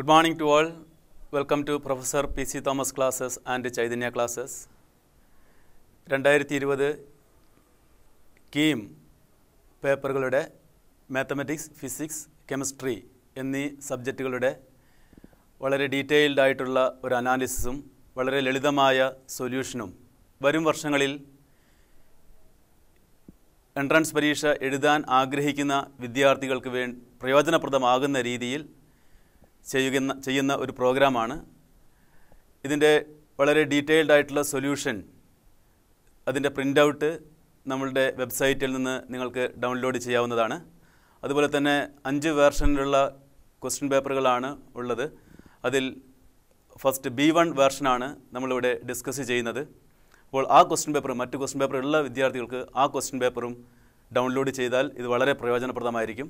Good morning to all welcome to professor P C Thomas classes and Chaitanya classes രണ്ടായിരത്തി ഇരുപത് കീം പേപ്പറുകളുടെ mathematics physics chemistry എന്നീ സബ്ജക്റ്റുകളുടെ വളരെ ഡീറ്റെയിൽഡ് ആയിട്ടുള്ള ഒരു അനാലിസിസും വളരെ ലളിതമായ സൊല്യൂഷനും വരും വർഷങ്ങളിൽ എൻട്രൻസ് പരീക്ഷ എഴുതാൻ ആഗ്രഹിക്കുന്ന വിദ്യാർത്ഥികൾക്ക് വേ പ്രയോജനപ്രദമാകുന്ന രീതിയിൽ ചെയ്യുന്ന ചെയ്യുന്ന ഒരു പ്രോഗ്രാമാണ് ഇതിൻ്റെ വളരെ ഡീറ്റെയിൽഡ് ആയിട്ടുള്ള സൊല്യൂഷൻ അതിൻ്റെ പ്രിൻ്റ് ഔട്ട് നമ്മളുടെ വെബ്സൈറ്റിൽ നിന്ന് നിങ്ങൾക്ക് ഡൗൺലോഡ് ചെയ്യാവുന്നതാണ് അതുപോലെ തന്നെ അഞ്ച് വേർഷനിലുള്ള ക്വസ്റ്റ്യൻ പേപ്പറുകളാണ് ഉള്ളത് അതിൽ ഫസ്റ്റ് ബി വൺ വേർഷനാണ് നമ്മളിവിടെ ഡിസ്കസ് ചെയ്യുന്നത് അപ്പോൾ ആ ക്വസ്റ്റ്യൻ പേപ്പറും മറ്റ് ക്വസ്റ്റ്യൻ പേപ്പറുള്ള വിദ്യാർത്ഥികൾക്ക് ആ ക്വസ്റ്റ്യൻ പേപ്പറും ഡൗൺലോഡ് ചെയ്താൽ ഇത് വളരെ പ്രയോജനപ്രദമായിരിക്കും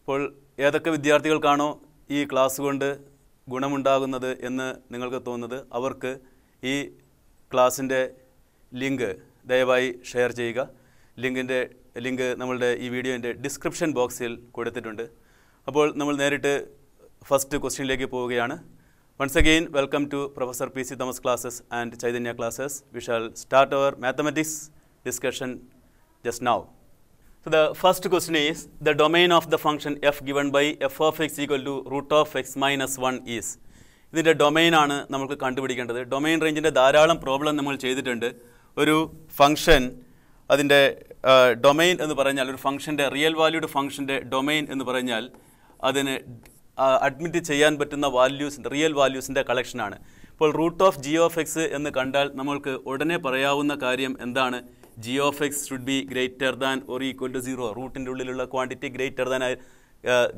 അപ്പോൾ ഏതൊക്കെ വിദ്യാർത്ഥികൾക്കാണോ ഈ ക്ലാസ് കൊണ്ട് ഗുണമുണ്ടാകുന്നത് എന്ന് നിങ്ങൾക്ക് തോന്നുന്നത് അവർക്ക് ഈ ക്ലാസിൻ്റെ ലിങ്ക് ദയവായി ഷെയർ ചെയ്യുക ലിങ്കിൻ്റെ ലിങ്ക് നമ്മളുടെ ഈ വീഡിയോൻ്റെ ഡിസ്ക്രിപ്ഷൻ ബോക്സിൽ കൊടുത്തിട്ടുണ്ട് അപ്പോൾ നമ്മൾ നേരിട്ട് ഫസ്റ്റ് ക്വസ്റ്റ്യനിലേക്ക് പോവുകയാണ് once again welcome to professor P C Thomas classes and Chaitanya classes we shall start our mathematics discussion just now So the first question is, the domain of the function f given by f of x equal to root of x minus 1 is. ഇതിൻ്റെ ഡൊമൈനാണ് നമുക്ക് കണ്ടുപിടിക്കേണ്ടത് domain റേഞ്ചിൻ്റെ ധാരാളം problem നമ്മൾ ചെയ്തിട്ടുണ്ട് ഒരു function അതിൻ്റെ domain എന്ന് പറഞ്ഞാൽ ഒരു ഫംഗ്ഷൻ്റെ റിയൽ വാല്യൂഡ് ഫംഗ്ഷൻ്റെ ഡൊമൈൻ എന്ന് പറഞ്ഞാൽ അതിന് അഡ്മിറ്റ് ചെയ്യാൻ പറ്റുന്ന വാല്യൂസിൻ്റെ റിയൽ വാല്യൂസിൻ്റെ കളക്ഷനാണ് ഇപ്പോൾ റൂട്ട് ഓഫ് ജി ഓഫ് എന്ന് കണ്ടാൽ നമ്മൾക്ക് ഉടനെ പറയാവുന്ന കാര്യം എന്താണ് g of x should be greater than or equal to zero റൂട്ടിൻ്റെ ഉള്ളിലുള്ള quantity greater than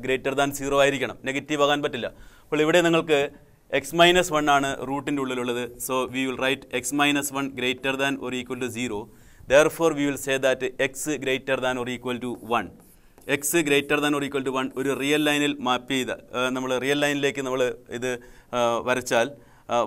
greater than zero ആയിരിക്കണം നെഗറ്റീവ് ആകാൻ പറ്റില്ല അപ്പോൾ ഇവിടെ നിങ്ങൾക്ക് എക്സ് മൈനസ് വൺ ആണ് റൂട്ടിൻ്റെ ഉള്ളിലുള്ളത് so we will write x minus one greater than or equal to zero therefore we will say that x greater than or equal to one x greater than or equal to one ഒരു real ലൈനിൽ map ചെയ്ത നമ്മൾ real ലൈനിലേക്ക് നമ്മൾ ഇത് വരച്ചാൽ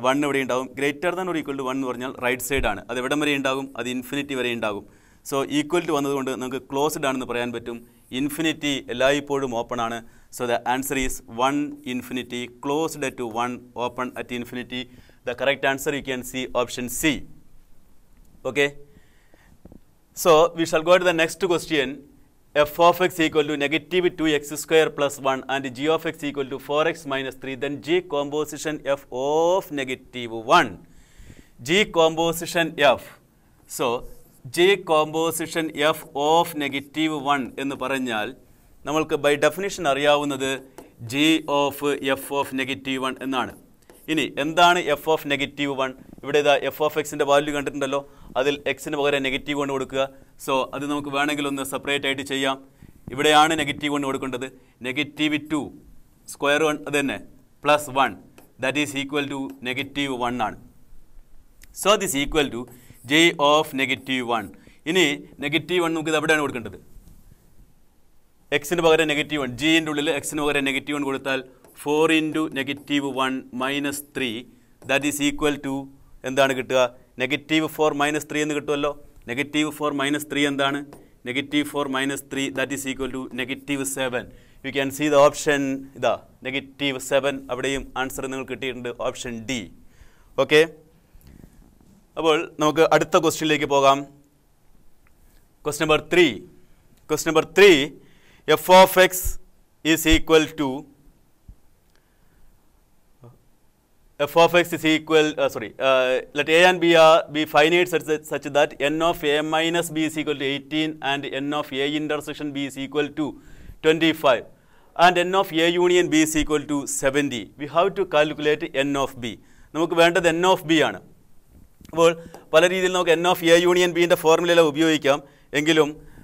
one ഇവിടെ ഉണ്ടാകും ഗ്രേറ്റർ ദാൻ ഒരു ഈക്വൽ ടു വൺ എന്ന് പറഞ്ഞാൽ റൈറ്റ് സൈഡ് ആണ് അത് എവിടം വരെ ഉണ്ടാകും അത് ഇൻഫിനിറ്റി വരെ ഉണ്ടാകും സോ ഈക്വൽ ടു വന്നതുകൊണ്ട് നമുക്ക് ക്ലോസ്ഡ് ആണെന്ന് പറയാൻ പറ്റും ഇൻഫിനിറ്റി എല്ലായ്പ്പോഴും ഓപ്പൺ ആണ് so the answer is one infinity closed to one open at infinity the correct answer you can see option C okay so we shall go to the next question f of x equal to negative two x square plus one and g of x equal to four x minus three then g composition f of negative one g composition f so g composition f of negative one എന്ന് പറഞ്ഞാൽ നമ്മൾക്ക് by definition അറിയാവുന്നത് g of f of negative one എന്നാണ് ഇനി എന്താണ് F of negative one ഇവിടെ ഇതാ F of എക്സിൻ്റെ വാല്യൂ കണ്ടിട്ടുണ്ടല്ലോ അതിൽ എക്സിന് പകരം നെഗറ്റീവ് കൊണ്ട് കൊടുക്കുക സോ അത് നമുക്ക് വേണമെങ്കിൽ ഒന്ന് സെപ്പറേറ്റ് ആയിട്ട് ചെയ്യാം ഇവിടെയാണ് നെഗറ്റീവ് കൊണ്ട് കൊടുക്കേണ്ടത് നെഗറ്റീവ് ടു സ്ക്വയർ വൺ അത് തന്നെ plus one that is equal to negative one ആണ് so this equal to g of negative one ഇനി നെഗറ്റീവ് വൺ ഇത് എവിടെയാണ് കൊടുക്കേണ്ടത് എക്സിന് പകരം നെഗറ്റീവ് വൺ ജിൻ്റെ ഉള്ളിൽ എക്സിന് പകരം നെഗറ്റീവ് വൺ കൊടുത്താൽ four into negative one minus three that is equal to എന്താണ് കിട്ടുക നെഗറ്റീവ് ഫോർ മൈനസ് ത്രീ എന്ന് കിട്ടുമല്ലോ നെഗറ്റീവ് ഫോർ മൈനസ് ത്രീ എന്താണ് negative four minus three that is equal to negative seven you can see the option ഇതാ negative seven അവിടെയും answer നിങ്ങൾ കിട്ടിയിട്ടുണ്ട് option D okay അപ്പോൾ നമുക്ക് അടുത്ത ക്വസ്റ്റ്യനിലേക്ക് പോകാം question number three quest number three f of x is equal to f of x is equal, uh, sorry, uh, let a and b are be finite such that, such that n of a minus b is equal to 18 and n of a intersection b is equal to 25 and n of a union b is equal to 70. We have to calculate n of b. നമുക്ക് വേണ്ടത് N of B ആണ് അപ്പോൾ പല രീതിയിൽ നമുക്ക് n of A union ബിൻ്റെ ഫോർമുലയിലെ ഉപയോഗിക്കാം we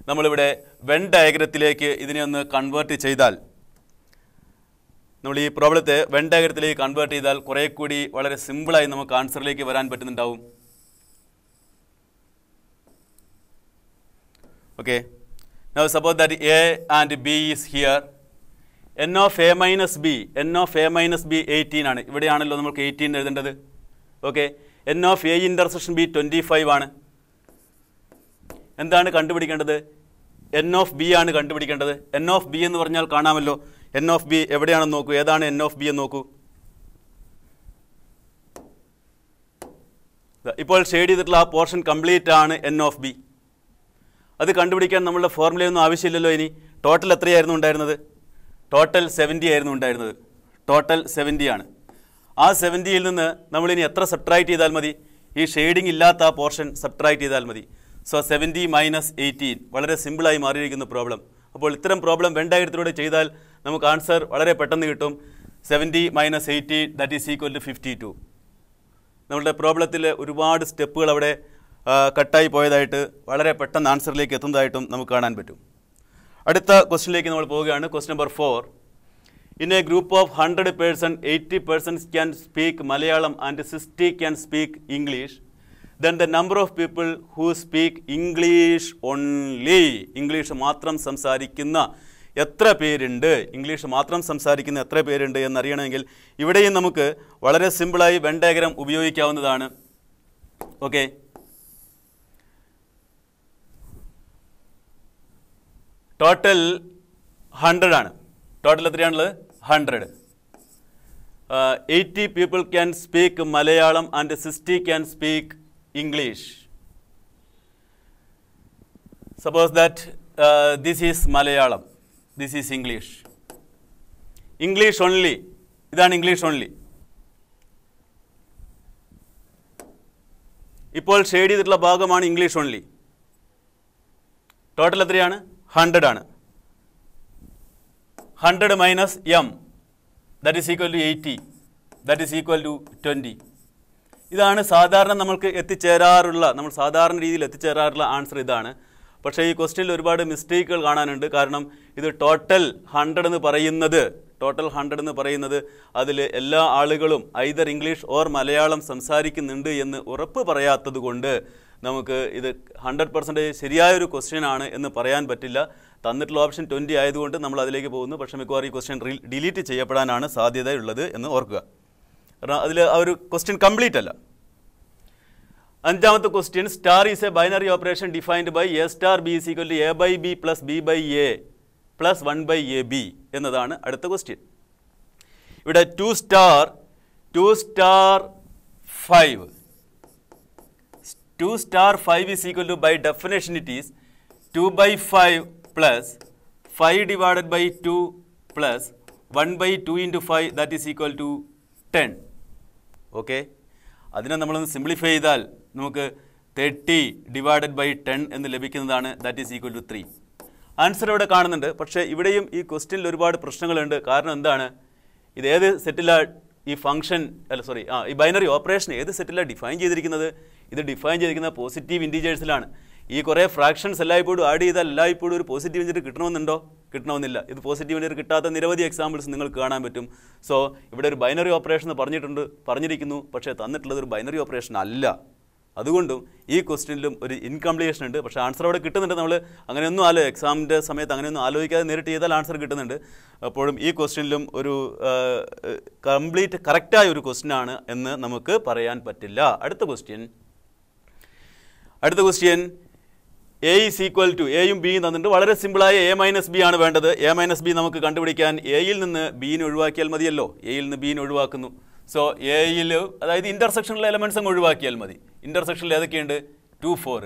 നമ്മളിവിടെ വെൻ ഡയഗ്രത്തിലേക്ക് ഇതിനെ ഒന്ന് കൺവേർട്ട് നമ്മൾ ഈ പ്രോബ്ലത്തെ വെൻ കൺവേർട്ട് ചെയ്താൽ കുറെ കൂടി വളരെ സിമ്പിളായി നമുക്ക് ആൻസറിലേക്ക് വരാൻ പറ്റുന്നുണ്ടാവും okay now suppose that A and B is here n of A minus B n of A minus B eighteen ആണ് ഇവിടെയാണല്ലോ നമുക്ക് എയ്റ്റീൻ എഴുതേണ്ടത് okay n of A intersection B twenty five ആണ് എന്താണ് കണ്ടുപിടിക്കേണ്ടത് എൻ ഓഫ് ബി ആണ് കണ്ടുപിടിക്കേണ്ടത് N of B എന്ന് പറഞ്ഞാൽ കാണാമല്ലോ എൻ ഓഫ് ബി എവിടെയാണെന്ന് നോക്കൂ ഏതാണ് എൻ ഓഫ് ബി എന്ന് നോക്കൂ ഇപ്പോൾ ഷെയ്ഡ് ചെയ്തിട്ടുള്ള ആ പോർഷൻ കംപ്ലീറ്റ് ആണ് എൻ ഓഫ് ബി അത് കണ്ടുപിടിക്കാൻ നമ്മളുടെ ഫോർമുലയൊന്നും ആവശ്യമില്ലല്ലോ ഇനി ടോട്ടൽ എത്രയായിരുന്നു ഉണ്ടായിരുന്നത് ടോട്ടൽ സെവൻറ്റി ആയിരുന്നു ഉണ്ടായിരുന്നത് ടോട്ടൽ സെവൻറ്റി ആണ് ആ സെവൻറ്റിയിൽ നിന്ന് നമ്മളിനി എത്ര സബ്ട്രാക്ട് ചെയ്താൽ മതി ഈ ഷെയ്ഡിംഗ് ഇല്ലാത്ത ആ പോർഷൻ സബ്ട്രാക്ട് ചെയ്താൽ മതി സോ സെവൻറ്റി മൈനസ് എയ്റ്റീൻ വളരെ സിമ്പിളായി മാറിയിരിക്കുന്ന പ്രോബ്ലം അപ്പോൾ ഇത്തരം പ്രോബ്ലം രണ്ടായിരത്തിലൂടെ ചെയ്താൽ നമുക്ക് ആൻസർ വളരെ പെട്ടെന്ന് കിട്ടും seventy minus eighty that is equal to fifty two നമ്മളുടെ പ്രോബ്ലത്തിൽ ഒരുപാട് സ്റ്റെപ്പുകൾ അവിടെ കട്ടായി പോയതായിട്ട് വളരെ പെട്ടെന്ന് ആൻസറിലേക്ക് എത്തുന്നതായിട്ടും നമുക്ക് കാണാൻ പറ്റും അടുത്ത ക്വസ്റ്റിനിലേക്ക് നമ്മൾ പോവുകയാണ് question number four in a group of hundred person eighty persons can speak Malayalam and sixty can speak English then the number of people who speak English only English മാത്രം സംസാരിക്കുന്ന എത്ര പേരുണ്ട് ഇംഗ്ലീഷ് മാത്രം സംസാരിക്കുന്ന എത്ര പേരുണ്ട് എന്നറിയണമെങ്കിൽ ഇവിടെയും നമുക്ക് വളരെ സിമ്പിളായി വെണ്ടേകരം ഉപയോഗിക്കാവുന്നതാണ് ഓക്കെ ടോട്ടൽ ഹൺഡ്രഡ് ആണ് ടോട്ടൽ എത്രയാണുള്ളത് hundred eighty people can speak Malayalam and sixty can speak English suppose that this is Malayalam this is English English only ഇതാണ് ഇംഗ്ലീഷ് ഓൺലി ഇപ്പോൾ ഷെയ്ഡ് ചെയ്തിട്ടുള്ള ഭാഗമാണ് ഇംഗ്ലീഷ് ഓൺലി ടോട്ടൽ എത്രയാണ് ഹൺഡ്രഡ് ആണ് hundred minus M that is equal to eighty that is equal to twenty ഇതാണ് സാധാരണ നമ്മൾക്ക് എത്തിച്ചേരാറുള്ള നമ്മൾ സാധാരണ രീതിയിൽ എത്തിച്ചേരാറുള്ള ആൻസർ ഇതാണ് പക്ഷേ ഈ ക്വസ്റ്റ്യനിൽ ഒരുപാട് മിസ്റ്റേക്കുകൾ കാണാനുണ്ട് കാരണം ഇത് ടോട്ടൽ ഹൺഡ്രഡ് എന്ന് പറയുന്നത് ടോട്ടൽ ഹൺഡ്രഡ് എന്ന് പറയുന്നത് അതിൽ എല്ലാ ആളുകളും ഐതർ ഇംഗ്ലീഷ് ഓർ മലയാളം സംസാരിക്കുന്നുണ്ട് എന്ന് ഉറപ്പ് പറയാത്തത് നമുക്ക് ഇത് ഹൺഡ്രഡ് പെർസെൻറ്റേജ് ശരിയായൊരു ക്വസ്റ്റ്യനാണ് ആണ് എന്ന് പറയാൻ പറ്റില്ല തന്നിട്ടുള്ള ഓപ്ഷൻ ട്വൻറ്റി ആയതുകൊണ്ട് നമ്മൾ അതിലേക്ക് പോകുന്നു പക്ഷേ മിക്കവാറും ഈ ക്വസ്റ്റ്യൻ ഡിലീറ്റ് ചെയ്യപ്പെടാനാണ് സാധ്യതയുള്ളത് എന്ന് ഓർക്കുക കാരണം അതിൽ ആ ഒരു ക്വസ്റ്റ്യൻ കംപ്ലീറ്റ് അല്ല Anjama to question star is a binary operation defined by A star B is equal to A by B plus B by A plus 1 by AB. Yannadana, adatta question. Ita 2 star, 2 star 5. 2 star 5 is equal to by definition it is 2 by 5 plus 5 divided by 2 plus 1 by 2 into 5 that is equal to 10. Okay. Adina namalun simplify idal. നമുക്ക് thirty divided by ten എന്ന് ലഭിക്കുന്നതാണ് that is equal to three answer ഇവിടെ കാണുന്നുണ്ട് പക്ഷേ ഇവിടെയും ഈ ക്വസ്റ്റ്യനിൽ ഒരുപാട് പ്രശ്നങ്ങളുണ്ട് കാരണം എന്താണ് ഇത് ഏത് സെറ്റിലാണ് ഈ ഫംഗ്ഷൻ അല്ല സോറി ആ ഈ ബൈനറി ഓപ്പറേഷൻ ഏത് സെറ്റിലാണ് ഡിഫൈൻ ചെയ്തിരിക്കുന്നത് ഇത് ഡിഫൈൻ ചെയ്തിരിക്കുന്ന പോസിറ്റീവ് ഇൻറ്റീജേഴ്സിലാണ് ഈ കുറേ ഫ്രാക്ഷൻസ് എല്ലായ്പ്പോഴും ആഡ് ചെയ്താൽ എല്ലായ്പ്പോഴും ഒരു പോസിറ്റീവ് ഇൻറ്റീജർ കിട്ടണമെന്നുണ്ടോ കിട്ടണമെന്നില്ല ഇത് പോസിറ്റീവ് ഇൻറ്റീജർ കിട്ടാത്ത നിരവധി എക്സാമ്പിൾസ് നിങ്ങൾക്ക് കാണാൻ പറ്റും സോ ഇവിടെ ഒരു ബൈനറി ഓപ്പറേഷൻ എന്ന് പറഞ്ഞിട്ടുണ്ട് പറഞ്ഞിരിക്കുന്നു പക്ഷേ തന്നിട്ടുള്ളത് ഒരു ബൈനറി ഓപ്പറേഷൻ അല്ല അതുകൊണ്ടും ഈ ക്വസ്റ്റ്യനിലും ഒരു ഇൻകംപ്ലീഷൻ ഉണ്ട് പക്ഷേ ആൻസർ അവിടെ കിട്ടുന്നുണ്ട് നമ്മൾ അങ്ങനെയൊന്നും ആലോ എക്സാമിൻ്റെ സമയത്ത് അങ്ങനെയൊന്നും ആലോചിക്കാതെ നേരിട്ട് ചെയ്താൽ ആൻസർ കിട്ടുന്നുണ്ട് അപ്പോഴും ഈ ക്വസ്റ്റ്യനിലും ഒരു കംപ്ലീറ്റ് കറക്റ്റായ ഒരു ആണ് എന്ന് നമുക്ക് പറയാൻ പറ്റില്ല അടുത്ത ക്വസ്റ്റ്യൻ അടുത്ത question A is equal to എയും ബിയും തന്നിട്ടുണ്ട് വളരെ സിമ്പിളായ എ മൈനസ് ബി ആണ് വേണ്ടത് എ മൈനസ് ബി നമുക്ക് കണ്ടുപിടിക്കാൻ എയിൽ നിന്ന് ബീനെ ഒഴിവാക്കിയാൽ മതിയല്ലോ എയിൽ നിന്ന് ബീനെ ഒഴിവാക്കുന്നു സോ എയിൽ അതായത് ഇൻ്റർസെക്ഷനിലെ എലമെൻറ്റ്സ് അങ്ങ് ഒഴിവാക്കിയാൽ മതി ഇൻ്റർസെക്ഷനിൽ ഏതൊക്കെയുണ്ട് ടു ഫോർ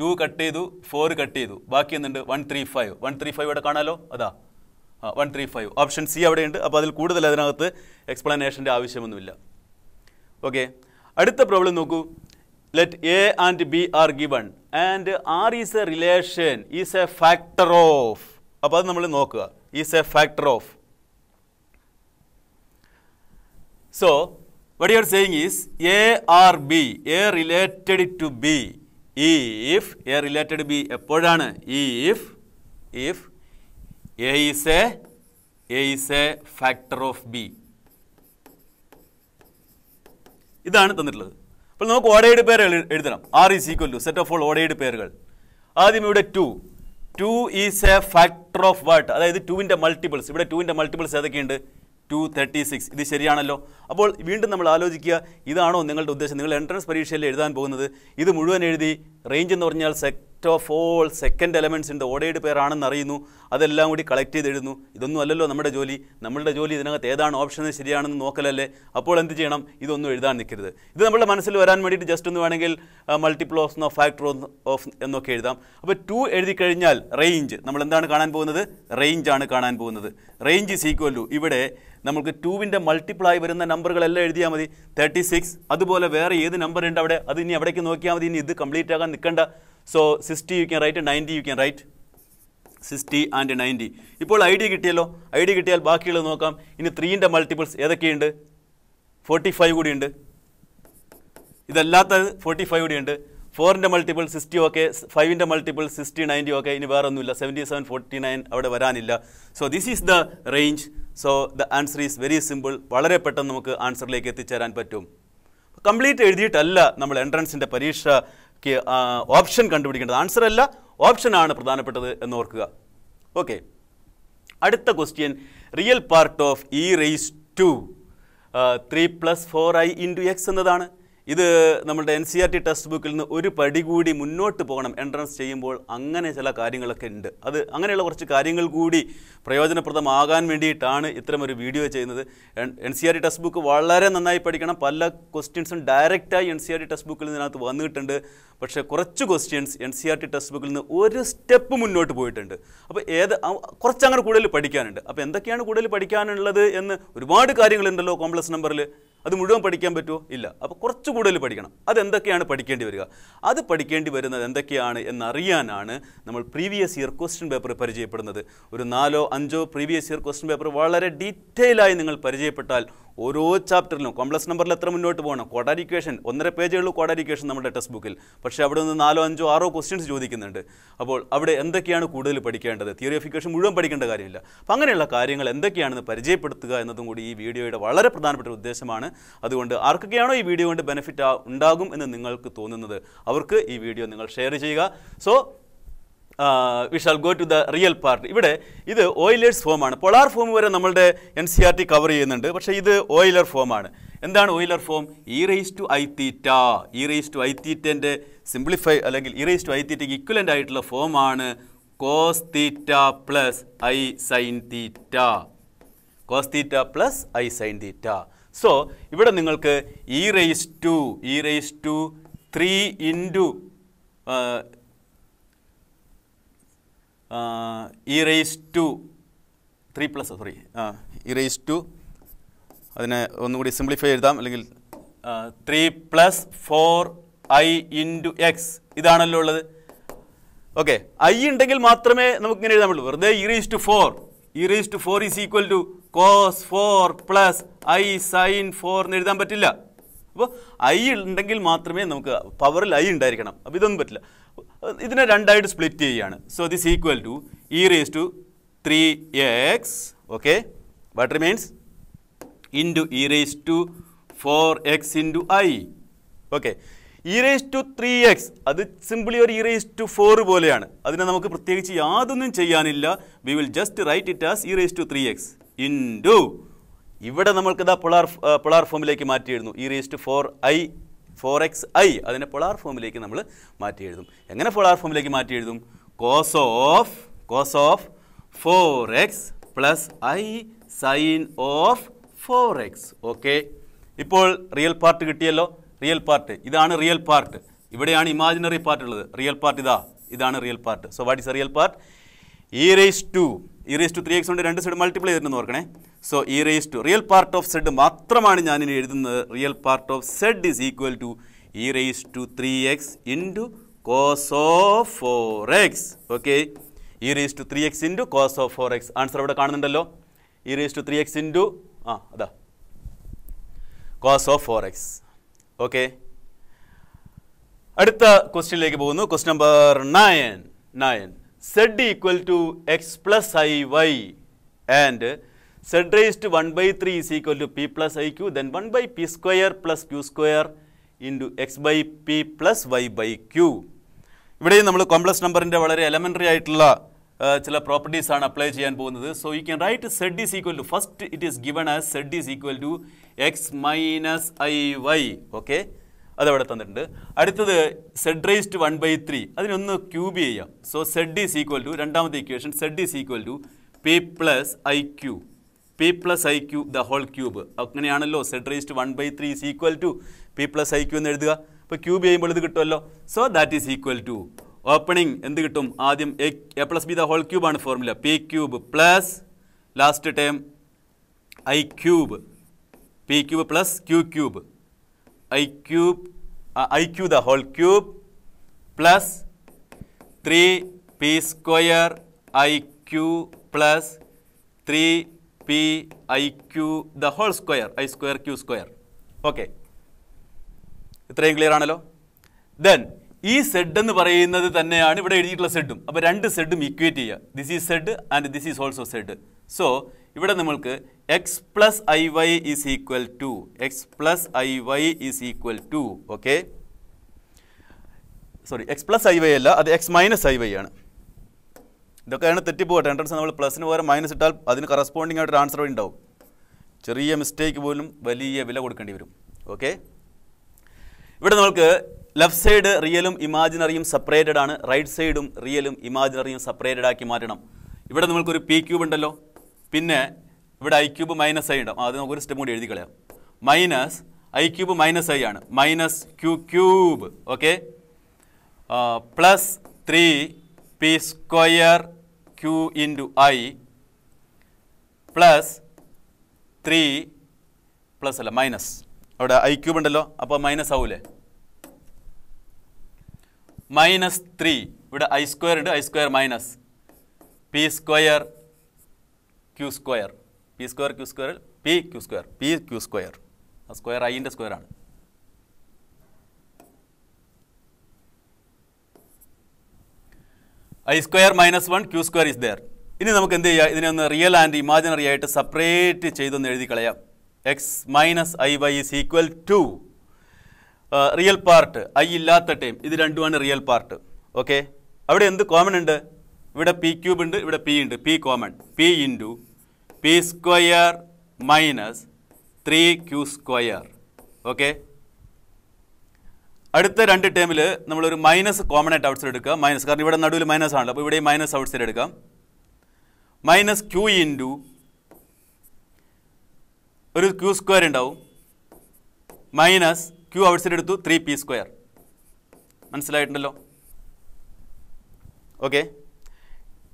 ടു കട്ട് ചെയ്തു ഫോർ കട്ട് ചെയ്തു ബാക്കി എന്തുണ്ട് one three five one three five ഇവിടെ കാണാലോ അതാ ആ one three five option C അവിടെയുണ്ട് അപ്പോൾ അതിൽ കൂടുതൽ അതിനകത്ത് എക്സ്പ്ലനേഷൻ്റെ ആവശ്യമൊന്നുമില്ല ഓക്കെ അടുത്ത പ്രോബ്ലം നോക്കൂ let A and B are given and R is a relation is a factor of അപ്പോൾ അത് നമ്മൾ നോക്കുക is a factor of So, what you are saying is A or B, A related to B, if A related to B, എപ്പോഴാണ് if, if A is a, A is a factor of B. ഇതാണ് തന്നിട്ടുള്ളത് അപ്പോൾ നമുക്ക് ഓടയുടെ പേര് എഴുതണം R is equal to set of all ഓടയുടെ പേരുകൾ ആദ്യം ഇവിടെ two two is a factor of what അതായത് ടുവിൻ്റെ മൾട്ടിപ്പിൾസ് ഇവിടെ ടുവിൻ്റെ മൾട്ടിപ്പിൾസ് ഏതൊക്കെയുണ്ട് ടു തേർട്ടി സിക്സ് ഇത് ശരിയാണല്ലോ അപ്പോൾ വീണ്ടും നമ്മൾ ആലോചിക്കുക ഇതാണോ നിങ്ങളുടെ ഉദ്ദേശം നിങ്ങൾ എൻട്രൻസ് പരീക്ഷയിൽ എഴുതാൻ പോകുന്നത് ഇത് മുഴുവൻ എഴുതി റേഞ്ച് എന്ന് പറഞ്ഞാൽ sec list of all second elements ഉണ്ട് ഓടേഡ് പേരാണെന്ന് അറിയുന്നു അതെല്ലാം കൂടി കളക്ട് ചെയ്ത് ഇതൊന്നും അല്ലല്ലോ നമ്മുടെ ജോലി നമ്മളുടെ ജോലി ഇതിനകത്ത് ഏതാണ് ഓപ്ഷൻ ശരിയാണെന്ന് നോക്കലല്ലേ അപ്പോൾ എന്ത് ചെയ്യണം ഇതൊന്നും എഴുതാൻ നിൽക്കരുത് ഇത് നമ്മുടെ മനസ്സിൽ വരാൻ വേണ്ടിയിട്ട് ജസ്റ്റ് ഒന്ന് വേണമെങ്കിൽ മൾട്ടിപ്പിൾ ഓഫ് എന്നോ ഫാക്ടർ ഓഫ് എന്നൊക്കെ എഴുതാം അപ്പോൾ ടു എഴുതി കഴിഞ്ഞാൽ റേഞ്ച് നമ്മൾ എന്താണ് കാണാൻ പോകുന്നത് റേഞ്ച് ആണ് കാണാൻ പോകുന്നത് റേഞ്ച് ഈസ് ഈക്വൽ ടു ഇവിടെ നമുക്ക് ടൂവിൻ്റെ മൾട്ടിപ്പിളായി വരുന്ന നമ്പറുകളെല്ലാം എഴുതിയാൽ മതി തേർട്ടി സിക്സ് അതുപോലെ വേറെ ഏത് നമ്പർ ഉണ്ട് അവിടെ അത് ഇനി അവിടേക്ക് നോക്കിയാൽ മതി ഇനി ഇത് കംപ്ലീറ്റ് ആകാൻ നിൽക്കേണ്ട So 60 you can write and 90 you can write. 60 and ninety ഇപ്പോൾ ഐഡിയ കിട്ടിയല്ലോ ഐഡിയ കിട്ടിയാൽ ബാക്കിയുള്ളത് നോക്കാം ഇനി ത്രീൻ്റെ മൾട്ടിപ്പിൾസ് ഏതൊക്കെയുണ്ട് ഫോർട്ടി ഫൈവ് കൂടിയുണ്ട് ഇതല്ലാത്തത് ഫോർട്ടി ഫൈവ് കൂടിയുണ്ട് ഫോറിൻ്റെ മൾട്ടിപ്പിൾ സിക്സ്റ്റി ഓക്കെ ഫൈവിൻ്റെ മൾട്ടിപ്പിൾ സിക്സ്റ്റി നയൻറ്റി ഓക്കെ ഇനി വേറെ ഒന്നുമില്ല സെവൻറ്റി സെവൻ ഫോർട്ടി നയൻ അവിടെ വരാനില്ല so this is the range so the answer is very simple വളരെ പെട്ടെന്ന് നമുക്ക് ആൻസറിലേക്ക് എത്തിച്ചേരാൻ പറ്റും കംപ്ലീറ്റ് എഴുതിയിട്ടല്ല നമ്മൾ എൻട്രൻസിൻ്റെ പരീക്ഷ ഓപ്ഷൻ കണ്ടുപിടിക്കേണ്ടത് ആൻസർ അല്ല ഓപ്ഷനാണ് പ്രധാനപ്പെട്ടത് എന്ന് ഓർക്കുക ഓക്കെ അടുത്ത question real part of e raise to three plus four i into x എന്നതാണ് ഇത് നമ്മുടെ N C R T text ബുക്കിൽ നിന്ന് ഒരു പടി കൂടി മുന്നോട്ട് പോകണം എൻട്രൻസ് ചെയ്യുമ്പോൾ അങ്ങനെ ചില കാര്യങ്ങളൊക്കെ ഉണ്ട് അത് അങ്ങനെയുള്ള കുറച്ച് കാര്യങ്ങൾ കൂടി പ്രയോജനപ്രദമാകാൻ വേണ്ടിയിട്ടാണ് ഇത്തരമൊരു വീഡിയോ ചെയ്യുന്നത് N C R T text book വളരെ നന്നായി പഠിക്കണം പല ക്വസ്റ്റ്യൻസും ഡയറക്റ്റായി N C R T text ബുക്കിൽ നിന്നകത്ത് വന്നിട്ടുണ്ട് പക്ഷേ കുറച്ച് questions N C R T text ബുക്കിൽ നിന്ന് ഒരു സ്റ്റെപ്പ് മുന്നോട്ട് പോയിട്ടുണ്ട് അപ്പോൾ ഏത് കുറച്ചങ്ങനെ കൂടുതൽ പഠിക്കാനുണ്ട് അപ്പോൾ എന്തൊക്കെയാണ് കൂടുതൽ പഠിക്കാനുള്ളത് എന്ന് ഒരുപാട് കാര്യങ്ങളുണ്ടല്ലോ കോംപ്ലക്സ് നമ്പറിൽ അത് മുഴുവൻ പഠിക്കാൻ പറ്റുമോ ഇല്ല അപ്പോൾ കുറച്ച് കൂടുതൽ പഠിക്കണം അതെന്തൊക്കെയാണ് പഠിക്കേണ്ടി വരിക അത് പഠിക്കേണ്ടി വരുന്നത് എന്തൊക്കെയാണ് എന്നറിയാനാണ് നമ്മൾ പ്രീവിയസ് ഇയർ ക്വസ്റ്റ്യൻ പേപ്പർ പരിചയപ്പെടുന്നത് ഒരു നാലോ അഞ്ചോ പ്രീവിയസ് ഇയർ ക്വസ്റ്റ്യൻ പേപ്പർ വളരെ ഡീറ്റെയിലായി നിങ്ങൾ പരിചയപ്പെട്ടാൽ ഓരോ ചാപ്റ്ററിലും കോംപ്ലക്സ് നമ്പറിൽ എത്ര മുന്നോട്ട് പോകണം കോഡാരിക്കേഷൻ ഒന്നര പേജേ കോഡാരിക്കേഷൻ നമ്മുടെ ടെക്സ്റ്റ് ബുക്കിൽ പക്ഷേ അവിടെ നിന്ന് നാലോ അഞ്ചോ ആറോ ക്വസ്റ്റ്യൻസ് ചോദിക്കുന്നുണ്ട് അപ്പോൾ അവിടെ എന്തൊക്കെയാണ് കൂടുതൽ പഠിക്കേണ്ടത് തിയറിഫിക്കേഷൻ മുഴുവൻ പഠിക്കേണ്ട കാര്യമില്ല അപ്പം അങ്ങനെയുള്ള കാര്യങ്ങൾ എന്തൊക്കെയാണെന്ന് പരിചയപ്പെടുത്തുക എന്നതും കൂടി ഈ വീഡിയോയുടെ വളരെ പ്രധാനപ്പെട്ട ഉദ്ദേശമാണ് അതുകൊണ്ട് ആർക്കൊക്കെയാണോ ഈ വീഡിയോ കൊണ്ട് ബെനിഫിറ്റ് ഉണ്ടാകും എന്ന് നിങ്ങൾക്ക് തോന്നുന്നത് അവർക്ക് ഈ വീഡിയോ നിങ്ങൾ ഷെയർ ചെയ്യുക so we shall go to the real part ഇവിടെ ഇത് ഓയിലേഴ്സ് ഫോമാണ് പൊളാർ ഫോം വരെ നമ്മളുടെ N C R T cover ചെയ്യുന്നുണ്ട് പക്ഷേ ഇത് ഓയിലർ ഫോമാണ് എന്താണ് Euler form e raise to i theta e raise to i തീറ്റൻ്റെ സിംപ്ലിഫൈ അല്ലെങ്കിൽ ഇ റേസ് ടു ഐ തീറ്റയ്ക്ക് ഇക്വലൻ്റ് ആയിട്ടുള്ള ഫോമാണ് cos theta plus i sine theta cos theta plus i sine theta so ഇവിടെ നിങ്ങൾക്ക് e raise to e raise to three into e raise to three plus sorry e raise to അതിനെ ഒന്നുകൂടി simplify എഴുതാം അല്ലെങ്കിൽ three plus four i into x ഇതാണല്ലോ ഉള്ളത് okay I ഉണ്ടെങ്കിൽ മാത്രമേ നമുക്ക് ഇങ്ങനെ എഴുതാൻ പറ്റുള്ളൂ വെറുതെ e raise to four e raise to four is equal to cos four plus i sine four എന്ന് എഴുതാൻ പറ്റില്ല അപ്പോൾ ഐ ഉണ്ടെങ്കിൽ മാത്രമേ നമുക്ക് പവറിൽ ഐ ഉണ്ടായിരിക്കണം അപ്പോൾ ഇതൊന്നും പറ്റില്ല ഇതിനെ രണ്ടായിട്ട് സ്പ്ലിറ്റ് ചെയ്യുകയാണ് so this equal to e raise to three x okay what remains to e raise to four x into i okay e raise to three x അത് സിംപിളി ഒരു ഇ റേസ് ടു ഫോർ പോലെയാണ് അതിനെ നമുക്ക് പ്രത്യേകിച്ച് യാതൊന്നും ചെയ്യാനില്ല we will just write it as e raise to three x into ഇവിടെ നമ്മൾക്ക് ഇതാ പൊളാർ പൊളാർ ഫോമിലേക്ക് മാറ്റി ഈ e raised four i four x i അതിനെ പൊളാർ ഫോമിലേക്ക് നമ്മൾ മാറ്റി എഴുതും എങ്ങനെ പൊളാർ ഫോമിലേക്ക് മാറ്റി എഴുതും cos of cos of four x plus i sine of four x okay ഇപ്പോൾ റിയൽ പാർട്ട് കിട്ടിയല്ലോ റിയൽ പാർട്ട് ഇതാണ് റിയൽ പാർട്ട് ഇവിടെയാണ് ഇമാജിനറി പാർട്ട് ഉള്ളത് റിയൽ പാർട്ട് ഇതാ ഇതാണ് real part so what is real part e raise to e raise to three x കൊണ്ട് രണ്ട് side multiply ചെയ്തിട്ടുണ്ടെന്ന് ഓർക്കണേ so e raise to real part of z മാത്രമാണ് ഞാനിനി എഴുതുന്നത് real part of z is equal to e raise to three x into cos of four x okay e raise to three x into cos of four x answer ഇവിടെ കാണുന്നുണ്ടല്ലോ e raise to three x into ആ അതാ cos of four x okay അടുത്ത ക്വസ്റ്റ്യനിലേക്ക് പോകുന്നു question number nine nine z equal to x plus i Y and z raised to 1 by 3 is equal to p plus iq, then 1 by p square plus q square into x by p plus y by q. ഇവിടെയും നമ്മൾ complex നമ്പറിൻ്റെ വളരെ elementary ആയിട്ടുള്ള ചില properties ആണ് apply ചെയ്യാൻ പോകുന്നത് so you can write z is equal to first it is given as z is equal to x minus i y okay അതവിടെ തന്നിട്ടുണ്ട് അടുത്തത് z raise to one by three അതിനൊന്ന് cube ചെയ്യാം so z is equal to രണ്ടാമത്തെ equation z is equal to P plus i q p plus i q the whole cube അങ്ങനെയാണല്ലോ z raised one by three is equal to P plus i q എന്ന് എഴുതുക ഇപ്പോൾ cube ചെയ്യുമ്പോൾ ഇത് കിട്ടുമല്ലോ so that is equal to opening എന്ത് കിട്ടും ആദ്യം a plus b the whole ക്യൂബാണ് formula p cube plus last time i cube p cube plus q cube i cube i q the whole cube plus three p square i q plus three p i q the whole square i square q square okay ഇത്രയും clear ആണല്ലോ then ഈ Z എന്ന് പറയുന്നത് തന്നെയാണ് ഇവിടെ എഴുതിയിട്ടുള്ള സെഡും അപ്പോൾ രണ്ട് സെഡും ഇക്വേറ്റ് ചെയ്യുക this is z and this is also z so ഇവിടെ നമ്മൾക്ക് x plus i y is equal to x plus i y is equal to okay sorry x plus i y അല്ല അത് എക്സ് മൈനസ് ഐ വൈ ആണ് ഇതൊക്കെയാണ് തെറ്റിപ്പോകട്ടെ entrance നമ്മൾ പ്ലസ്സിന് പകരം minus ഇട്ടാൽ അതിന് കറസ്പോണ്ടിങ് ആയിട്ട് ആൻസർ ഉണ്ടാവും ചെറിയ മിസ്റ്റേക്ക് പോലും വലിയ വില കൊടുക്കേണ്ടി വരും ഓക്കെ ഇവിടെ നമുക്ക് ലെഫ്റ്റ് സൈഡ് റിയലും ഇമാജിനറിയും സെപ്പറേറ്റഡ് ആണ് റൈറ്റ് സൈഡും റിയലും ഇമാജിനറിയും സെപ്പറേറ്റഡ് ആക്കി മാറ്റണം ഇവിടെ നമ്മൾക്കൊരു പി ക്യൂബ് ഉണ്ടല്ലോ പിന്നെ ഇവിടെ ഐ ക്യൂബ് മൈനസ് ഐ ഉണ്ടാവും അത് നമുക്കൊരു സ്റ്റെപ്പ് കൂടി എഴുതി കളയാം minus i cube minus i ആണ് minus q cube okay plus three p square 2 into i plus 3 plus അല്ല മൈനസ് അവിടെ ഐ ക്യൂബ് ഉണ്ടല്ലോ അപ്പോൾ മൈനസ് ആവൂലേ മൈനസ് ത്രീ ഇവിടെ ഐ സ്ക്വയർ ഉണ്ട് i square minus p square q square p square q square p q square p q square ആ square ഐൻ്റെ square ആണ് i square minus one q square is there ഇനി നമുക്ക് എന്ത് ചെയ്യാം ഇതിനൊന്ന് റിയൽ ആൻഡ് ഇമാജിനറി ആയിട്ട് സെപ്പറേറ്റ് ചെയ്തൊന്ന് എഴുതി കളയാം x minus i y is equal to real part i ഇല്ലാത്ത ടൈം ഇത് രണ്ടുമാണ് റിയൽ പാർട്ട് ഓക്കെ അവിടെ എന്ത് കോമൺ ഉണ്ട് ഇവിടെ പി ക്യൂബ് ഉണ്ട് ഇവിടെ പി ഉണ്ട് p common p into p square minus three q square okay അടുത്ത രണ്ട് ടേമിൽ നമ്മളൊരു മൈനസ് കോമൺ ആയിട്ട് ഔട്ട് സൈഡ് എടുക്കുക മൈനസ് കാരണം ഇവിടെ നടുവിൽ മൈനസ് ആണല്ലോ അപ്പോൾ ഇവിടെ മൈനസ് ഔട്ട് സൈഡ് എടുക്കാം മൈനസ് ക്യൂ ഇൻറ്റു ഒരു ക്യൂ സ്ക്വയർ ഉണ്ടാവും മൈനസ് ക്യൂ ഔട്ട് സൈഡ് എടുത്തു ത്രീ പി സ്ക്വയർ മനസ്സിലായിട്ടുണ്ടല്ലോ okay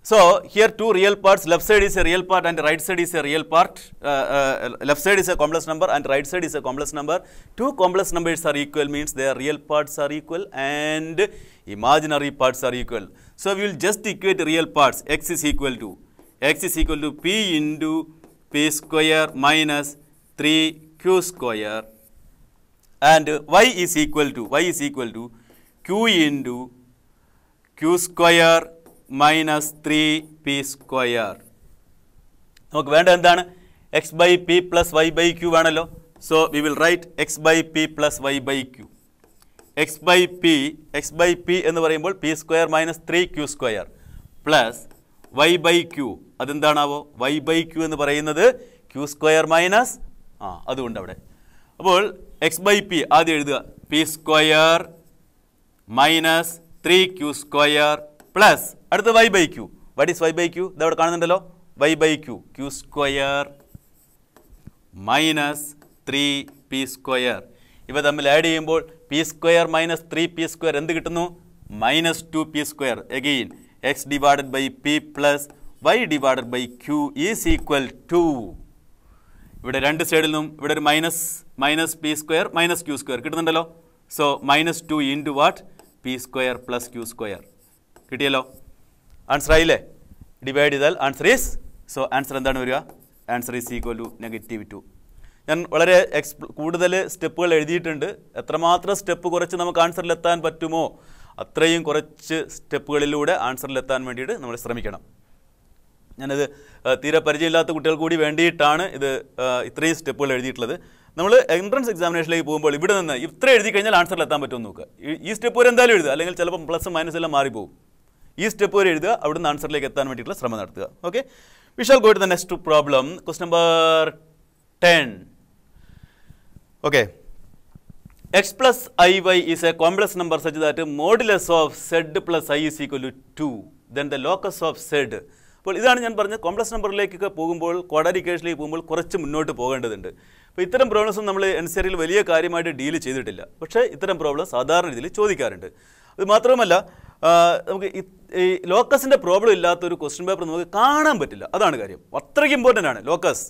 So, here two real parts, left side is a real part and right side is a real part, uh, uh, left side is a complex number and right side is a complex number. Two complex numbers are equal means their real parts are equal and imaginary parts are equal. So, we will just equate real parts, x is equal to, x is equal to p into p square minus 3q square and y is equal to, y is equal to q into q square minus three p square നമുക്ക് വേണ്ട എന്താണ് x by p plus y by q ആണല്ലോ so we will write x by p plus y by q x by p x by p എന്ന് പറയുമ്പോൾ p square minus three q square plus y by q അതെന്താണാവോ y by q എന്ന് പറയുന്നത് Q square minus ആ അതുകൊണ്ട് അവിടെ അപ്പോൾ X by p ആദ്യം എഴുതുക p square minus three q square plus അടുത്ത് y by q what is y by q ഇതവിടെ കാണുന്നുണ്ടല്ലോ y by q q square minus three p square ഇവ തമ്മിൽ ആഡ് ചെയ്യുമ്പോൾ p square minus three p square എന്ത് കിട്ടുന്നു minus two p square again x divided by p plus y divided by q is equal to ഇവിടെ രണ്ട് സൈഡിൽ നിന്നും ഇവിടെ ഒരു minus minus p square minus q square കിട്ടുന്നുണ്ടല്ലോ so minus two into what p square plus q square കിട്ടിയല്ലോ answer ആയില്ലേ divide ചെയ്താൽ ആൻസർ ഈസ് സോ ആൻസർ എന്താണ് വരിക answer is equal to negative two ഞാൻ വളരെ എക്സ് കൂടുതൽ സ്റ്റെപ്പുകൾ എഴുതിയിട്ടുണ്ട് എത്രമാത്രം സ്റ്റെപ്പ് കുറച്ച് നമുക്ക് ആൻസറിലെത്താൻ പറ്റുമോ അത്രയും കുറച്ച് സ്റ്റെപ്പുകളിലൂടെ ആൻസറിലെത്താൻ വേണ്ടിയിട്ട് നമ്മൾ ശ്രമിക്കണം ഞാനത് തീരെ പരിചയമില്ലാത്ത കുട്ടികൾ കൂടി വേണ്ടിയിട്ടാണ് ഇത് ഇത്രയും സ്റ്റെപ്പുകൾ എഴുതിയിട്ടുള്ളത് നമ്മൾ എൻട്രൻസ് എക്സാമിനേഷനിലേക്ക് പോകുമ്പോൾ ഇവിടെ നിന്ന് ഇത്ര എഴുതി കഴിഞ്ഞാൽ ആൻസറിലെത്താൻ പറ്റുമെന്ന് നോക്കുക ഈ സ്റ്റെപ്പ് വരെ എന്തായാലും എഴുതുക അല്ലെങ്കിൽ ചിലപ്പം പ്ലസ് മൈനസ് എല്ലാം മാറിപ്പോകും ഈ സ്റ്റെപ്പ് വരെ എഴുതുക അവിടുന്ന് ആൻസറിലേക്ക് എത്താൻ വേണ്ടിയിട്ടുള്ള ശ്രമം നടത്തുക okay we shall go to the next problem quest number ten okay x plus i y is a complex number such that modulus of z plus i is equal to two then the locus of z അപ്പോൾ ഇതാണ് ഞാൻ പറഞ്ഞത് complex നമ്പറിലേക്കൊക്കെ പോകുമ്പോൾ ക്വാഡാരിക്കേഷനിലേക്ക് പോകുമ്പോൾ കുറച്ച് മുന്നോട്ട് പോകേണ്ടതുണ്ട് അപ്പോൾ ഇത്തരം പ്രോബ്ലംസും നമ്മൾ എൻ സി e വലിയ കാര്യമായിട്ട് ഡീൽ ചെയ്തിട്ടില്ല പക്ഷേ ഇത്തരം പ്രോബ്ലം സാധാരണ രീതിയിൽ ചോദിക്കാറുണ്ട് അത് നമുക്ക് ഈ ലോക്കസിൻ്റെ പ്രോബ്ലം ഇല്ലാത്ത ഒരു ക്വസ്റ്റ്യൻ പേപ്പർ നമുക്ക് കാണാൻ പറ്റില്ല അതാണ് കാര്യം അത്രയ്ക്ക് ഇമ്പോർട്ടൻ്റ് ആണ് locus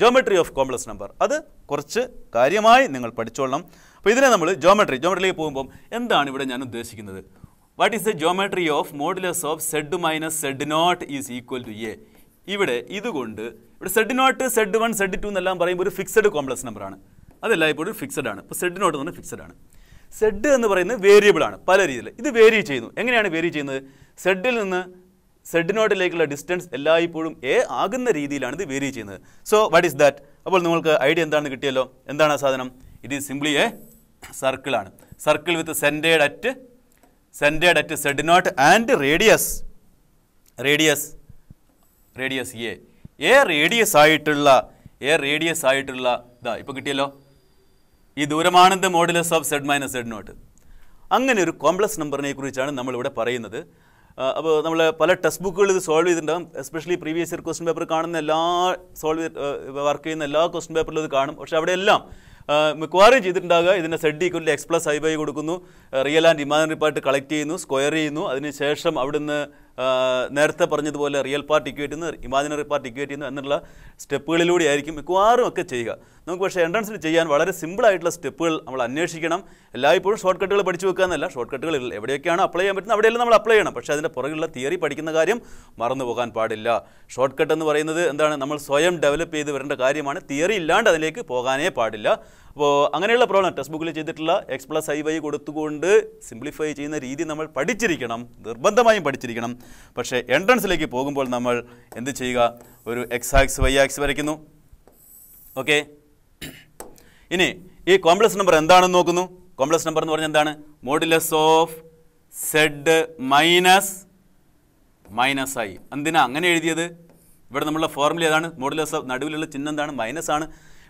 geometry of complex number അത് കുറച്ച് കാര്യമായി നിങ്ങൾ പഠിച്ചോളണം അപ്പോൾ ഇതിനെ നമ്മൾ ജോമെട്രി ജോമെട്രിയിലേക്ക് പോകുമ്പം എന്താണ് ഇവിടെ ഞാൻ ഉദ്ദേശിക്കുന്നത് what is the geometry of modulus of z minus z naught is equal to a ഇവിടെ ഇതുകൊണ്ട് ഇവിടെ z naught z one z two എന്നെല്ലാം പറയുമ്പോൾ ഒരു ഫിക്സഡ് കോംപ്ലക്സ് നമ്പറാണ് അതെല്ലാം ഇപ്പോൾ ഒരു ഫിക്സഡ് ആണ് ഇപ്പോൾ സെഡ് നോട്ട് എന്ന് പറഞ്ഞാൽ ഫിക്സഡ് ആണ് സെഡ് എന്ന് പറയുന്നത് വേരിയബിളാണ് പല രീതിയിൽ ഇത് വേരി ചെയ്യുന്നു എങ്ങനെയാണ് വേരി ചെയ്യുന്നത് സെഡിൽ നിന്ന് സെഡിനോട്ടിലേക്കുള്ള ഡിസ്റ്റൻസ് എല്ലായ്പ്പോഴും എ ആകുന്ന രീതിയിലാണ് ഇത് വേരി ചെയ്യുന്നത് സോ വാട്ട് ഈസ് ദാറ്റ് അപ്പോൾ നിങ്ങൾക്ക് ഐഡിയ എന്താണെന്ന് കിട്ടിയല്ലോ എന്താണ് ആ സാധനം ഇറ്റ് ഈസ് സിംപ്ലി എ സർക്കിളാണ് circle with centred at centred at z naught and radius radius radius a a radius ആയിട്ടുള്ള എ റേഡിയസ് ആയിട്ടുള്ള ഇതാ ഇപ്പോൾ കിട്ടിയല്ലോ ഈ ദൂരമാണ് modulus of z minus z naught അങ്ങനെ ഒരു കോംപ്ലക്സ് നമ്പറിനെ കുറിച്ചാണ് നമ്മളിവിടെ പറയുന്നത് അപ്പോൾ നമ്മൾ പല ടെക്സ്റ്റ് ബുക്കുകളിൽ ഇത് സോൾവ് ചെയ്തിട്ടുണ്ടാകും especially previous year question paper കാണുന്ന എല്ലാ സോൾവ് വർക്ക് ചെയ്യുന്ന എല്ലാ ക്വസ്റ്റ്യൻ പേപ്പറിലും ഇത് കാണും പക്ഷേ അവിടെ എല്ലാം മിക്കവാറും ചെയ്തിട്ടുണ്ടാകുക ഇതിൻ്റെ സെഡ് ഈക്വലിൽ എക്സ് പ്ലസ് ഐ ബൈ കൊടുക്കുന്നു real and imaginary part collect ചെയ്യുന്നു സ്ക്വയർ ചെയ്യുന്നു അതിനുശേഷം അവിടുന്ന് നേരത്തെ പറഞ്ഞതുപോലെ റിയൽ പാർട്ട് ഇക്വേറ്റ് ചെയ്യുന്നു ഇമാജിനറി പാർട്ട് ഇക്വേറ്റ് ചെയ്യുന്നു എന്നുള്ള സ്റ്റെപ്പുകളിലൂടെ ആയിരിക്കും മിക്കവാറും ഒക്കെ ചെയ്യുക നമുക്ക് പക്ഷേ എൻട്രൻസിൽ ചെയ്യാൻ വളരെ സിമ്പിളായിട്ടുള്ള സ്റ്റെപ്പുകൾ നമ്മൾ അന്വേഷിക്കണം എല്ലായ്പ്പോഴും ഷോർട്ട് കട്ടുകൾ പഠിച്ചു വെക്കുക എന്നല്ല ഷോർട്ട് കട്ടുകൾ എവിടെയൊക്കെയാണ് അപ്ലൈ ചെയ്യാൻ പറ്റുന്നത് അവിടെയെല്ലാം നമ്മൾ അപ്ലൈ ചെയ്യണം പക്ഷേ അതിൻ്റെ പുറകിലുള്ള തിയറി പഠിക്കുന്ന കാര്യം മറന്നു പോകാൻ പാടില്ല ഷോർട്ട് കട്ട് എന്ന് പറയുന്നത് എന്താണ് നമ്മൾ സ്വയം ഡെവലപ്പ് ചെയ്ത് വരേണ്ട കാര്യമാണ് തിയറി ഇല്ലാണ്ട് അതിലേക്ക് പോകാനേ പാടില്ല അപ്പോൾ അങ്ങനെയുള്ള പ്രോബ്ലം ടെക്സ്റ്റ് ബുക്കിൽ ചെയ്തിട്ടുള്ള എക്സ് പ്ലസ് ഐ വൈ കൊടുത്തുകൊണ്ട് സിംപ്ലിഫൈ ചെയ്യുന്ന രീതി നമ്മൾ പഠിച്ചിരിക്കണം നിർബന്ധമായും പഠിച്ചിരിക്കണം പക്ഷേ എൻട്രൻസിലേക്ക് പോകുമ്പോൾ നമ്മൾ എന്ത് ചെയ്യുക ഒരു എക്സ് ആക്സ് വൈ ആക്സ് വരയ്ക്കുന്നു ഓക്കെ ഇനി ഈ കോംപ്ലക്സ് നമ്പർ എന്താണെന്ന് നോക്കുന്നു കോംപ്ലക്സ് നമ്പർ എന്ന് പറഞ്ഞാൽ എന്താണ് modulus of z minus minus i എന്തിനാ അങ്ങനെ എഴുതിയത് ഇവിടെ നമ്മളുടെ ഫോർമുല ഏതാണ് മോഡുലസ് ഓഫ് നടുവിലുള്ള ചിഹ്നം എന്താണ് മൈനസ് ആണ്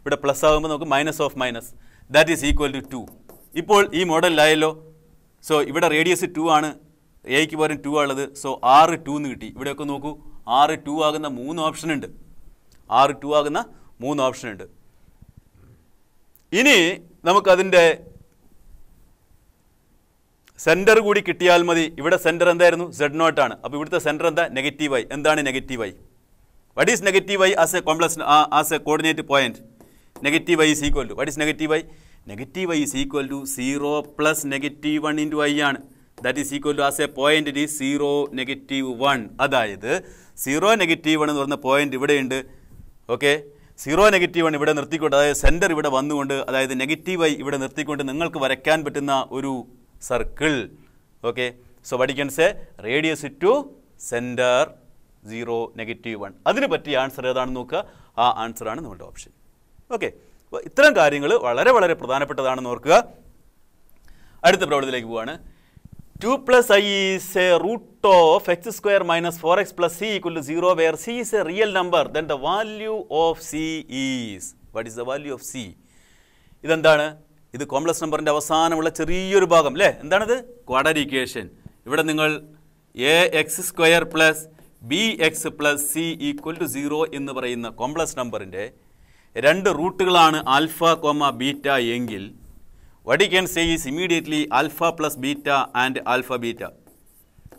ഇവിടെ പ്ലസ് ആകുമ്പോൾ നമുക്ക് minus of minus that is equal to two ഇപ്പോൾ ഈ മോഡലിലായല്ലോ സോ ഇവിടെ റേഡിയസ് ടു ആണ് എയ്ക്ക് പകരം ടു ഉള്ളത് സോ ആറ് ടു എന്ന് കിട്ടി ഇവിടെയൊക്കെ നോക്കൂ ആറ് ടു ആകുന്ന മൂന്ന് ഓപ്ഷൻ ഉണ്ട് ആറ് ടു ആകുന്ന മൂന്ന് ഓപ്ഷൻ ഉണ്ട് ഇനി നമുക്കതിൻ്റെ സെൻറ്റർ കൂടി കിട്ടിയാൽ മതി ഇവിടെ സെൻറ്റർ എന്തായിരുന്നു സെഡ് നോട്ട് ആണ് അപ്പോൾ ഇവിടുത്തെ സെൻറ്റർ എന്താ നെഗറ്റീവായി എന്താണ് നെഗറ്റീവായി വട്ട് ഈസ് നെഗറ്റീവ് ആയി as a complex as a coordinate point negative i is equal to what is negative i negative i is equal to zero plus negative one into i ആണ് that is equal to as a point it is zero negative one അതായത് zero negative one എന്ന് പറഞ്ഞ point ഇവിടെയുണ്ട് okay zero negative one ഇവിടെ നിർത്തിക്കൊണ്ട് അതായത് centre ഇവിടെ വന്നുകൊണ്ട് അതായത് നെഗറ്റീവ് ഐ ഇവിടെ നിർത്തിക്കൊണ്ട് നിങ്ങൾക്ക് വരയ്ക്കാൻ പറ്റുന്ന ഒരു സർക്കിൾ ഓക്കെ സോ പഠിക്കൻസ് radius two centre zero negative one അതിന് പറ്റിയ ആൻസർ ഏതാണെന്ന് നോക്കുക ആ ആൻസറാണ് നമ്മുടെ ഓപ്ഷൻ ഓക്കെ അപ്പോൾ ഇത്തരം കാര്യങ്ങൾ വളരെ വളരെ പ്രധാനപ്പെട്ടതാണെന്ന് ഓർക്കുക അടുത്ത പ്രവൃത്തിയിലേക്ക് പോവാണ് two plus i is a root of x square minus four x plus c equal to zero where c is a real number then the value of c is what is the value of c ഇതെന്താണ് ഇത് complex നമ്പറിൻ്റെ അവസാനമുള്ള ചെറിയൊരു ഭാഗം അല്ലേ എന്താണിത് quadratic equation ഇവിടെ നിങ്ങൾ a x square plus b x plus c equal to zero എന്ന് പറയുന്ന കോംപ്ലക്സ് നമ്പറിൻ്റെ render root alpha comma beta angle what he can say is immediately alpha plus beta and alpha beta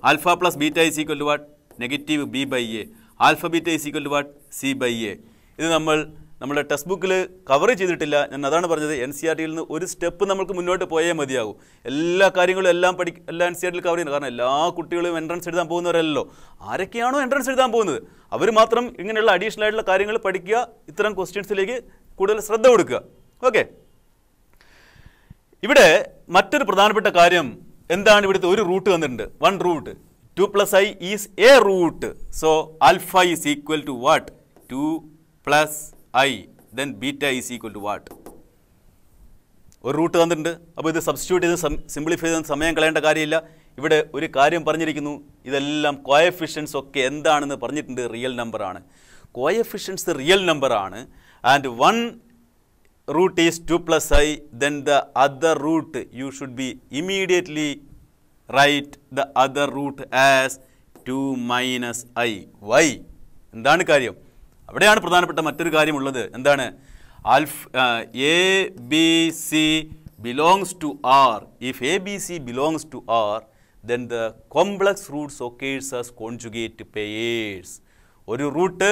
alpha plus beta is equal to what negative b by a alpha beta is equal to what c by a this is നമ്മുടെ text ബുക്കിൽ cover ചെയ്തിട്ടില്ല ഞാൻ അതാണ് പറഞ്ഞത് N C R ടിയിൽ നിന്ന് ഒരു step നമുക്ക് മുന്നോട്ട് പോയേ മതിയാകും എല്ലാ കാര്യങ്ങളും എല്ലാം പഠി എല്ലാ എൻ സി ആർ e ടിയിൽ കവർ ചെയ്യുന്നത് കാരണം എല്ലാ കുട്ടികളും എൻട്രൻസ് എഴുതാൻ പോകുന്നവരല്ലോ ആരൊക്കെയാണോ എൻട്രൻസ് എഴുതാൻ പോകുന്നത് അവർ മാത്രം ഇങ്ങനെയുള്ള അഡീഷണൽ ആയിട്ടുള്ള കാര്യങ്ങൾ പഠിക്കുക ഇത്തരം ക്വസ്റ്റ്യൻസിലേക്ക് കൂടുതൽ ശ്രദ്ധ കൊടുക്കുക ഓക്കെ ഇവിടെ മറ്റൊരു പ്രധാനപ്പെട്ട കാര്യം എന്താണ് ഇവിടുത്തെ ഒരു റൂട്ട് തന്നിട്ടുണ്ട് one root two plus i is a root so alpha is equal to what two plus i then beta is equal to what ഒരു റൂട്ട് തന്നിട്ടുണ്ട് അപ്പോൾ ഇത് സബ്സ്റ്റിറ്റ്യൂട്ട് ചെയ്ത് സിംപ്ലിഫൈ ചെയ്ത് സമയം കളയേണ്ട കാര്യമില്ല ഇവിടെ ഒരു കാര്യം പറഞ്ഞിരിക്കുന്നു ഇതെല്ലാം കോയഫിഷ്യൻസ് ഒക്കെ എന്താണെന്ന് പറഞ്ഞിട്ടുണ്ട് റിയൽ നമ്പറാണ് കോയഫിഷ്യൻസ് റിയൽ നമ്പറാണ് and one root is two plus i then the other root you should be immediately right the other root as two minus i y എന്താണ് കാര്യം അവിടെയാണ് പ്രധാനപ്പെട്ട മറ്റൊരു കാര്യമുള്ളത് എന്താണ് alpha a B c belongs R if a B c belongs to R then the complex roots occurs as conjugate pairs. ഒരു root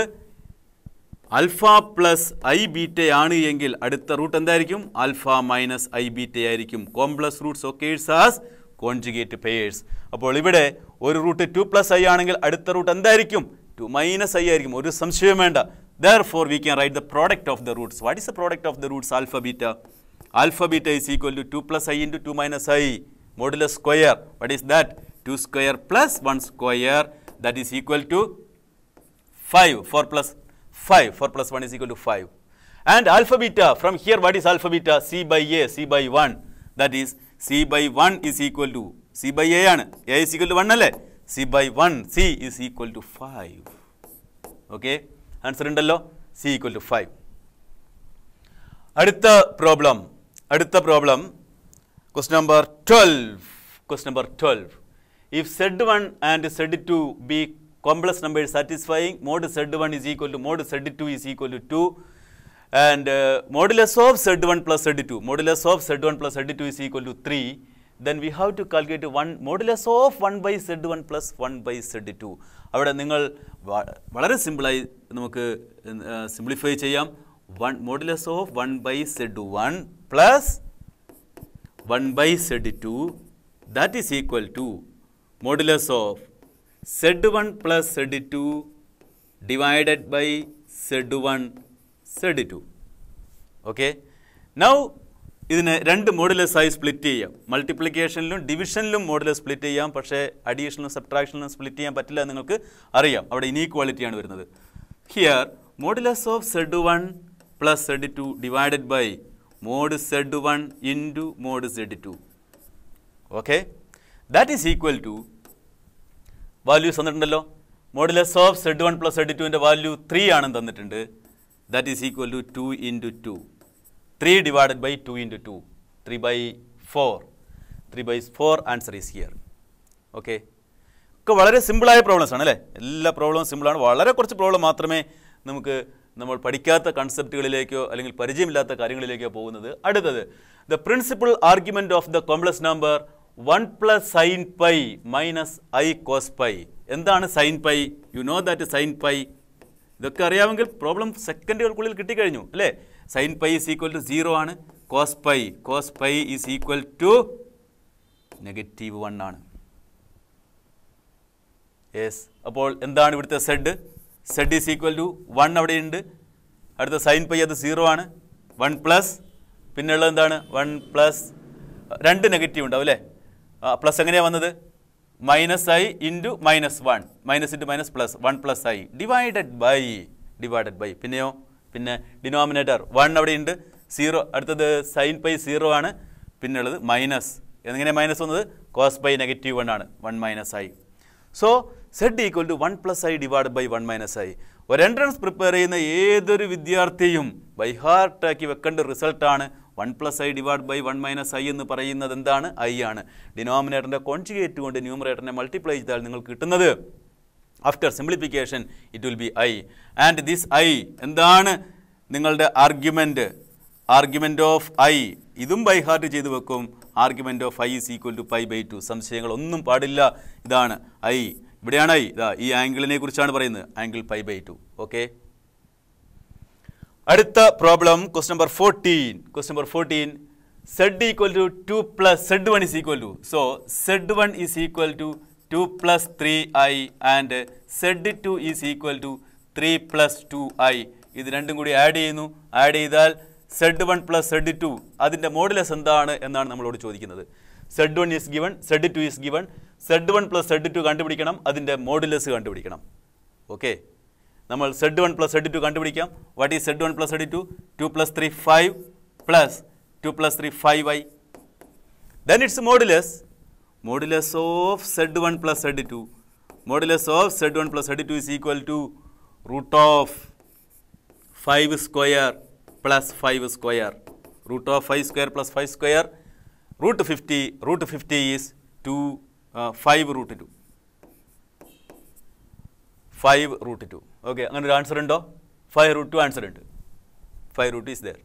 alpha plus i beta ആണ് എങ്കിൽ അടുത്ത റൂട്ട് എന്തായിരിക്കും അൽഫ മൈനസ് ഐ ബീറ്റ ആയിരിക്കും complex roots occurs as conjugate pairs അപ്പോൾ ഇവിടെ ഒരു root two plus I ആണെങ്കിൽ അടുത്ത റൂട്ട് എന്തായിരിക്കും 2 minus i is ഒരു സംശയവും വേണ്ട therefore we can write the product of the roots what is the product of the roots alpha beta alpha beta is equal to 2 plus i into 2 minus i modulus square what is that 2 square plus 1 square that is equal to 5 4 plus 5 4 plus 1 is equal to 5 and alpha beta from here what is alpha beta c by a c by 1 that is c by 1 is equal to c by a ആണ് a is equal to 1 c by 1 c is equal to 5 okay answer undallo c equal to 5 adutha problem adutha problem question number 12 question number 12 if set one and set 2 be complex number satisfying mode set one is equal to mode set 2 is equal to 2 and uh, modulus of z1 plus set 2 modulus of set one plus set 2 is equal to 3 then we have to calculate one modulus of one by z one plus one by z two അവിടെ നിങ്ങൾ വളരെ സിമ്പിളായി നമുക്ക് simplify ചെയ്യാം one modulus of one by z one plus one by z two that is equal to modulus of z one plus z two divided by Z1, Z2. Okay. Now, ഇതിനെ രണ്ട് മോഡുലസായി split ചെയ്യാം മൾട്ടിപ്ലിക്കേഷനിലും ഡിവിഷനിലും model split ചെയ്യാം പക്ഷേ അഡീഷണലും സബ്ട്രാക്ഷനിലും split ചെയ്യാൻ പറ്റില്ല നിങ്ങൾക്ക് അറിയാം അവിടെ ഇനീക്വാളിറ്റിയാണ് വരുന്നത് here modulus of z one plus z two divided by mod z one into mod z two okay that is equal to values തന്നിട്ടുണ്ടല്ലോ modulus of z one plus z ടുവിൻ്റെ വാല്യൂ ത്രീ ആണെന്ന് തന്നിട്ടുണ്ട് that is equal to two into two three divided by two into two three by four three by four answer is here okay ഒക്കെ വളരെ സിമ്പിളായ problems ആണ് അല്ലേ എല്ലാ പ്രോബ്ലവും സിമ്പിളാണ് വളരെ കുറച്ച് പ്രോബ്ലം മാത്രമേ നമുക്ക് നമ്മൾ പഠിക്കാത്ത കൺസെപ്റ്റുകളിലേക്കോ അല്ലെങ്കിൽ പരിചയമില്ലാത്ത കാര്യങ്ങളിലേക്കോ പോകുന്നത് അടുത്തത് the principal argument of the complex number one plus sine pi minus i cos pi എന്താണ് sine pi you know that sine pi ഇതൊക്കെ അറിയാമെങ്കിൽ പ്രോബ്ലം സെക്കൻഡുകൾക്കുള്ളിൽ കിട്ടിക്കഴിഞ്ഞു അല്ലേ sine pi is equal to zero ആണ് cos pi cos pi is equal to negative one ആണ് yes അപ്പോൾ എന്താണ് ഇവിടുത്തെ z z is equal to one അവിടെയുണ്ട് അടുത്ത സൈൻ പൈ അത് സീറോ ആണ് വൺ പ്ലസ് പിന്നെ ഉള്ളത് എന്താണ് വൺ പ്ലസ് രണ്ട് നെഗറ്റീവ് ഉണ്ടാവും അല്ലേ പ്ലസ് എങ്ങനെയാണ് വന്നത് minus i into minus one minus into minus plus one plus i divided by divided by പിന്നെയോ പിന്നെ ഡിനോമിനേറ്റർ വൺ അവിടെയുണ്ട് സീറോ അടുത്തത് സൈൻ പൈ സീറോ ആണ് പിന്നെയുള്ളത് മൈനസ് എങ്ങനെ മൈനസ് വന്നത് കോസ് ബൈ നെഗറ്റീവ് വൺ ആണ് one minus i so z equal to one plus i divide by one minus i ഒരു എൻട്രൻസ് പ്രിപ്പയർ ചെയ്യുന്ന ഏതൊരു വിദ്യാർത്ഥിയും ബൈ ഹാർട്ടാക്കി വെക്കേണ്ട റിസൾട്ടാണ് one plus i divide by one minus i എന്ന് പറയുന്നത് എന്താണ് ഐ ആണ് ഡിനോമിനേറ്ററിൻ്റെ കോൺജുഗേറ്റ് കൊണ്ട് ന്യൂമറേറ്ററിനെ മൾട്ടിപ്ലൈ ചെയ്താൽ നിങ്ങൾക്ക് കിട്ടുന്നത് after simplification it will be i and this i എന്താണ് നിങ്ങളുടെ ആർഗ്യുമെൻറ്റ് ആർഗ്യുമെൻറ്റ് ഓഫ് ഐ ഇതും ബൈ ഹാർട്ട് ചെയ്ത് വെക്കും argument of i is equal to phi by two സംശയങ്ങളൊന്നും പാടില്ല ഇതാണ് ഐ ഇവിടെയാണ് ഐ ഇതാ ഈ ആംഗിളിനെ കുറിച്ചാണ് പറയുന്നത് angle phi by two okay അടുത്ത problem quest number fourteen quest number fourteen z equal to to plus z one is equal to so z one is equal to to plus three i and z two is equal to three plus two i ഇത് രണ്ടും കൂടി add ചെയ്യുന്നു add ചെയ്താൽ z one plus z two അതിൻ്റെ modulus എന്താണ് എന്നാണ് നമ്മളോട് ചോദിക്കുന്നത് z one is given Z two is given z one plus z two കണ്ടുപിടിക്കണം അതിൻ്റെ മോഡുലസ് കണ്ടുപിടിക്കണം ഓക്കെ നമ്മൾ z one plus z two കണ്ടുപിടിക്കാം what is z one plus z two to plus three five plus two plus three five i then it's modulus modulus of z one plus z two modulus of Z1 plus Z2 is equal to root of 5 square plus 5 square, root of 5 square plus 5 square, root 50, root 50 is 2, uh, 5 root 2, 5 root 2, okay, and answer answer 5 root 2 answer ഉണ്ട് 5 root is there,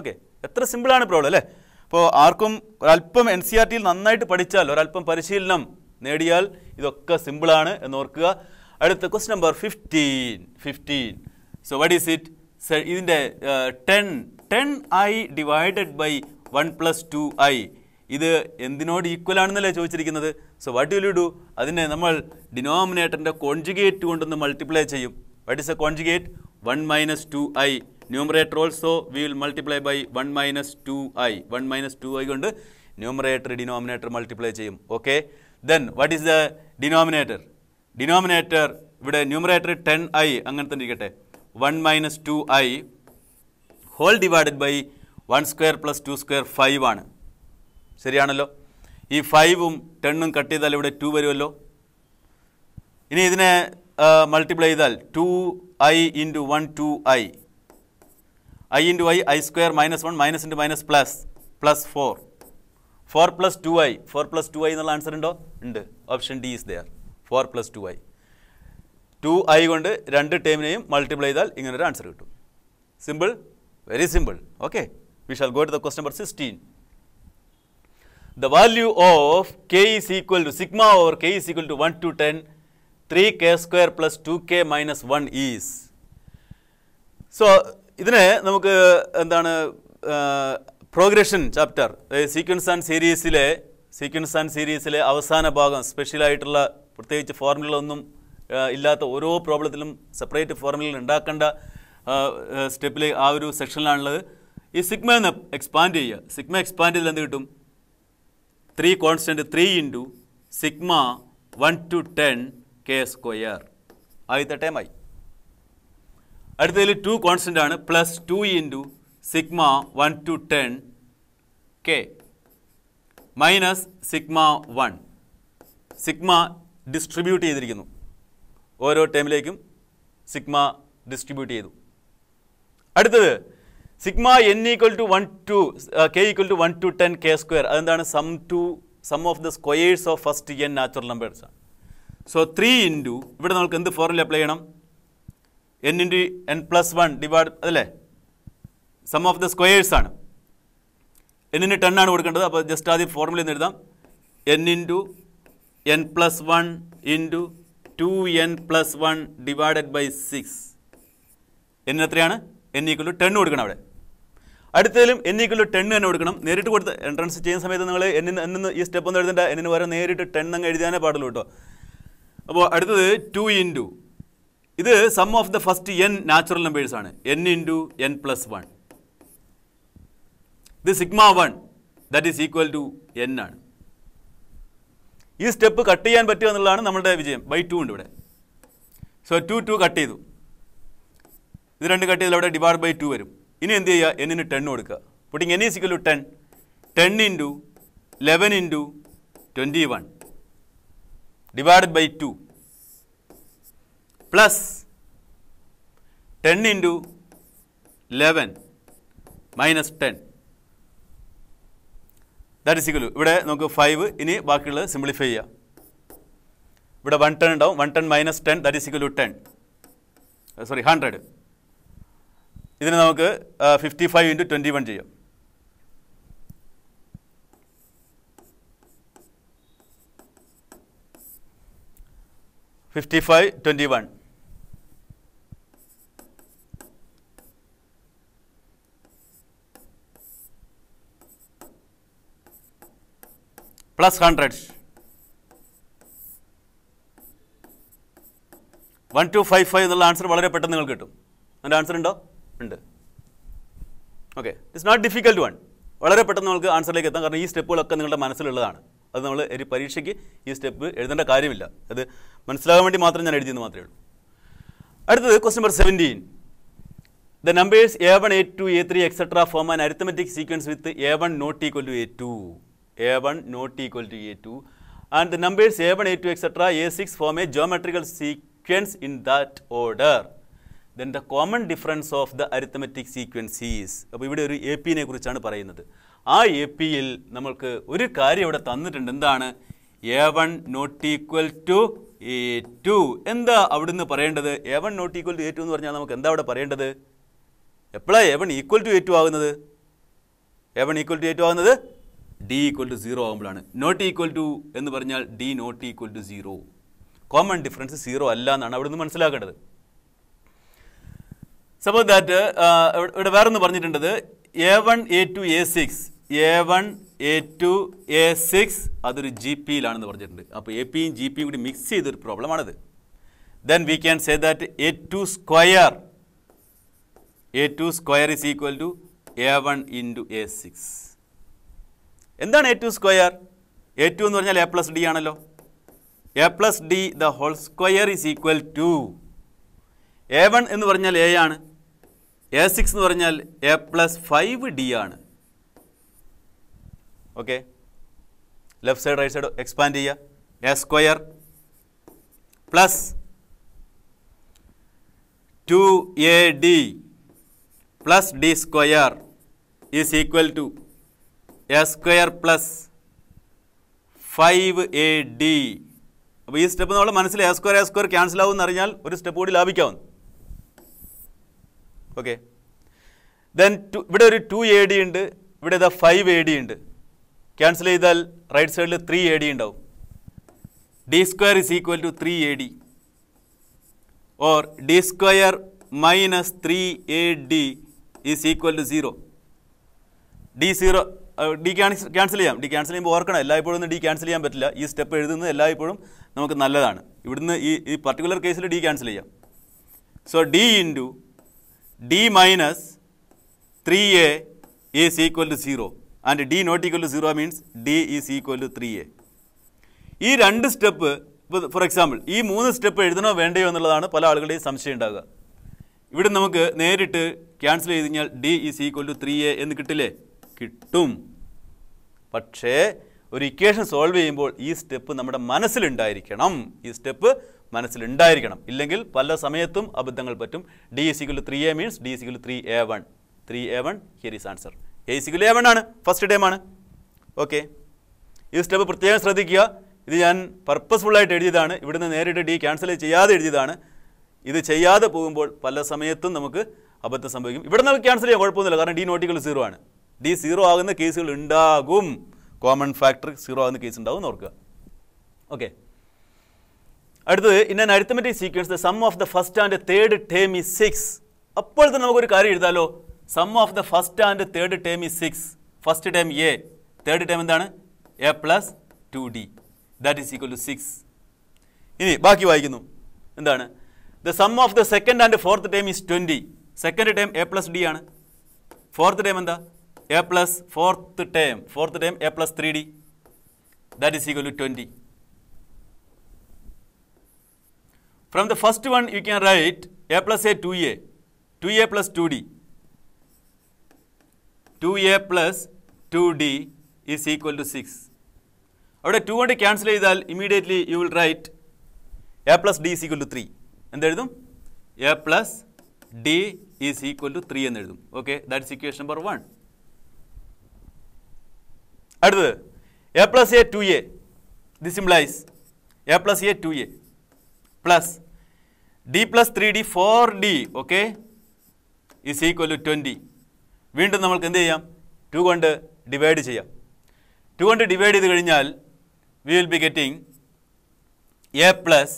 okay, എത്ര simple problem problem അപ്പോൾ ആർക്കും ഒരല്പം N ncrt R ടിയിൽ നന്നായിട്ട് പഠിച്ചാൽ ഒരല്പം പരിശീലനം നേടിയാൽ ഇതൊക്കെ സിമ്പിളാണ് എന്ന് ഓർക്കുക അടുത്ത quest number fifteen fifteen so what is it ഇതിൻ്റെ ten ten i divided by one plus two i ഇത് എന്തിനോട് ഈക്വൽ ആണെന്നല്ലേ ചോദിച്ചിരിക്കുന്നത് സോ വാട്ട് യു ഡു അതിനെ നമ്മൾ ഡിനോമിനേറ്ററിൻ്റെ കോൺജുഗേറ്റ് കൊണ്ടൊന്ന് മൾട്ടിപ്ലൈ ചെയ്യും what is a conjugate one minus two i numerator also we will multiply by one minus two i one minus two i കൊണ്ട് numerator denominator multiply ചെയ്യും okay then what is the denominator denominator ഇവിടെ numerator ten i അങ്ങനെ തന്നെ ഇരിക്കട്ടെ one minus two i whole divided by one square plus two square five ആണ് ശരിയാണല്ലോ ഈ ഫൈവും ടെണ്ണും കട്ട് ചെയ്താൽ ഇവിടെ ടു വരുമല്ലോ ഇനി ഇതിനെ മൾട്ടിപ്ലൈ ചെയ്താൽ two i into one two i i into i i square minus one minus into minus plus plus four four plus two i four plus two i എന്നുള്ള ആൻസർ ഉണ്ടോ ഉണ്ട് option D is there four plus two i two i കൊണ്ട് രണ്ട് ടേമിനെയും multiply ചെയ്താൽ ഇങ്ങനൊരു answer കിട്ടും simple very simple okay we shall go to the quest number sixteen of k is k to sigma over k is k two one two 1 three 10 square plus two 2k minus 1 is so ഇതിനെ നമുക്ക് എന്താണ് progression chapter sequence and സീരീസിലെ sequence and സീരീസിലെ അവസാന ഭാഗം സ്പെഷ്യലായിട്ടുള്ള പ്രത്യേകിച്ച് ഫോർമുലകളൊന്നും ഇല്ലാത്ത ഓരോ പ്രോബ്ലത്തിലും സെപ്പറേറ്റ് ഫോർമുലകൾ ഉണ്ടാക്കേണ്ട സ്റ്റെപ്പിലെ ആ ഒരു സെക്ഷനിലാണുള്ളത് ഈ സിഗ്മ എന്ന് എക്സ്പാൻഡ് ചെയ്യുക സിഗ്മ എക്സ്പാൻഡ് ചെയ്താൽ എന്ത് കിട്ടും three constant three into sigma one two ten k square ആദ്യത്തെ ആയി അടുത്തതിൽ ടു കോൺസ്റ്റൻ്റ് ആണ് plus two into sigma one two ten k minus sigma one sigma distribute ചെയ്തിരിക്കുന്നു ഓരോ ടേമിലേക്കും സിഗ്മ ഡിസ്ട്രിബ്യൂട്ട് ചെയ്തു അടുത്തത് sigma n equal to one two k equal to one two ten k square അതെന്താണ് sum to sum of the squares of first n natural numbers ആണ് so three into ഇവിടെ നമുക്ക് എന്ത് ഫോർമുല അപ്ലൈ ചെയ്യണം n into n plus one divide അതല്ലേ sum of the squares ആണ് എന്നിന് ten ആണ് കൊടുക്കേണ്ടത് അപ്പോൾ ജസ്റ്റ് ആദ്യം ഫോർമുല എന്ന് എഴുതാം n into n plus one into two n plus one divided by six എന്നിന് എത്രയാണ് എൻ ഈക്വൽ ടു ടെൻ കൊടുക്കണം അവിടെ അടുത്തതിലും എൻ ഈക്വൽ ടെൻ തന്നെ കൊടുക്കണം നേരിട്ട് കൊടുത്ത് എൻട്രൻസ് ചെയ്യുന്ന സമയത്ത് നിങ്ങൾ എന്നിന് എന്നിന്ന് ഈ സ്റ്റെപ്പ് ഒന്നും എഴുതേണ്ട എന്നിന് വരെ നേരിട്ട് ടെൻ അങ്ങ് എഴുതാനേ പാടുള്ളൂ കേട്ടോ അപ്പോൾ അടുത്തത് ടു ഇൻറ്റു ഇത് sum of the first n natural നമ്പേഴ്സാണ് n into n plus one ഇത് sigma one that is equal to N ആണ് ഈ സ്റ്റെപ്പ് കട്ട് ചെയ്യാൻ പറ്റുക എന്നുള്ളതാണ് നമ്മുടെ വിജയം ബൈ ടു ഉണ്ട് ഇവിടെ സോ ടു ടു കട്ട് ചെയ്തു ഇത് രണ്ട് കട്ട് ചെയ്താൽ അവിടെ ഡിവൈഡ് ബൈ ടു വരും ഇനി എന്ത് ചെയ്യുക എന്നിന് ടെൻ കൊടുക്കുക putting n is equal to ten ten into eleven into twenty one divide by two plus ten into eleven minus ten that is equal ഇവിടെ നമുക്ക് ഫൈവ് ഇനി ബാക്കിയുള്ളത് സിംപ്ലിഫൈ ചെയ്യാം ഇവിടെ വൺ ടെൻ ഉണ്ടാവും one ten minus ten that is equal ten sorry hundred ഇതിന് നമുക്ക് fifty five into twenty one ചെയ്യാം fifty five twenty one plus 100. 1 two five five എന്നുള്ള ആൻസർ വളരെ പെട്ടെന്ന് നിങ്ങൾ കിട്ടും അതിൻ്റെ ആൻസർ ഉണ്ടോ ഉണ്ട് okay it's not difficult one വളരെ പെട്ടെന്ന് നമുക്ക് ആൻസറിലേക്ക് എത്താം കാരണം ഈ സ്റ്റെപ്പുകളൊക്കെ നിങ്ങളുടെ മനസ്സിലുള്ളതാണ് അത് നമ്മൾ ഒരു പരീക്ഷയ്ക്ക് ഈ സ്റ്റെപ്പ് എഴുതേണ്ട കാര്യമില്ല അത് മനസ്സിലാകാൻ വേണ്ടി മാത്രം ഞാൻ എഴുതിയെന്ന് മാത്രമേ ഉള്ളൂ അടുത്തത് question number seventeen the numbers a one a two a three etcetera form an arithmetic sequence with a one not equal to a two a1 not equal to a2 and the numbers a1, a2, etc., a6 form a geometrical sequence in that order. Then the common difference of the arithmetic sequence is അപ്പോൾ ഇവിടെ ഒരു A പിനെ കുറിച്ചാണ് പറയുന്നത് ആ A പിയിൽ നമ്മൾക്ക് ഒരു കാര്യം ഇവിടെ തന്നിട്ടുണ്ട് എന്താണ് a one not equal to a two എന്താ അവിടുന്ന് പറയേണ്ടത് a one not equal to a two എന്ന് പറഞ്ഞാൽ നമുക്ക് എന്താ അവിടെ പറയേണ്ടത് എപ്പോഴാണ് a one equal to a two ആകുന്നത് a one equal to a two ആകുന്നത് ഡി ഈക്വൽ ടു സീറോ ആകുമ്പോഴാണ് നോട്ട് ഈക്വൽ ടു എന്ന് പറഞ്ഞാൽ d not equal to zero common difference zero അല്ല എന്നാണ് അവിടെ നിന്ന് മനസ്സിലാക്കേണ്ടത് സപ്പോസ് ദാറ്റ് ഇവിടെ വേറൊന്ന് പറഞ്ഞിട്ടുണ്ടത് A one a two a six a one a two a six അതൊരു ജി പിയിലാണെന്ന് പറഞ്ഞിട്ടുണ്ട് അപ്പോൾ എ പിയും ജി പിയും കൂടി മിക്സ് ചെയ്തൊരു പ്രോബ്ലമാണിത് then we can say that a two square a two square is equal to a one in two a six എന്താണ് a two square a two എന്ന് പറഞ്ഞാൽ എ പ്ലസ് ഡി ആണല്ലോ a plus d the whole square is equal to a one എന്ന് പറഞ്ഞാൽ A ആണ് a six എന്ന് പറഞ്ഞാൽ a plus five d ആണ് okay left side right side expand ചെയ്യുക a square plus two a d plus d square is equal to A square plus five a d അപ്പോൾ ഈ സ്റ്റെപ്പ് നമ്മൾ മനസ്സിൽ a square a square cancel ആവും എന്നറിഞ്ഞാൽ ഒരു സ്റ്റെപ്പ് കൂടി ലാഭിക്കാവുന്നു ഓക്കെ ദെൻ ടു ഇവിടെ ഒരു ടു എ ഡി ഉണ്ട് ഇവിടെ ഇതാ ഫൈവ് എ ഡി ഉണ്ട് ക്യാൻസൽ ചെയ്താൽ റൈറ്റ് സൈഡിൽ ത്രീ എ ഡി ഉണ്ടാവും d square is equal to three a d or d square minus three a d is equal to zero d zero d cans cancel ചെയ്യാം d cancel ചെയ്യുമ്പോൾ ഓർക്കണം എല്ലായ്പ്പോഴും D cancel ചെയ്യാൻ പറ്റില്ല ഈ step എഴുതുന്നത് എല്ലായ്പ്പോഴും നമുക്ക് നല്ലതാണ് ഇവിടുന്ന് ഈ ഈ പർട്ടിക്കുലർ കേസിൽ ഡി ക്യാൻസൽ ചെയ്യാം so d into d minus three a is equal to zero and d not equal to zero means d is equal to three a ഈ രണ്ട് സ്റ്റെപ്പ് ഇപ്പോൾ ഫോർ എക്സാമ്പിൾ ഈ മൂന്ന് സ്റ്റെപ്പ് എഴുതണോ വേണ്ടയോ എന്നുള്ളതാണ് പല ആളുകളുടെയും സംശയം ഉണ്ടാകുക ഇവിടെ നമുക്ക് നേരിട്ട് ക്യാൻസൽ ചെയ്ത് കഴിഞ്ഞാൽ d is equal to three a എന്ന് കിട്ടില്ലേ കിട്ടും പക്ഷേ ഒരു ഇക്വേഷൻ സോൾവ് ചെയ്യുമ്പോൾ ഈ സ്റ്റെപ്പ് നമ്മുടെ മനസ്സിലുണ്ടായിരിക്കണം ഈ സ്റ്റെപ്പ് മനസ്സിലുണ്ടായിരിക്കണം ഇല്ലെങ്കിൽ പല സമയത്തും അബദ്ധങ്ങൾ പറ്റും d equal three a means d equal three a one three a one here is answer a equal a one ആണ് ഫസ്റ്റ് ആണ് ഓക്കെ ഈ സ്റ്റെപ്പ് പ്രത്യേകം ശ്രദ്ധിക്കുക ഇത് ഞാൻ പർപ്പസ്ഫുള്ളായിട്ട് എഴുതിയതാണ് ഇവിടുന്ന് നേരിട്ട് ഡി ക്യാൻസൽ ചെയ്യാതെ എഴുതിയതാണ് ഇത് ചെയ്യാതെ പോകുമ്പോൾ പല സമയത്തും നമുക്ക് അബദ്ധം സംഭവിക്കും ഇവിടെ നമുക്ക് ക്യാൻസൽ ചെയ്യാം കുഴപ്പമൊന്നുമില്ല കാരണം ഡി നോട്ടിക്കൽ സീറോ ആണ് ഡി സീറോ ആകുന്ന കേസുകൾ ഉണ്ടാകും കോമൺ ഫാക്ടർ സീറോ ആകുന്ന കേസ് ഉണ്ടാവും എന്ന് ഓർക്കുക ഓക്കെ അടുത്തത് in an arithmetic sequence the sum of the first and third term ഈ സിക്സ് അപ്പോൾ തന്നെ നമുക്കൊരു കാര്യം എഴുതാലോ sum of the first and third term ഈ six first term a third term എന്താണ് A plus two d that is equal to six ഇനി ബാക്കി വായിക്കുന്നു എന്താണ് the sum of the second and fourth term is twenty second term a plus d ആണ് fourth term എന്താ a plus fourth term fourth term a plus three d that is equal to twenty from the first one you can write a plus A two a two A plus two d two A plus two D is equal to six അവിടെ two കൊണ്ട് cancel ചെയ്താൽ immediately you will write a plus D is equal to three എന്തെഴുതും A plus D is equal to three എന്നെഴുതും okay that's equation number one അടുത്തത് A plus A two A D simplify A plus A two A plus D plus three D four D okay is equal to twenty വീണ്ടും നമ്മൾക്ക് എന്ത് ചെയ്യാം to കൊണ്ട് divide ചെയ്യാം to കൊണ്ട് divide ചെയ്ത് കഴിഞ്ഞാൽ we will be getting A plus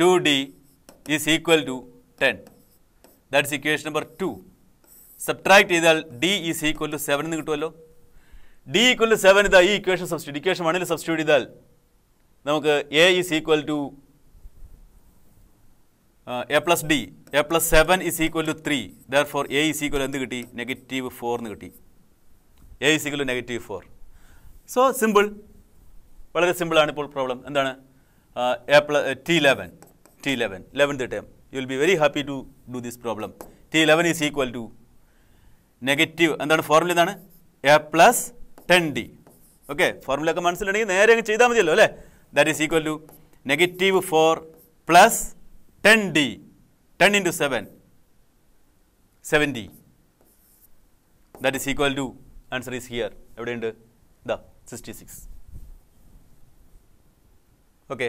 two D is equal to ten that's equation number two subtract ചെയ്താൽ D is equal to seven എന്ന് കിട്ടുമല്ലോ ഡി ഈക്വൽ ടു സെവൻ ഇതാ ഈ ഇക്വേഷൻ സബ്സ്റ്റിറ്റ് ഇക്വേഷൻ വണ്ണിൽ substitute ചെയ്താൽ നമുക്ക് A is equal to A plus D A plus seven is equal to three there four A is equal എന്ത് കിട്ടി negative four എന്ന് കിട്ടി A is equal to negative four so simple വളരെ സിമ്പിളാണ് ഇപ്പോൾ പ്രോബ്ലം എന്താണ് A plus T eleven T eleven eleventh time you will be very happy to do this problem T eleven is equal to negative എന്താണ് formula എന്താണ് A plus ten D okay ഫോർമുലയൊക്കെ മനസ്സിലുണ്ടെങ്കിൽ നേരെ അങ്ങ് ചെയ്താൽ മതിയല്ലോ അല്ലേ that is equal to negative four plus ten D ten into seven seventy that is equal to answer is here എവിടെയുണ്ട് ദ സിക്സ്റ്റി സിക്സ് ഓക്കെ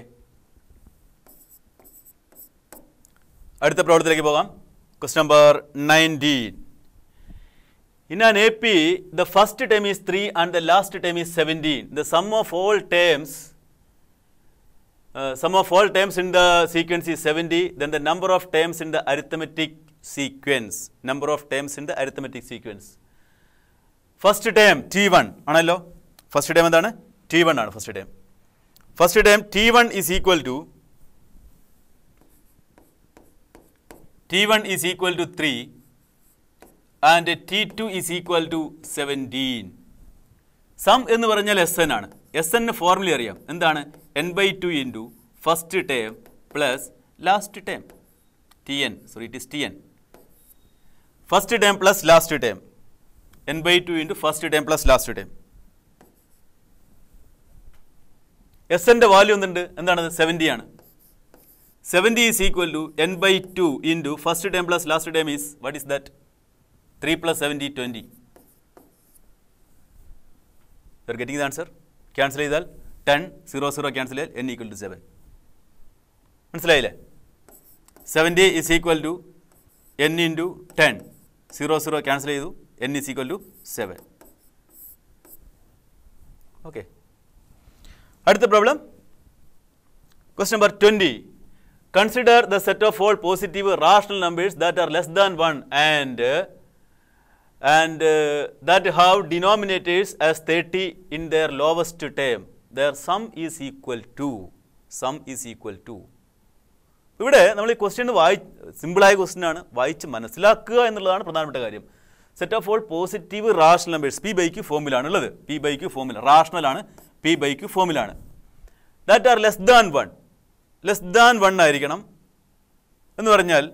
അടുത്ത പ്രോബ്ലത്തിലേക്ക് പോകാം question number nineteen In an AP, the first term is 3 and the last term is 17. The sum of all terms, uh, sum of all terms in the sequence is 70, then the number of terms in the arithmetic sequence, number of terms in the arithmetic sequence. First term T1, analo, first term എന്താണ് T1 ആണ് first term. First term T1 is equal to T1 is equal to 3 and T2 is equal to 17. Sum എന്ന് പറഞ്ഞാൽ S N ആണ് S N formula അറിയാം എന്താണ് N by two into first term plus last term T N sorry it is T N first term plus last term N by two into first term plus last term S എൻ്റെ value എന്തുണ്ട് എന്താണത് seventy ആണ് seventy is equal to N by two into first term plus last term is what is that 3 plus 70, 20. You are getting the answer? Cancel it. 10, 0, 0, cancel it. N equal to 7. Cancel 70 is equal to N into 10. 0, 0, cancel it. N is equal to 7. Okay. What is the problem? Question number 20. Consider the set of all positive rational numbers that are less than 1 and and uh, that have denominators as 30 in their lowest term, their sum is equal to, sum is equal to. ഇവിടെ നമ്മൾ ഈ question വായി സിമ്പിളായ question ആണ് വായിച്ച് മനസ്സിലാക്കുക എന്നുള്ളതാണ് പ്രധാനപ്പെട്ട കാര്യം set of all positive rational numbers P by Q ഫോമിലാണ് ഉള്ളത് പി ബൈക്ക് ഫോമിൽ റാഷണലാണ് പി ബൈക്ക് ഫോമിലാണ് that are less than one less than one ആയിരിക്കണം എന്ന് പറഞ്ഞാൽ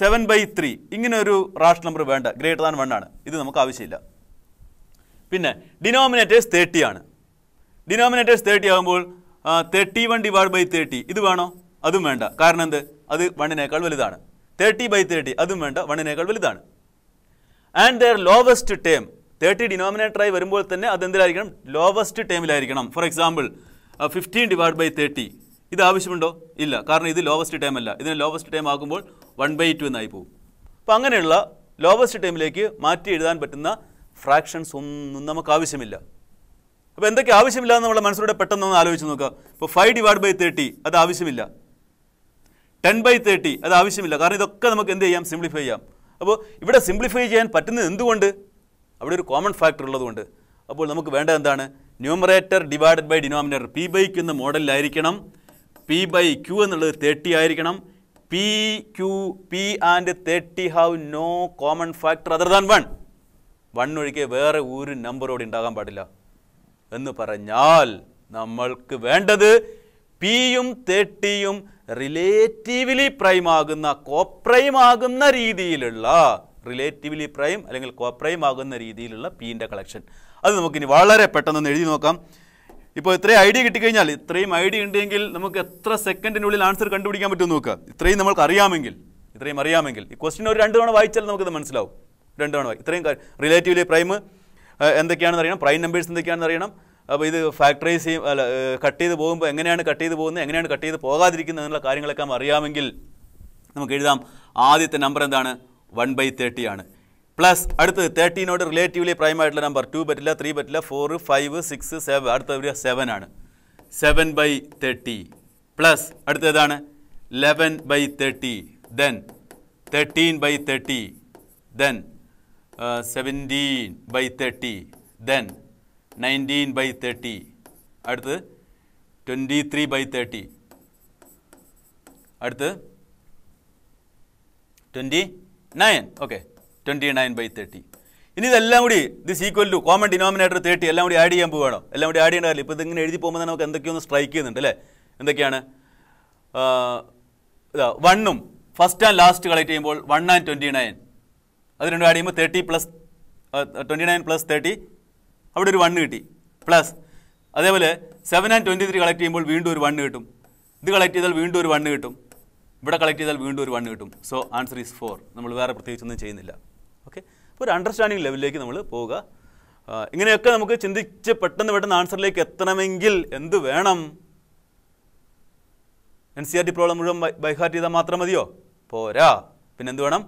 സെവൻ ബൈ ത്രീ ഇങ്ങനെ ഒരു റാഷ് നമ്പർ വേണ്ട ഗ്രേറ്റർ ദാൻ വൺ ആണ് ഇത് നമുക്ക് ആവശ്യമില്ല പിന്നെ ഡിനോമിനേറ്റേഴ്സ് തേർട്ടി ആണ് ഡിനോമിനേറ്റേഴ്സ് തേർട്ടി ആകുമ്പോൾ thirty one divide by thirty ഇത് വേണോ അതും വേണ്ട കാരണം എന്ത് അത് വണ്ണിനേക്കാൾ വലുതാണ് തേർട്ടി ബൈ തേർട്ടി അതും വേണ്ട വണ്ണിനേക്കാൾ വലുതാണ് and their lowest term thirty ഡിനോമിനേറ്ററായി വരുമ്പോൾ തന്നെ അതെന്തിലായിരിക്കണം ലോവസ്റ്റ് ടേമിലായിരിക്കണം for example fifteen divide by thirty ഇത് ആവശ്യമുണ്ടോ ഇല്ല കാരണം ഇത് ലോവസ്റ്റ് ടൈം അല്ല ഇതിനെ ലോവസ്റ്റ് ടൈം ആകുമ്പോൾ വൺ ബൈ ടു എന്നായി പോകും അപ്പോൾ അങ്ങനെയുള്ള ലോവസ്റ്റ് ടൈമിലേക്ക് മാറ്റി എഴുതാൻ പറ്റുന്ന ഫ്രാക്ഷൻസ് ഒന്നും നമുക്ക് ആവശ്യമില്ല അപ്പോൾ എന്തൊക്കെ ആവശ്യമില്ല എന്ന് നമ്മളെ മനസ്സിലൂടെ പെട്ടെന്ന് ഒന്ന് ആലോചിച്ച് നോക്കുക ഇപ്പോൾ ഫൈവ് ഡിവൈഡ് ബൈ തേർട്ടി അത് ആവശ്യമില്ല ടെൻ ബൈ തേർട്ടി അത് ആവശ്യമില്ല കാരണം ഇതൊക്കെ നമുക്ക് എന്ത് ചെയ്യാം സിംപ്ലിഫൈ ചെയ്യാം അപ്പോൾ ഇവിടെ സിംപ്ലിഫൈ ചെയ്യാൻ പറ്റുന്നത് എന്തുകൊണ്ട് അവിടെ ഒരു കോമൺ ഫാക്ടർ ഉള്ളതുകൊണ്ട് അപ്പോൾ നമുക്ക് വേണ്ടത് എന്താണ് numerator divided by denominator P by Q എന്ന മോഡലിലായിരിക്കണം പി ബൈ ക്യൂ എന്നുള്ളത് തേർട്ടി ആയിരിക്കണം P Q P and thirty have no common factor other than one one ഒഴികെ വേറെ ഒരു നമ്പറോട് ഉണ്ടാകാൻ പാടില്ല എന്ന് പറഞ്ഞാൽ നമ്മൾക്ക് വേണ്ടത് പിയും തേർട്ടിയും റിലേറ്റീവ്ലി പ്രൈം ആകുന്ന കോപ്രൈം ആകുന്ന രീതിയിലുള്ള റിലേറ്റീവ്ലി പ്രൈം അല്ലെങ്കിൽ കോപ്രൈം ആകുന്ന രീതിയിലുള്ള പീൻ്റെ കളക്ഷൻ അത് നമുക്കിനി വളരെ പെട്ടെന്ന് എഴുതി നോക്കാം ഇപ്പോൾ ഇത്രയും ഐഡിയ കിട്ടിക്കഴിഞ്ഞാൽ ഇത്രയും ഐഡിയ ഉണ്ടെങ്കിൽ നമുക്ക് എത്ര സെക്കൻഡിനുള്ളിൽ ആൻസർ കണ്ടുപിടിക്കാൻ പറ്റും നോക്കുക ഇത്രയും നമുക്ക് അറിയാമെങ്കിൽ ഇത്രയും അറിയാമെങ്കിൽ ഈ ക്വസ്റ്റിൻ ഒരു രണ്ട് തവണ വായിച്ചാൽ നമുക്കത് മനസ്സിലാവും രണ്ട് തവണ ഇത്രയും റിലേറ്റീവ്ലി പ്രൈം എന്തൊക്കെയാണെന്ന് അറിയണം പ്രൈം നമ്പേഴ്സ് എന്തൊക്കെയാണെന്ന് അറിയണം അപ്പോൾ ഇത് ഫാക്ടറൈസ് ചെയ്യും അല്ല കട്ട് ചെയ്ത് പോകുമ്പോൾ എങ്ങനെയാണ് കട്ട് ചെയ്ത് പോകുന്നത് എങ്ങനെയാണ് കട്ട് ചെയ്ത് പോകാതിരിക്കുന്നത് എന്നുള്ള കാര്യങ്ങളൊക്കെ അറിയാമെങ്കിൽ നമുക്ക് എഴുതാം ആദ്യത്തെ നമ്പർ എന്താണ് വൺ ബൈ തേർട്ടിയാണ് ആണ് പ്ലസ് അടുത്തത് തേർട്ടീനോട് റിലേറ്റീവ്ലി പ്രൈം ആയിട്ടുള്ള നമ്പർ ടു പറ്റില്ല ത്രീ പറ്റില്ല ഫോർ ഫൈവ് സിക്സ് സെവൻ അടുത്ത ഒരു സെവൻ ആണ് സെവൻ ബൈ തേർട്ടി പ്ലസ് അടുത്തതാണ് eleven by thirty then thirteen by thirty then seventeen by thirty then nineteen by thirty അടുത്ത് ട്വൻറ്റി ത്രീ ബൈ തേർട്ടി അടുത്ത് twenty nine okay twenty nine by thirty ഇനി ഇതെല്ലാം കൂടി this equal to common denominator thirty എല്ലാം കൂടി add ചെയ്യാൻ പോവുകയാണോ എല്ലാം കൂടി ആഡ് ചെയ്യേണ്ട കാര്യമില്ല ഇപ്പോൾ ഇതിങ്ങനെ എഴുതി പോകുമ്പോൾ തന്നെ നമുക്ക് എന്തൊക്കെയൊന്ന് സ്ട്രൈക്ക് ചെയ്യുന്നുണ്ട് അല്ലേ എന്തൊക്കെയാണ് ഇതാ വണ്ണും ഫസ്റ്റ് ആൻഡ് ലാസ്റ്റ് കളക്ട് ചെയ്യുമ്പോൾ വൺ ആൻഡ് ട്വൻറ്റി നയൻ അത് രണ്ടും ആഡ് ചെയ്യുമ്പോൾ thirty plus twenty nine plus thirty അവിടെ ഒരു വണ്ണ് കിട്ടി പ്ലസ് അതേപോലെ seven and twenty three collect ചെയ്യുമ്പോൾ വീണ്ടും ഒരു വണ്ണ് കിട്ടും ഇത് കളക്ട് ചെയ്താൽ വീണ്ടും ഒരു വണ്ണ് കിട്ടും ഇവിടെ കളക്ട് ചെയ്താൽ വീണ്ടും ഒരു വണ്ണ് കിട്ടും സോ ആൻസർ ഈസ് ഫോർ നമ്മൾ വേറെ പ്രത്യേകിച്ചൊന്നും ചെയ്യുന്നില്ല ഓക്കെ അപ്പോൾ ഒരു അണ്ടർസ്റ്റാൻഡിങ് ലെവലിലേക്ക് നമ്മൾ പോവുക ഇങ്ങനെയൊക്കെ നമുക്ക് ചിന്തിച്ച് പെട്ടെന്ന് പെട്ടെന്ന് ആൻസറിലേക്ക് എത്തണമെങ്കിൽ എന്ത് വേണം N C R T problem മുഴുവൻ ബൈഹാർട്ട് ചെയ്താൽ മാത്രം മതിയോ പോരാ പിന്നെ എന്ത് വേണം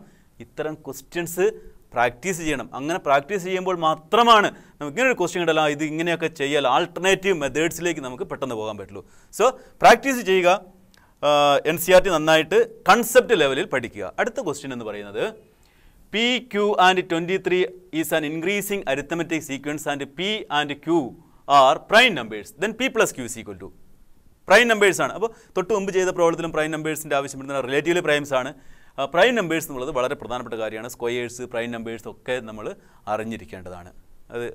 ഇത്തരം ക്വസ്റ്റ്യൻസ് പ്രാക്ടീസ് ചെയ്യണം അങ്ങനെ പ്രാക്ടീസ് ചെയ്യുമ്പോൾ മാത്രമാണ് നമുക്ക് ഇങ്ങനെ ഒരു ക്വസ്റ്റ്യൻ കിട്ടല ഇത് ഇങ്ങനെയൊക്കെ ചെയ്യാൽ ആൾട്ടർനേറ്റീവ് മെത്തേഡ്സിലേക്ക് നമുക്ക് പെട്ടെന്ന് പോകാൻ പറ്റുള്ളൂ സോ പ്രാക്ടീസ് ചെയ്യുക എൻ സി ആർ ടി നന്നായിട്ട് കൺസെപ്റ്റ് ലെവലിൽ പഠിക്കുക അടുത്ത ക്വസ്റ്റ്യൻ എന്ന് പറയുന്നത് P Q and twenty three is an increasing arithmetic sequence and P and Q are prime numbers then P plus Q equal to prime numbers ആണ് അപ്പോൾ തൊട്ട് മുമ്പ് ചെയ്ത പ്രോബ്ലത്തിലും പ്രൈം നമ്പേഴ്സിൻ്റെ ആവശ്യപ്പെടുന്ന റിലേറ്റീവ് പ്രൈംസ് ആണ് പ്രൈം നമ്പേഴ്സ് എന്നുള്ളത് വളരെ പ്രധാനപ്പെട്ട കാര്യമാണ് സ്ക്വയേഴ്സ് പ്രൈം നമ്പേഴ്സ് ഒക്കെ നമ്മൾ അറിഞ്ഞിരിക്കേണ്ടതാണ് അത്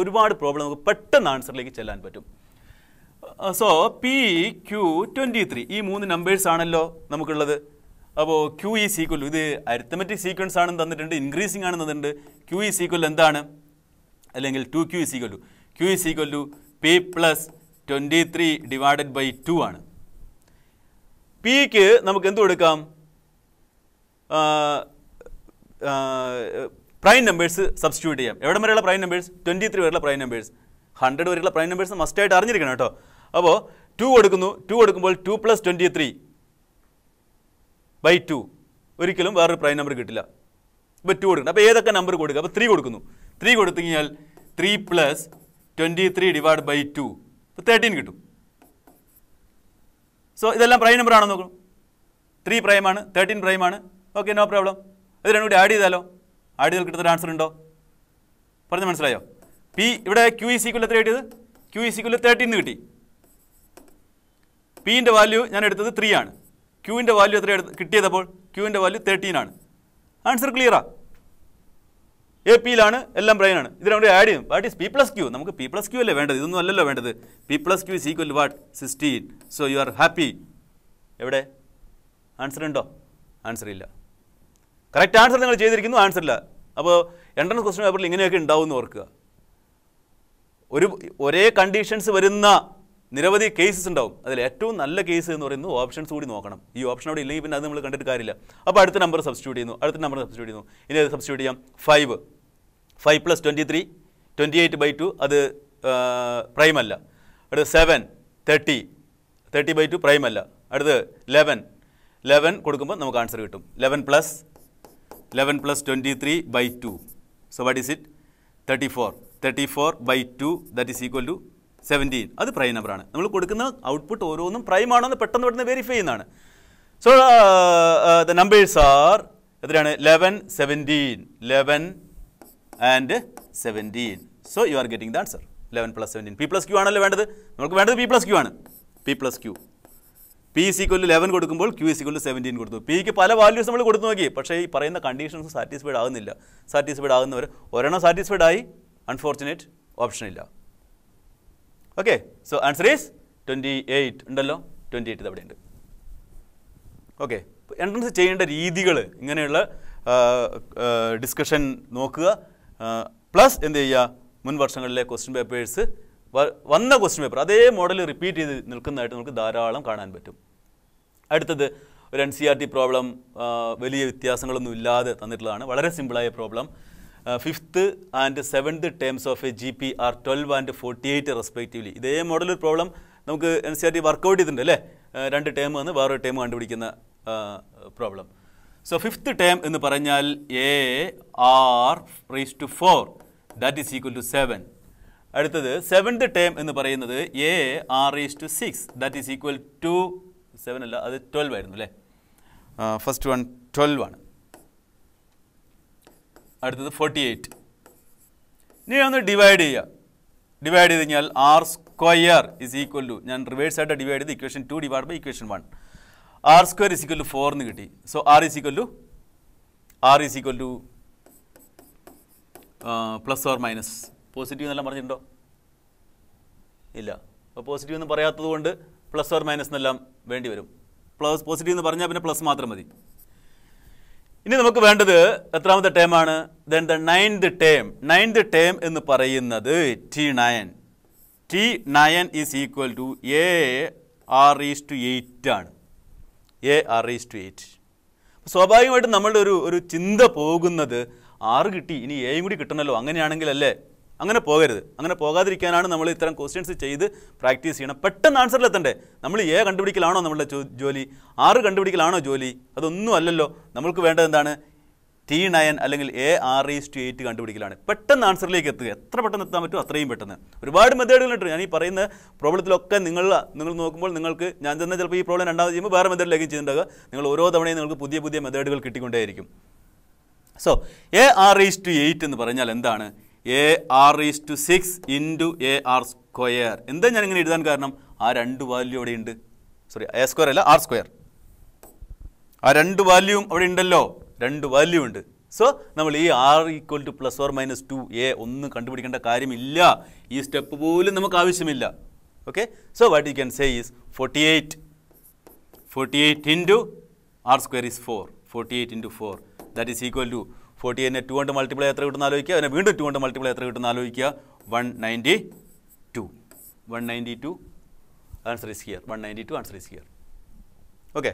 ഒരുപാട് പ്രോബ്ലം നമുക്ക് പെട്ടെന്ന് ആൻസറിലേക്ക് ചെല്ലാൻ പറ്റും so P Q twenty three ഈ മൂന്ന് നമ്പേഴ്സ് ആണല്ലോ നമുക്കുള്ളത് അപ്പോൾ ക്യു ഇ സീക്വൽ ഇത് അരിത്തമെറ്റിക് സീക്വൻസ് ആണെന്ന് തന്നിട്ടുണ്ട് ഇൻക്രീസിംഗ് ആണെന്ന് തന്നിട്ടുണ്ട് ക്യു ഇ സീക്വൽ എന്താണ് അല്ലെങ്കിൽ two Q is equal to Q is equal to P plus twenty three divided by two ആണ് പിക്ക് നമുക്ക് എന്ത് കൊടുക്കാം പ്രൈം നമ്പേഴ്സ് സബ്സ്റ്റിറ്റ്യൂട്ട് ചെയ്യാം എവിടെ വരെയുള്ള പ്രൈം നമ്പേഴ്സ് ട്വൻറ്റി ത്രീ വരെയുള്ള പ്രൈം നമ്പേഴ്സ് ഹൺഡ്രഡ് വരെയുള്ള പ്രൈം നമ്പേഴ്സ് മസ്റ്റായിട്ട് അറിഞ്ഞിരിക്കണം കേട്ടോ അപ്പോൾ ടു കൊടുക്കുന്നു ടു കൊടുക്കുമ്പോൾ two plus twenty three by two ഒരിക്കലും വേറൊരു പ്രൈം നമ്പർ കിട്ടില്ല ഇപ്പോൾ ടു കൊടുക്കണം അപ്പോൾ ഏതൊക്കെ നമ്പർ കൊടുക്കുക അപ്പോൾ ത്രീ കൊടുക്കുന്നു ത്രീ കൊടുത്തു കഴിഞ്ഞാൽ three plus twenty three divide by two അപ്പോൾ തേർട്ടീൻ കിട്ടും സോ ഇതെല്ലാം പ്രൈം നമ്പർ ആണോ നോക്കണം ത്രീ പ്രൈമാണ് തേർട്ടീൻ പ്രൈമാണ് ഓക്കെ നോ പ്രോബ്ലം ഇത് രണ്ടും കൂടി ആഡ് ചെയ്താലോ ആഡ് ചെയ്താൽ കിട്ടുന്ന ആൻസർ ഉണ്ടോ പറഞ്ഞ് മനസ്സിലായോ പി ഇവിടെ ക്യു ഇ സിക്കുള്ള എത്ര കിട്ടിയത് ക്യു ഇ സിക്കുള്ള തേർട്ടീൻ കിട്ടി പിൻ്റെ വാല്യൂ ഞാൻ എടുത്തത് ത്രീ ആണ് ക്യൂവിൻ്റെ വാല്യൂ എത്ര കിട്ടിയതപ്പോൾ ക്യൂവിൻ്റെ വാല്യൂ തേർട്ടീൻ ആണ് ആൻസർ ക്ലിയറാ എ പിയിലാണ് എല്ലാം ബ്രെയിനാണ് ഇത് നമ്മൾ ആഡ് ചെയ്യും what is P plus Q നമുക്ക് പി പ്ലസ് ക്യൂ അല്ലേ വേണ്ടത് ഇതൊന്നും അല്ലല്ലോ വേണ്ടത് P plus Q is equal what sixteen so you are happy എവിടെ ആൻസർ ഉണ്ടോ ആൻസർ ഇല്ല കറക്റ്റ് ആൻസർ നിങ്ങൾ ചെയ്തിരിക്കുന്നു ആൻസർ ഇല്ല അപ്പോൾ എൻട്രൻസ് ക്വസ്റ്റ്യൻ പേപ്പറിൽ ഇങ്ങനെയൊക്കെ ഉണ്ടാവും എന്ന് ഓർക്കുക ഒരു ഒരേ കണ്ടീഷൻസ് വരുന്ന നിരവധി കേസസ് ഉണ്ടാവും അതിൽ ഏറ്റവും നല്ല കേസ് എന്ന് പറയുന്നത് ഓപ്ഷൻസ് കൂടി നോക്കണം ഈ ഓപ്ഷൻ അവിടെ ഇല്ലെങ്കിൽ പിന്നെ അത് നമ്മൾ കണ്ടിട്ട് കാര്യമില്ല അപ്പോൾ അടുത്ത നമ്പർ സബ്സ്റ്റിറ്റ്യൂട്ട് ചെയ്യുന്നു അടുത്ത നമ്പർ സബ്സ്റ്റിറ്റ്യൂട്ട് ചെയ്യുന്നു ഇനി അത് സബ്സ്റ്റിറ്റ്യൂട്ട് ചെയ്യാം five five plus twenty three twenty eight by two അത് പ്രൈം അല്ല അടുത്ത് seven thirty thirty by two prime അല്ല അടുത്ത് ലെവൻ ലെവൻ കൊടുക്കുമ്പോൾ നമുക്ക് ആൻസർ കിട്ടും eleven plus eleven plus twenty three by two so what is it thirty four thirty four by two that is equal to seventeen അത് prime നമ്പറാണ് നമ്മൾ കൊടുക്കുന്ന output ഓരോന്നും പ്രൈം ആണോ എന്ന് പെട്ടെന്ന് പെട്ടെന്ന് വെരിഫൈ ചെയ്യുന്നതാണ് സോ ദ നമ്പേഴ്സ് ആർ എത്രയാണ് eleven seventeen eleven and seventeen so you are getting the answer eleven plus seventeen P plus Q ആണല്ലോ വേണ്ടത് നമുക്ക് വേണ്ടത് പി പ്ലസ് ക്യൂ ആണ് P plus Q P equal eleven കൊടുക്കുമ്പോൾ Q equal seventeen കൊടുത്തു പിക്ക് പല വാല്യൂസ് നമ്മൾ കൊടുത്തു നോക്കി പക്ഷേ ഈ പറയുന്ന കണ്ടീഷൻസ് സാറ്റിസ്ഫൈഡ് ആകുന്നില്ല സാറ്റിസ്ഫൈഡ് ആകുന്നവർ ഒരെണ്ണം സാറ്റിസ്ഫൈഡ് ആയി അൺഫോർച്ചുനേറ്റ് ഇല്ല okay so answer is twenty eight ഉണ്ടല്ലോ ട്വൻറ്റി എയ്റ്റ് അവിടെ ഉണ്ട് ഓക്കെ എൻട്രൻസ് ചെയ്യേണ്ട രീതികൾ ഇങ്ങനെയുള്ള ഡിസ്കഷൻ നോക്കുക പ്ലസ് എന്ത് ചെയ്യുക മുൻ വർഷങ്ങളിലെ ക്വസ്റ്റ്യൻ പേപ്പേഴ്സ് വന്ന ക്വസ്റ്റ്യൻ പേപ്പർ അതേ മോഡൽ റിപ്പീറ്റ് ചെയ്ത് നിൽക്കുന്നതായിട്ട് നമുക്ക് ധാരാളം കാണാൻ പറ്റും അടുത്തത് ഒരു N C R T problem വലിയ വ്യത്യാസങ്ങളൊന്നും ഇല്ലാതെ തന്നിട്ടുള്ളതാണ് വളരെ സിമ്പിളായ problem fifth and seventh terms of a G P are twelve and forty eight respectively ഇതേ മോഡൽ ഒരു പ്രോബ്ലം നമുക്ക് N C R T workout ചെയ്തിട്ടുണ്ട് അല്ലേ uh, രണ്ട് ടേം വന്ന് വേറൊരു ടേം കണ്ടുപിടിക്കുന്ന പ്രോബ്ലം സോ ഫിഫ്ത്ത് ടേം എന്ന് പറഞ്ഞാൽ A R raise to four that is equal to seven അടുത്തത് സെവൻത് ടേം എന്ന് പറയുന്നത് A R raise to six that is equal to seven അല്ല അത് ട്വൽവ് ആയിരുന്നു അല്ലേ ഫസ്റ്റ് വൺ ട്വൽവ് ആണ് അടുത്തത് ഫോർട്ടി എയ്റ്റ് ഇനി ഒന്ന് ഡിവൈഡ് ചെയ്യുക ഡിവൈഡ് ചെയ്ത് കഴിഞ്ഞാൽ R square is equal to ഞാൻ റിവേഴ്സ് ആയിട്ട് ഡിവൈഡ് ചെയ്ത് equation two divide by equation one R square is equal to four എന്ന് കിട്ടി so R is equal to R is equal to plus or minus positive എന്നെല്ലാം പറഞ്ഞിട്ടുണ്ടോ ഇല്ല അപ്പോൾ positive എന്ന് പറയാത്തത് കൊണ്ട് പ്ലസ് ഓർ മൈനസ് എന്നെല്ലാം വേണ്ടി വരും പ്ലസ് പോസിറ്റീവ് എന്ന് പറഞ്ഞാൽ പിന്നെ പ്ലസ് മാത്രം മതി ഇനി നമുക്ക് വേണ്ടത് എത്രാമത്തെ ടേമാണ് then the ninth term ninth term എന്ന് പറയുന്നത് T nine T nine is equal to A R is to eight ആണ് A R is to eight സ്വാഭാവികമായിട്ടും നമ്മളുടെ ഒരു ഒരു ചിന്ത പോകുന്നത് ആറ് കിട്ടി ഇനി എയും കൂടി കിട്ടണമല്ലോ അങ്ങനെയാണെങ്കിലല്ലേ അങ്ങനെ പോകരുത് അങ്ങനെ പോകാതിരിക്കാനാണ് നമ്മൾ ഇത്തരം ക്വസ്റ്റ്യൻസ് ചെയ്ത് പ്രാക്ടീസ് ചെയ്യണം പെട്ടെന്ന് ആൻസറിലെത്തണ്ടേ നമ്മൾ ഏ കണ്ടുപിടിക്കലാണോ നമ്മളുടെ ജോലി ആറ് കണ്ടുപിടിക്കലാണോ ജോലി അതൊന്നും അല്ലല്ലോ നമ്മൾക്ക് വേണ്ടത് എന്താണ് ടി നയൻ അല്ലെങ്കിൽ A R is to eight കണ്ടുപിടിക്കലാണ് പെട്ടെന്ന് ആൻസറിലേക്ക് എത്തുക എത്ര പെട്ടെന്ന് എത്താൻ പറ്റുമോ അത്രയും പെട്ടെന്ന് ഒരുപാട് മെത്തേഡുകളുണ്ട് ഞാൻ ഈ പറയുന്ന പ്രോബ്ലത്തിലൊക്കെ നിങ്ങൾ നിങ്ങൾ നോക്കുമ്പോൾ നിങ്ങൾക്ക് ഞാൻ തന്നെ ചിലപ്പോൾ ഈ പ്രോബ്ലം രണ്ടാമത് ചെയ്യുമ്പോൾ വേറെ മെത്തേഡിലേക്ക് ചെയ്തിട്ടുണ്ടാകുക നിങ്ങൾ ഓരോ തവണയും നിങ്ങൾക്ക് പുതിയ പുതിയ മെത്തേഡുകൾ കിട്ടിക്കൊണ്ടേയിരിക്കും so A R is to eight എന്ന് പറഞ്ഞാൽ എന്താണ് A R is to six into A R square എന്താ ഞാനിങ്ങനെ എഴുതാൻ കാരണം ആ രണ്ട് വാല്യൂ അവിടെ ഉണ്ട് സോറി എ സ്ക്വയർ അല്ല ആർ സ്ക്വയർ ആ രണ്ട് വാല്യൂവും അവിടെ ഉണ്ടല്ലോ രണ്ട് വാല്യൂ ഉണ്ട് സോ നമ്മൾ ഈ R equal to plus or minus two A ഒന്നും കണ്ടുപിടിക്കേണ്ട കാര്യമില്ല ഈ സ്റ്റെപ്പ് പോലും നമുക്ക് ആവശ്യമില്ല okay so what you can say is forty eight forty eight into R square is four forty eight into four that is equal to forty എന്നെ two കൊണ്ട് multiply എത്ര കിട്ടുന്ന ആലോചിക്കുക അതിനെ വീണ്ടും ടു കൊണ്ട് മൾട്ടിപ്ലൈ എത്ര കിട്ടുന്ന ആലോചിക്കുക one ninety two one ninety two answer is here one ninety two answer is here okay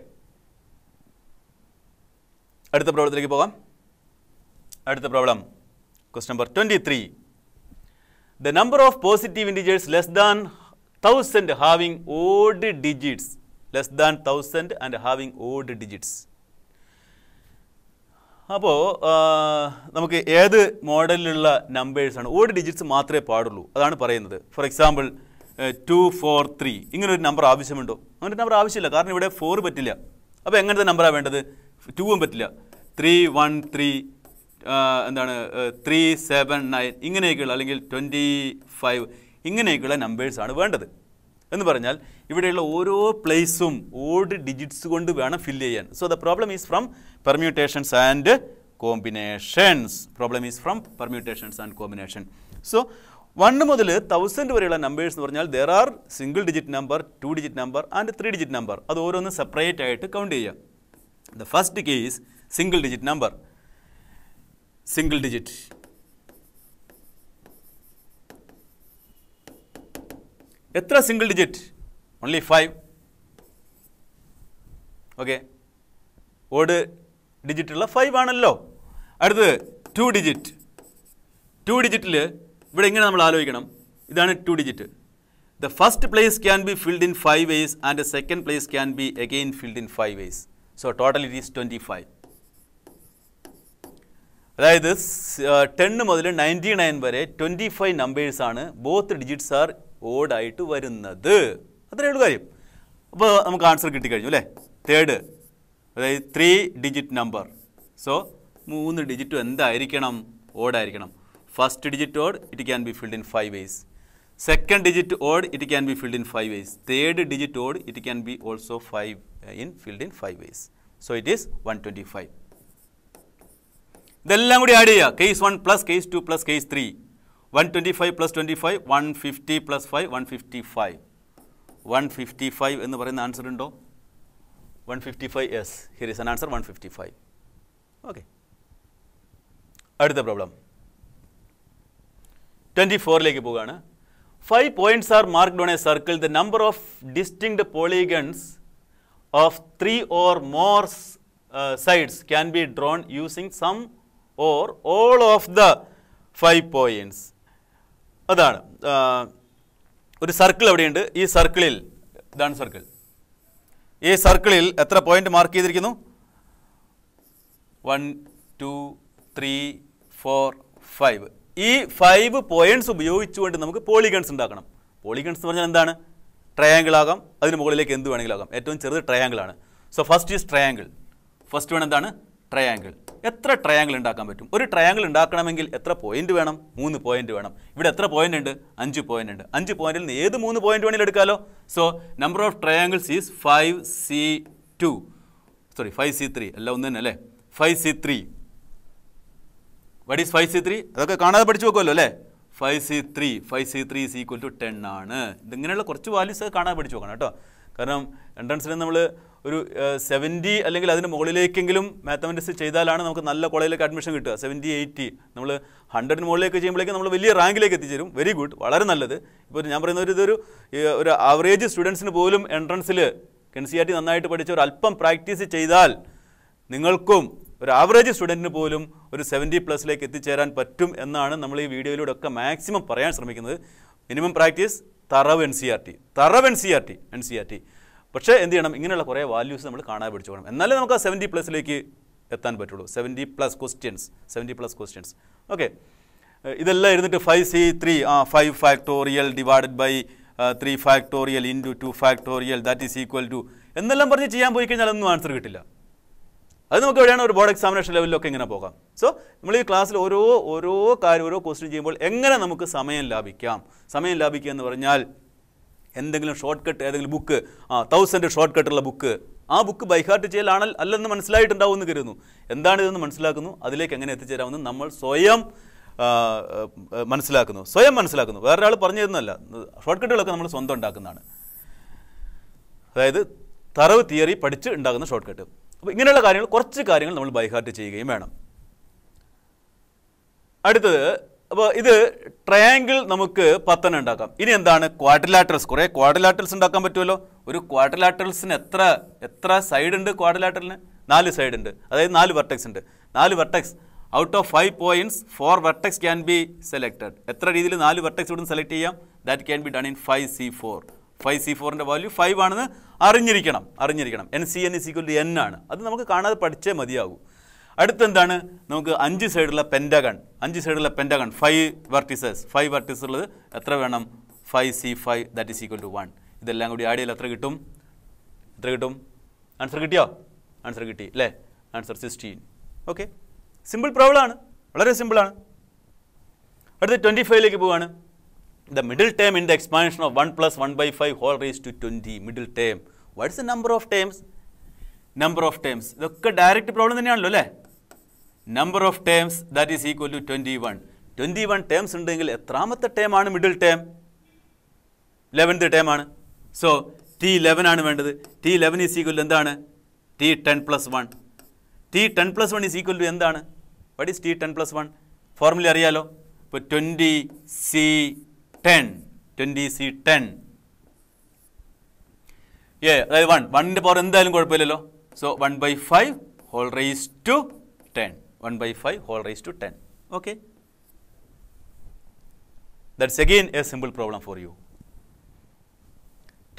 അടുത്ത പ്രോബ്ലത്തിലേക്ക് പോകാം അടുത്ത problem quest number twenty three the number of positive integers less than thousand having odd digits less than thousand and having odd digits അപ്പോൾ നമുക്ക് ഏത് മോഡലിലുള്ള നമ്പേഴ്സാണ് ഓട് digits മാത്രമേ പാടുള്ളൂ അതാണ് പറയുന്നത് for example two four three ഇങ്ങനൊരു നമ്പർ ആവശ്യമുണ്ടോ അങ്ങനെ നമ്പർ ആവശ്യമില്ല കാരണം ഇവിടെ ഫോർ പറ്റില്ല അപ്പോൾ എങ്ങനത്തെ നമ്പറാണ് വേണ്ടത് ടൂവും പറ്റില്ല ത്രീ വൺ ത്രീ എന്താണ് ത്രീ സെവൻ നയൻ ഇങ്ങനെയൊക്കെയുള്ള അല്ലെങ്കിൽ ട്വൻറ്റി ഫൈവ് ഇങ്ങനെയൊക്കെയുള്ള നമ്പേഴ്സാണ് വേണ്ടത് എന്ന് പറഞ്ഞാൽ ഇവിടെയുള്ള ഓരോ പ്ലേസും ഓട് ഡിജിറ്റ്സ് കൊണ്ട് വേണം ഫില്ല് ചെയ്യാൻ so the problem is from permutations and combinations problem is from permutations and combination so one മുതൽ തൗസൻഡ് വരെയുള്ള നമ്പേഴ്സ് എന്ന് പറഞ്ഞാൽ there are single digit number two digit number and three digit number അത് ഓരോന്ന് separate ആയിട്ട് count ചെയ്യുക the first case single digit number single digit എത്ര single digit only 5. Okay odd digit ഉള്ള ഫൈവ് ആണല്ലോ അടുത്തത് ടു ഡിജിറ്റ് ടു ഡിജിറ്റിൽ ഇവിടെ എങ്ങനെ നമ്മൾ ആലോചിക്കണം ഇതാണ് two digit the first place can be filled in five ways and the second place can be again filled in five ways so total it is twenty five അതായത് ten uh, മുതൽ ninety nine വരെ twenty five നമ്പേഴ്സാണ് both digits are ഓഡായിട്ട് വരുന്നത് അത്രയേ ഉള്ളൂ കാര്യം അപ്പോൾ നമുക്ക് ആൻസർ കിട്ടിക്കഴിഞ്ഞു അല്ലേ തേർഡ് അതായത് ത്രീ ഡിജിറ്റ് നമ്പർ സോ മൂന്ന് ഡിജിറ്റും എന്തായിരിക്കണം ആയിരിക്കണം first digit odd it can be filled in five ways second digit odd it can be filled in five ways third digit odd it can be also five in filled in five ways so it is one twenty five ഇതെല്ലാം കൂടി add ചെയ്യുക case one plus case two plus case three one twenty five plus twenty five one fifty plus five one fifty five one fifty five എന്ന് പറയുന്ന answer ഉണ്ടോ one fifty five yes here is an answer one fifty five okay അടുത്ത problem twenty ഫോറിലേക്ക് പോവുകയാണ് five points are marked on a circle the number of distinct polygons of three or more sides can be drawn using some or all of the five points അതാണ് uh, ഒരു circle എവിടെയുണ്ട് ഈ സർക്കിളിൽ ഇതാണ് circle ഈ സർക്കിളിൽ എത്ര point mark ചെയ്തിരിക്കുന്നു one two three four five ഈ ഫൈവ് പോയിൻറ്റ്സ് ഉപയോഗിച്ചുകൊണ്ട് നമുക്ക് പോളിഗൺസ് ഉണ്ടാക്കണം പോളിഗൺസ് എന്ന് പറഞ്ഞാൽ എന്താണ് ട്രയാങ്കിൾ ആകാം അതിന് മുകളിലേക്ക് എന്ത് വേണമെങ്കിലും ആകാം ഏറ്റവും ചെറുത് ട്രയാങ്കിൾ ആണ് so first is triangle first വേണം എന്താണ് ട്രയാങ്കിൾ എത്ര ട്രയാങ്കിൾ ഉണ്ടാക്കാൻ പറ്റും ഒരു ട്രയാങ്കിൾ ഉണ്ടാക്കണമെങ്കിൽ എത്ര പോയിന്റ് വേണം മൂന്ന് പോയിന്റ് വേണം ഇവിടെ എത്ര പോയിന്റ് ഉണ്ട് അഞ്ച് പോയിന്റ് ഉണ്ട് അഞ്ച് പോയിന്റിൽ നിന്ന് ഏത് മൂന്ന് പോയിന്റ് വേണമെങ്കിലും എടുക്കാമല്ലോ so number of triangles is five C two sorry five C three അല്ല ഒന്ന് തന്നെ അല്ലേ five C three what is five C three അതൊക്കെ കാണാതെ പഠിച്ചു നോക്കുമല്ലോ അല്ലേ five C three five C three is equal to ten ആണ് ഇതിങ്ങനെയുള്ള കുറച്ച് വാല്യൂസ് കാണാതെ പഠിച്ചു നോക്കണം കേട്ടോ കാരണം എൻട്രൻസിന് നമ്മൾ ഒരു സെവൻറ്റി അല്ലെങ്കിൽ അതിന് മുകളിലേക്കെങ്കിലും മാത്തമെറ്റിക്സ് ചെയ്താലാണ് നമുക്ക് നല്ല കോളേജിലേക്ക് അഡ്മിഷൻ കിട്ടുക സെവൻറ്റി എയ്റ്റി നമ്മൾ ഹൺഡ്രഡിന് മുകളിലേക്ക് ചെയ്യുമ്പോഴേക്കും നമ്മൾ വലിയ റാങ്കിലേക്ക് എത്തിച്ചേരും വെരി ഗുഡ് വളരെ നല്ലത് ഇപ്പോൾ ഞാൻ പറയുന്ന ഒരു ഇതൊരു ഒരു ആവറേജ് സ്റ്റുഡൻസിന് പോലും എൻട്രൻസിൽ എൻ സി ആർ ടി നന്നായിട്ട് പഠിച്ച ഒരു അല്പം പ്രാക്ടീസ് ചെയ്താൽ നിങ്ങൾക്കും ഒരു ആവറേജ് സ്റ്റുഡൻറ്റിന് പോലും ഒരു സെവൻറ്റി പ്ലസിലേക്ക് എത്തിച്ചേരാൻ പറ്റും എന്നാണ് നമ്മൾ ഈ വീഡിയോയിലൂടെ ഒക്കെ മാക്സിമം പറയാൻ ശ്രമിക്കുന്നത് മിനിമം പ്രാക്ടീസ് തറവ് എൻ സി ആർ ടി തറവ് N C R T N C R T പക്ഷേ എന്ത് ചെയ്യണം ഇങ്ങനെയുള്ള കുറേ വാല്യൂസ് നമ്മൾ കാണാതെ പിടിച്ചു പോകണം എന്നാലേ നമുക്ക് ആ സെവൻറ്റി പ്ലസിലേക്ക് എത്താൻ പറ്റുള്ളൂ seventy plus questions seventy plus questions okay ഇതെല്ലാം ഇരുന്നിട്ട് ഫൈവ് സി ത്രീ ആ five factorial divided by three factorial into two factorial that is equal to എന്നെല്ലാം പറഞ്ഞ് ചെയ്യാൻ പോയി കഴിഞ്ഞാൽ ഒന്നും ആൻസർ കിട്ടില്ല അത് നമുക്ക് എവിടെയാണ് ഒരു ബോർഡ് എക്സാമിനേഷൻ ലെവലിലൊക്കെ ഇങ്ങനെ പോകാം സോ നമ്മൾ ഈ ക്ലാസ്സിൽ ഓരോ ഓരോ കാര്യം ഓരോ ക്വസ്റ്റ്യൻ ചെയ്യുമ്പോൾ എങ്ങനെ നമുക്ക് സമയം ലാഭിക്കാം സമയം ലാഭിക്കുക എന്ന് പറഞ്ഞാൽ എന്തെങ്കിലും ഷോർട്ട് കട്ട് ഏതെങ്കിലും ബുക്ക് ആ തൗസൻഡ് ഷോർട്ട് കട്ടുള്ള ബുക്ക് ആ ബുക്ക് ബൈഹാർട്ട് ചെയ്യലാണ് അല്ലെന്ന് എന്ന് കരുതുന്നു എന്താണ് ഇതെന്ന് മനസ്സിലാക്കുന്നു അതിലേക്ക് എങ്ങനെ എത്തിച്ചേരാമെന്ന് നമ്മൾ സ്വയം മനസ്സിലാക്കുന്നു സ്വയം മനസ്സിലാക്കുന്നു വേറൊരാൾ പറഞ്ഞു തരുന്നതല്ല ഷോർട്ട് കട്ടുകളൊക്കെ നമ്മൾ സ്വന്തം ഉണ്ടാക്കുന്നതാണ് അതായത് തറവ് തിയറി പഠിച്ച് ഉണ്ടാക്കുന്ന ഷോർട്ട് കട്ട് അപ്പോൾ ഇങ്ങനെയുള്ള കാര്യങ്ങൾ കുറച്ച് കാര്യങ്ങൾ നമ്മൾ ബൈഹാർട്ട് ചെയ്യുകയും വേണം അടുത്തത് അപ്പോൾ ഇത് ട്രയാങ്കിൾ നമുക്ക് പത്തനം ഉണ്ടാക്കാം ഇനി എന്താണ് ക്വാഡ്രിലാറ്ററൽസ് കുറേ ക്വാഡ്രിലാറ്ററൽസ് ഉണ്ടാക്കാൻ പറ്റുമല്ലോ ഒരു ക്വാഡ്രിലാറ്ററൽസിന് എത്ര എത്ര സൈഡ് ഉണ്ട് ക്വാഡ്രിലാറ്ററലിന് നാല് സൈഡ് ഉണ്ട് അതായത് നാല് വെർട്ടെക്സ് ഉണ്ട് നാല് vertex out of five points four vertex can be selected എത്ര രീതിയിൽ നാല് വെർട്ടെക്സ് ഇവിടുന്ന് സെലക്ട് ചെയ്യാം that can be done in five C four five C ഫോറിൻ്റെ വാല്യൂ ഫൈവ് ആണെന്ന് അറിഞ്ഞിരിക്കണം അറിഞ്ഞിരിക്കണം N C N is equal to N ആണ് അത് നമുക്ക് കാണാതെ പഠിച്ചേ മതിയാകൂ അടുത്തെന്താണ് നമുക്ക് അഞ്ച് സൈഡുള്ള പെൻറ്റഗൺ അഞ്ച് സൈഡുള്ള pentagon five vertices five vertices ഉള്ളത് എത്ര വേണം five C five that is equal to one ഇതെല്ലാം കൂടി ആഡ് ചെയ്താൽ എത്ര കിട്ടും എത്ര കിട്ടും ആൻസർ കിട്ടിയോ ആൻസർ കിട്ടി അല്ലേ ആൻസർ സിക്സ്റ്റീൻ ഓക്കെ സിമ്പിൾ പ്രോബ്ലമാണ് വളരെ സിമ്പിളാണ് അടുത്ത ട്വൻറ്റി ഫൈവിലേക്ക് പോവാണ് the middle term in the expansion of 1 plus 1 by 5 whole raised to 20, middle term. What is the number of terms? Number of terms. ഇതൊക്കെ ഡയറക്റ്റ് പ്രോബ്ലം തന്നെയാണല്ലോ അല്ലേ number of terms that is equal to twenty one twenty one terms ഉണ്ടെങ്കിൽ എത്രാമത്തെ ടേമാണ് middle term eleventh ടേമാണ് so T eleven ആണ് വേണ്ടത് T eleven is equal എന്താണ് T ten plus one T ten plus one is equal to എന്താണ് what is T ten plus one formula അറിയാലോ ഇപ്പോൾ twenty C 10 20 c 10 yeah right, 1 1 power endayalum kodupillallo so 1 by 5 whole raised to 10 1 by 5 whole raised to 10 okay that's again a simple problem for you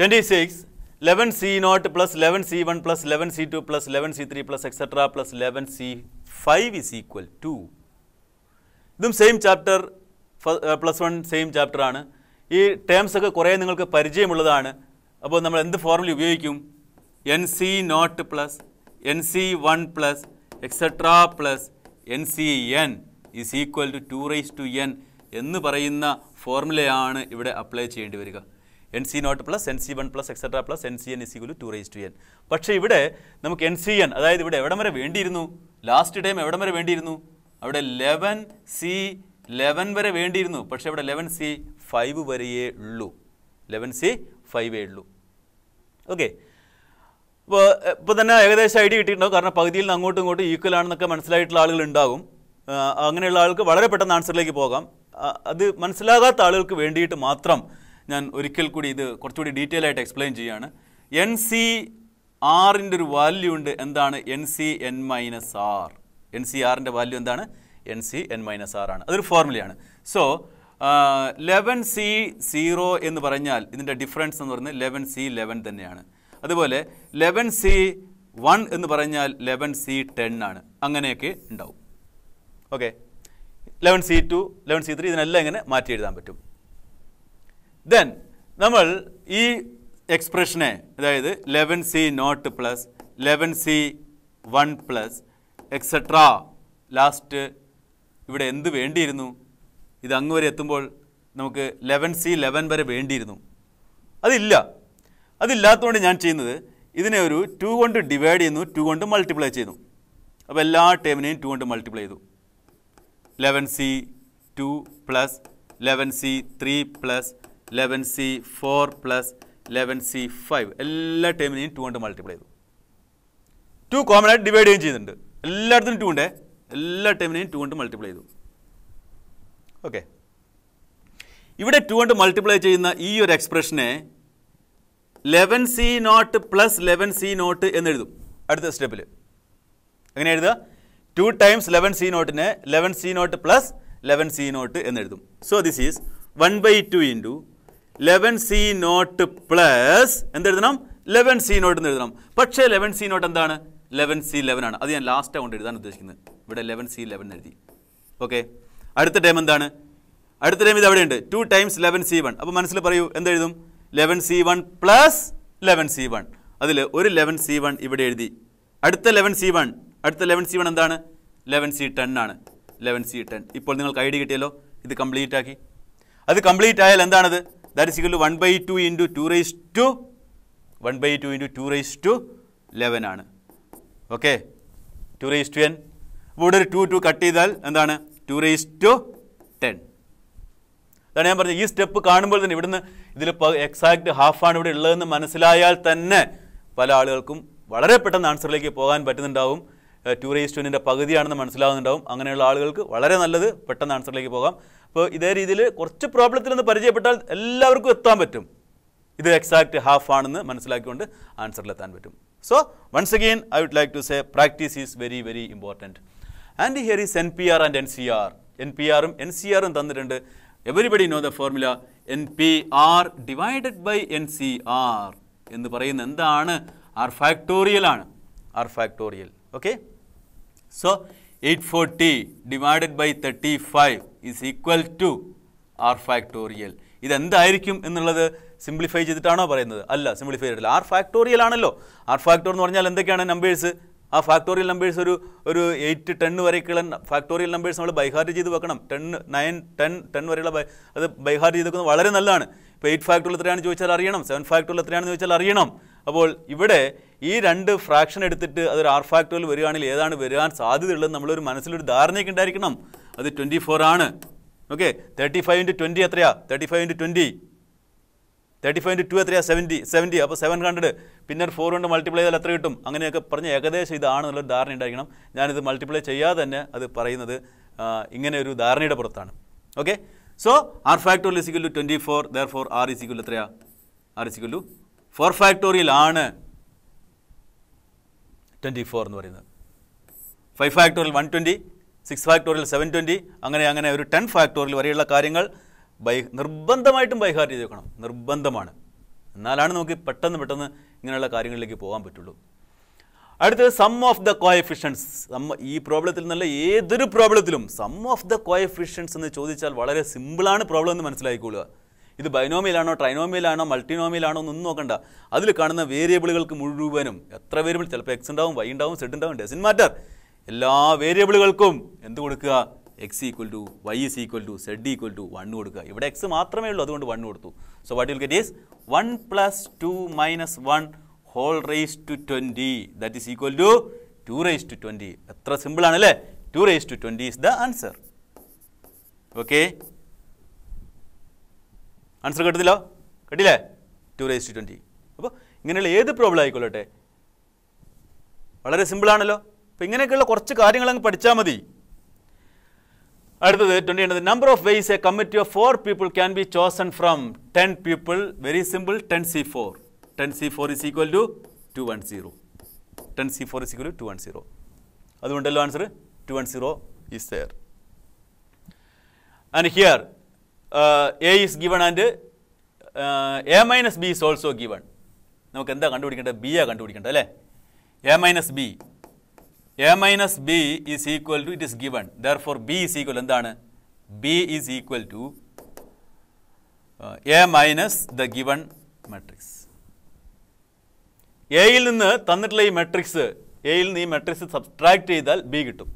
26 11 c naught plus 11 c 1 plus 11 c 2 plus 11 c 3 plus etc plus 11 c 5 is equal to the same chapter plus one same chapter ആണ് ഈ terms ഒക്കെ കുറേ നിങ്ങൾക്ക് പരിചയമുള്ളതാണ് അപ്പോൾ നമ്മൾ എന്ത് formula ഉപയോഗിക്കും N C not plus N C one plus etcetera plus N C N is equal to two raise to N എന്ന് പറയുന്ന ഫോർമുലയാണ് ഇവിടെ അപ്ലൈ ചെയ്യേണ്ടി വരിക N C not plus N C one plus etcetera plus N C N is equal to raise to N പക്ഷേ ഇവിടെ നമുക്ക് N C N അതായത് ഇവിടെ എവിടം വരെ വേണ്ടിയിരുന്നു ലാസ്റ്റ് ടൈം എവിടം വരെ വേണ്ടിയിരുന്നു അവിടെ ലെവൻ സി ലെവൻ വരെ വേണ്ടിയിരുന്നു പക്ഷേ ഇവിടെ ലെവൻ സി ഫൈവ് വരെയേ ഉള്ളൂ ലെവൻ സി ഫൈവേ ഉള്ളൂ ഓക്കെ ഇപ്പോൾ ഇപ്പോൾ തന്നെ ഏകദേശം ഐഡിയ കിട്ടിയിട്ടുണ്ടാവും കാരണം പകുതിയിൽ നിന്ന് അങ്ങോട്ടും ഇങ്ങോട്ടും ഈക്വൽ ആണെന്നൊക്കെ മനസ്സിലായിട്ടുള്ള ആളുകൾ ഉണ്ടാകും അങ്ങനെയുള്ള ആൾക്ക് വളരെ പെട്ടെന്ന് ആൻസറിലേക്ക് പോകാം അത് മനസ്സിലാകാത്ത ആളുകൾക്ക് വേണ്ടിയിട്ട് മാത്രം ഞാൻ ഒരിക്കൽ കൂടി ഇത് കുറച്ചുകൂടി ഡീറ്റെയിൽ ആയിട്ട് എക്സ്പ്ലെയിൻ ചെയ്യുകയാണ് എൻ സി ആറിൻ്റെ ഒരു വാല്യൂ ഉണ്ട് എന്താണ് N C N minus R N C ആറിൻ്റെ വാല്യൂ എന്താണ് N C N minus R ആണ് അതൊരു ഫോർമുലയാണ് സോ ലെവൻ സി സീറോ എന്ന് പറഞ്ഞാൽ ഇതിൻ്റെ ഡിഫറൻസ് എന്ന് പറയുന്നത് ലെവൻ സി ലെവൻ തന്നെയാണ് അതുപോലെ ലെവൻ സി വൺ എന്ന് പറഞ്ഞാൽ ലെവൻ സി ടെൻ ആണ് അങ്ങനെയൊക്കെ ഉണ്ടാവും okay eleven C two eleven C three ഇതിനെല്ലാം ഇങ്ങനെ മാറ്റി എഴുതാൻ പറ്റും ദെൻ നമ്മൾ ഈ എക്സ്പ്രഷനെ അതായത് eleven C not plus eleven C one plus etcetera last ഇവിടെ എന്ത് വേണ്ടിയിരുന്നു ഇത് അങ്ങ് വരെ എത്തുമ്പോൾ നമുക്ക് ലെവൻ സി ലെവൻ വരെ വേണ്ടിയിരുന്നു അതില്ല അതില്ലാത്തതുകൊണ്ട് ഞാൻ ചെയ്യുന്നത് ഇതിനെ ഒരു ടു കൊണ്ട് ഡിവൈഡ് ചെയ്യുന്നു ടു കൊണ്ട് മൾട്ടിപ്ലൈ ചെയ്യുന്നു അപ്പോൾ എല്ലാ ടേമിനെയും ടു കൊണ്ട് മൾട്ടിപ്ലൈ ചെയ്തു eleven C two plus eleven C three plus eleven C four plus eleven C five എല്ലാ ടേമിനെയും ടു കൊണ്ട് മൾട്ടിപ്ലൈ ചെയ്തു ടു കോമൺ ആയിട്ട് ഡിവൈഡ് ചെയ്യുകയും ചെയ്യുന്നുണ്ട് എല്ലായിടത്തും ടു ഉണ്ടേ എല്ലാ ടേമിനെയും ടു കൊണ്ട് മൾട്ടിപ്ലൈ ചെയ്തു ഓക്കെ ഇവിടെ ടു കൊണ്ട് മൾട്ടിപ്ലൈ ചെയ്യുന്ന ഈ ഒരു എക്സ്പ്രഷനെ eleven C not plus eleven C not എന്ന് എഴുതും അടുത്ത സ്റ്റെപ്പിൽ എങ്ങനെ എഴുതുക ടു ടൈംസ് ലെവൻ സി നോട്ടിനെ eleven C not plus eleven C not എന്ന് എഴുതും so this is one by two into eleven C not plus എന്തെഴുതണം ലെവൻ സി നോട്ട് എന്ന് എഴുതണം പക്ഷേ ലെവൻ സി നോട്ട് എന്താണ് ലെവൻ സി ലെവൻ ആണ് അത് ഞാൻ ലാസ്റ്റ് കൊണ്ട് എഴുതാൻ ഉദ്ദേശിക്കുന്നത് ഇവിടെ ലെവൻ സി ലെവൻ എഴുതി ഓക്കെ അടുത്ത ടൈം എന്താണ് അടുത്ത ടൈം ഇത് എവിടെയുണ്ട് two times eleven C one അപ്പോൾ മനസ്സിൽ പറയൂ എന്തെഴുതും eleven C one plus eleven C one അതിൽ ഒരു ലെവൻ സി വൺ ഇവിടെ എഴുതി അടുത്ത ലെവൻ സി വൺ അടുത്ത ലെവൻ സി വൺ എന്താണ് ലെവൻ സി ടെൻ ആണ് ലെവൻ സി ടെൻ ഇപ്പോൾ നിങ്ങൾക്ക് ഐ ഡി കിട്ടിയല്ലോ ഇത് കംപ്ലീറ്റ് ആക്കി അത് കംപ്ലീറ്റ് ആയാൽ എന്താണത് that is equal to one by two into two raise to one by two into two raise to eleven ആണ് okay two raise to N ഇവിടെ ഒരു ടു ടു കട്ട് ചെയ്താൽ എന്താണ് ടു റേസ് ടു ടെൻ അതാണ് ഞാൻ പറഞ്ഞത് ഈ step കാണുമ്പോൾ തന്നെ ഇവിടുന്ന് ഇതിൽ എക്സാക്ട് ഹാഫാണ് ഇവിടെ ഉള്ളതെന്ന് മനസ്സിലായാൽ തന്നെ പല ആളുകൾക്കും വളരെ പെട്ടെന്ന് ആൻസറിലേക്ക് പോകാൻ പറ്റുന്നുണ്ടാവും ടു റേസ് ടു എൻ്റെ പകുതിയാണെന്ന് മനസ്സിലാവുന്നുണ്ടാവും അങ്ങനെയുള്ള ആളുകൾക്ക് വളരെ നല്ലത് പെട്ടെന്ന് ആൻസറിലേക്ക് പോകാം അപ്പോൾ ഇതേ രീതിയിൽ കുറച്ച് പ്രോബ്ലത്തിൽ നിന്ന് പരിചയപ്പെട്ടാൽ എല്ലാവർക്കും എത്താൻ പറ്റും ഇത് എക്സാക്റ്റ് ഹാഫ് ആണെന്ന് മനസ്സിലാക്കിക്കൊണ്ട് ആൻസറിലെത്താൻ പറ്റും So, once again, I would like to say practice is very, very important. And here is NPR and NCR. NPR and NCR and the Everybody know the formula. NPR divided by NCR. In the brain, and the are factorial. Are factorial. Okay. So, 840 divided by 35 is equal to R factorial. This is the simplify ചെയ്തിട്ടാണോ പറയുന്നത് അല്ല simplify ചെയ്തിട്ടില്ല R factorial ആണല്ലോ R factor എന്ന് പറഞ്ഞാൽ എന്തൊക്കെയാണ് numbers ആ factorial numbers ഒരു ഒരു എയ്റ്റ് ടെൻ വരെയൊക്കെയുള്ള ഫാക്ടോറിയൽ നമ്പേഴ്സ് നമ്മൾ ബൈഹാർട്ട് ചെയ്ത് വെക്കണം ടെൻ നയൻ ടെൻ ടെൻ വരെയുള്ള ബൈ അത് ബൈഹാർട്ട് ചെയ്ത് വെക്കുന്നത് വളരെ നല്ലതാണ് ഇപ്പോൾ എയ്റ്റ് ഫാക്ടോറിയൽ എത്രയാണെന്ന് ചോദിച്ചാൽ അറിയണം സെവൻ ഫാക്ടോറിയൽ എത്രയാണെന്ന് ചോദിച്ചാൽ അറിയണം അപ്പോൾ ഇവിടെ ഈ രണ്ട് ഫ്രാക്ഷൻ എടുത്തിട്ട് അതൊരു ആർ ഫാക്ടറിൽ വരികയാണെങ്കിൽ ഏതാണ് വരാൻ സാധ്യതയുള്ളത് നമ്മളൊരു മനസ്സിലൊരു ധാരണയൊക്കെ ഉണ്ടായിരിക്കണം അത് ട്വൻറ്റി ഫോർ ആണ് okay thirty five into twenty എത്രയാ thirty five into twenty thirty five into two എത്രയാ സെവൻറ്റി സെവൻറ്റി അപ്പോൾ സെവൻ ഹൺഡ്രഡ് പിന്നെ ഫോർ കൊണ്ട് മൾട്ടിപ്ലൈ ചെയ്താൽ എത്ര കിട്ടും അങ്ങനെയൊക്കെ പറഞ്ഞ് ഏകദേശം ഇതാണെന്നുള്ളൊരു ധാരണ ഉണ്ടായിരിക്കണം ഞാനിത് മൾട്ടിപ്ലൈ ചെയ്യാതെ തന്നെ അത് പറയുന്നത് ഇങ്ങനെ ഒരു ധാരണയുടെ പുറത്താണ് okay so R factorial is equal to twenty four therefore R is equal എത്രയാ ആർ ഇസിക്വൽ ഫോർ ഫാക്ടോറിയൽ ആണ് ട്വൻറ്റി ഫോർ എന്ന് പറയുന്നത് five factorial one twenty six factorial seven twenty അങ്ങനെ അങ്ങനെ ഒരു ടെൻ ഫാക്ടോറിയൽ വരെയുള്ള കാര്യങ്ങൾ ബൈ നിർബന്ധമായിട്ടും ബൈഹാർട്ട് ചെയ്ത് വെക്കണം നിർബന്ധമാണ് എന്നാലാണ് നമുക്ക് പെട്ടെന്ന് പെട്ടെന്ന് ഇങ്ങനെയുള്ള കാര്യങ്ങളിലേക്ക് പോകാൻ പറ്റുള്ളൂ അടുത്തത് sum of the coefficients sum ഈ പ്രോബ്ലത്തിൽ നിന്നല്ല ഏതൊരു പ്രോബ്ലത്തിലും സം ഓഫ് ദ കോയഫിഷ്യൻസ് എന്ന് ചോദിച്ചാൽ വളരെ സിമ്പിളാണ് പ്രോബ്ലം എന്ന് മനസ്സിലാക്കിക്കൊള്ളുക ഇത് ബൈനോമിയിലാണോ ട്രൈനോമിയിലാണോ മൾട്ടിനോമിയിലാണോ എന്നൊന്നും നോക്കണ്ട അതിൽ കാണുന്ന വേരിയബിളുകൾക്ക് മുഴുവനും എത്ര വേരിയബിൾ ചിലപ്പോൾ എക്സ് ഉണ്ടാവും വൈ ഉണ്ടാവും സെഡ് ഉണ്ടാവും ഡെസിൻ മാറ്റർ എല്ലാ വേരിയബിളുകൾക്കും എന്ത് കൊടുക്കുക X equal to Y is equal to Z equal to one കൊടുക്കുക ഇവിടെ എക്സ് മാത്രമേ ഉള്ളൂ അതുകൊണ്ട് വൺ കൊടുത്തു so what you get is one plus two minus one whole raise to twenty that is equal to two raise to twenty എത്ര സിമ്പിളാണ് അല്ലേ two raise to twenty is the answer okay answer കിട്ടത്തില്ലോ കേട്ടില്ലേ two raise to twenty അപ്പോൾ ഇങ്ങനെയുള്ള ഏത് problem ആയിക്കൊള്ളട്ടെ വളരെ സിമ്പിളാണല്ലോ അപ്പോൾ ഇങ്ങനെയൊക്കെയുള്ള കുറച്ച് കാര്യങ്ങളങ്ങ് പഠിച്ചാൽ മതി the number of ways a committee of four people can be chosen from 10 people very simple 10 c4 10 c4 is equal to 210 10 c4 is equal to 210 other one answer 210 is there and here uh, a is given and uh, a minus b is also given now b a minus b A minus B is equal to it is given therefore B is equal എന്താണ് B is equal to A minus the given matrix എയിൽ നിന്ന് തന്നിട്ടുള്ള ഈ matrix എയിൽ നിന്ന് ഈ matrix subtract ചെയ്താൽ B കിട്ടും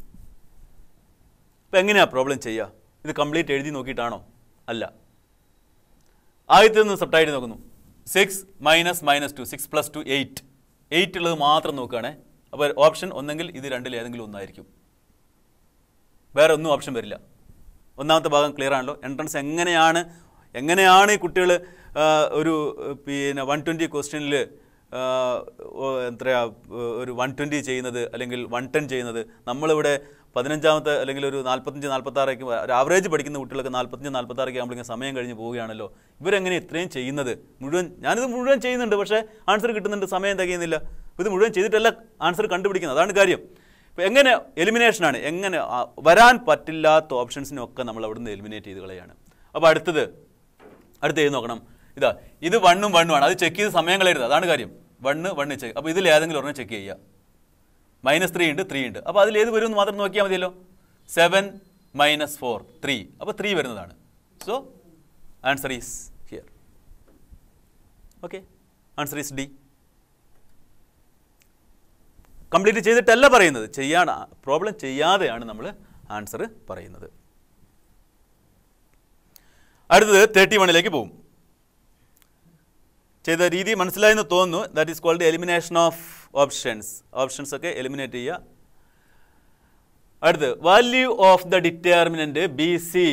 അപ്പം എങ്ങനെയാണ് പ്രോബ്ലം ചെയ്യുക ഇത് കംപ്ലീറ്റ് എഴുതി നോക്കിയിട്ടാണോ അല്ല ആദ്യത്തെ നിന്ന് സബ്ട്രാക്ട് നോക്കുന്നു six minus minus two six plus two eight eight ഉള്ളത് മാത്രം നോക്കുകയാണേ അപ്പോൾ ഓപ്ഷൻ ഒന്നെങ്കിൽ ഇത് രണ്ടിൽ ഏതെങ്കിലും ഒന്നായിരിക്കും വേറെ ഒന്നും ഓപ്ഷൻ വരില്ല ഒന്നാമത്തെ ഭാഗം ക്ലിയർ ആണല്ലോ എൻട്രൻസ് എങ്ങനെയാണ് എങ്ങനെയാണ് ഈ കുട്ടികൾ ഒരു പിന്നെ വൺ ട്വൻറ്റി ക്വസ്റ്റ്യനിൽ എത്രയാ ഒരു വൺ ട്വൻറ്റി ചെയ്യുന്നത് അല്ലെങ്കിൽ വൺ ടെൻ ചെയ്യുന്നത് നമ്മളിവിടെ പതിനഞ്ചാമത്തെ അല്ലെങ്കിൽ ഒരു നാൽപ്പത്തഞ്ച് നാൽപ്പത്താറേക്ക് ഒരു ആവറേജ് പഠിക്കുന്ന കുട്ടികൾക്ക് നാൽപ്പത്തഞ്ച് നാൽപ്പത്താറൊക്കെ ആകുമ്പോഴേക്കും സമയം കഴിഞ്ഞ് പോവുകയാണല്ലോ ഇവരെങ്ങനെ ഇത്രയും ചെയ്യുന്നത് മുഴുവൻ ഞാനിത് മുഴുവൻ ചെയ്യുന്നുണ്ട് പക്ഷേ ആൻസർ കിട്ടുന്നുണ്ട് സമയം തികയുന്നില്ല ഇത് മുഴുവൻ ചെയ്തിട്ടല്ല ആൻസർ കണ്ടുപിടിക്കുന്നത് അതാണ് കാര്യം ഇപ്പോൾ എങ്ങനെ എലിമിനേഷനാണ് എങ്ങനെ വരാൻ പറ്റില്ലാത്ത ഓപ്ഷൻസിനൊക്കെ നമ്മൾ അവിടുന്ന് എലിമിനേറ്റ് ചെയ്ത് കളയാണ് അപ്പോൾ അടുത്തത് അടുത്ത് ചെയ്ത് നോക്കണം ഇതാ ഇത് വണ്ണും വണ്ണുമാണ് അത് ചെക്ക് ചെയ്ത് സമയം കളയരുത് അതാണ് കാര്യം വണ്ണ് വണ്ണ് ചെക്ക് അപ്പോൾ ഇതിൽ ഏതെങ്കിലും ഒരെണ്ണം ചെക്ക് ചെയ്യുക മൈനസ് ത്രീ ഉണ്ട് ത്രീ ഉണ്ട് അപ്പോൾ അതിൽ ഏത് വരുമെന്ന് മാത്രം നോക്കിയാൽ മതിയല്ലോ സെവൻ മൈനസ് ഫോർ ത്രീ അപ്പോൾ ത്രീ വരുന്നതാണ് so answer is here okay answer is D complete ചെയ്തിട്ടല്ല പറയുന്നത് ചെയ്യാൻ പ്രോബ്ലം ചെയ്യാതെയാണ് നമ്മൾ ആൻസർ പറയുന്നത് അടുത്തത് തേർട്ടി വണ്ണിലേക്ക് പോകും ചെയ്ത രീതി മനസ്സിലായെന്ന് തോന്നുന്നു that is called elimination of options options ഒക്കെ എലിമിനേറ്റ് ചെയ്യുക അടുത്ത് value of the determinant B C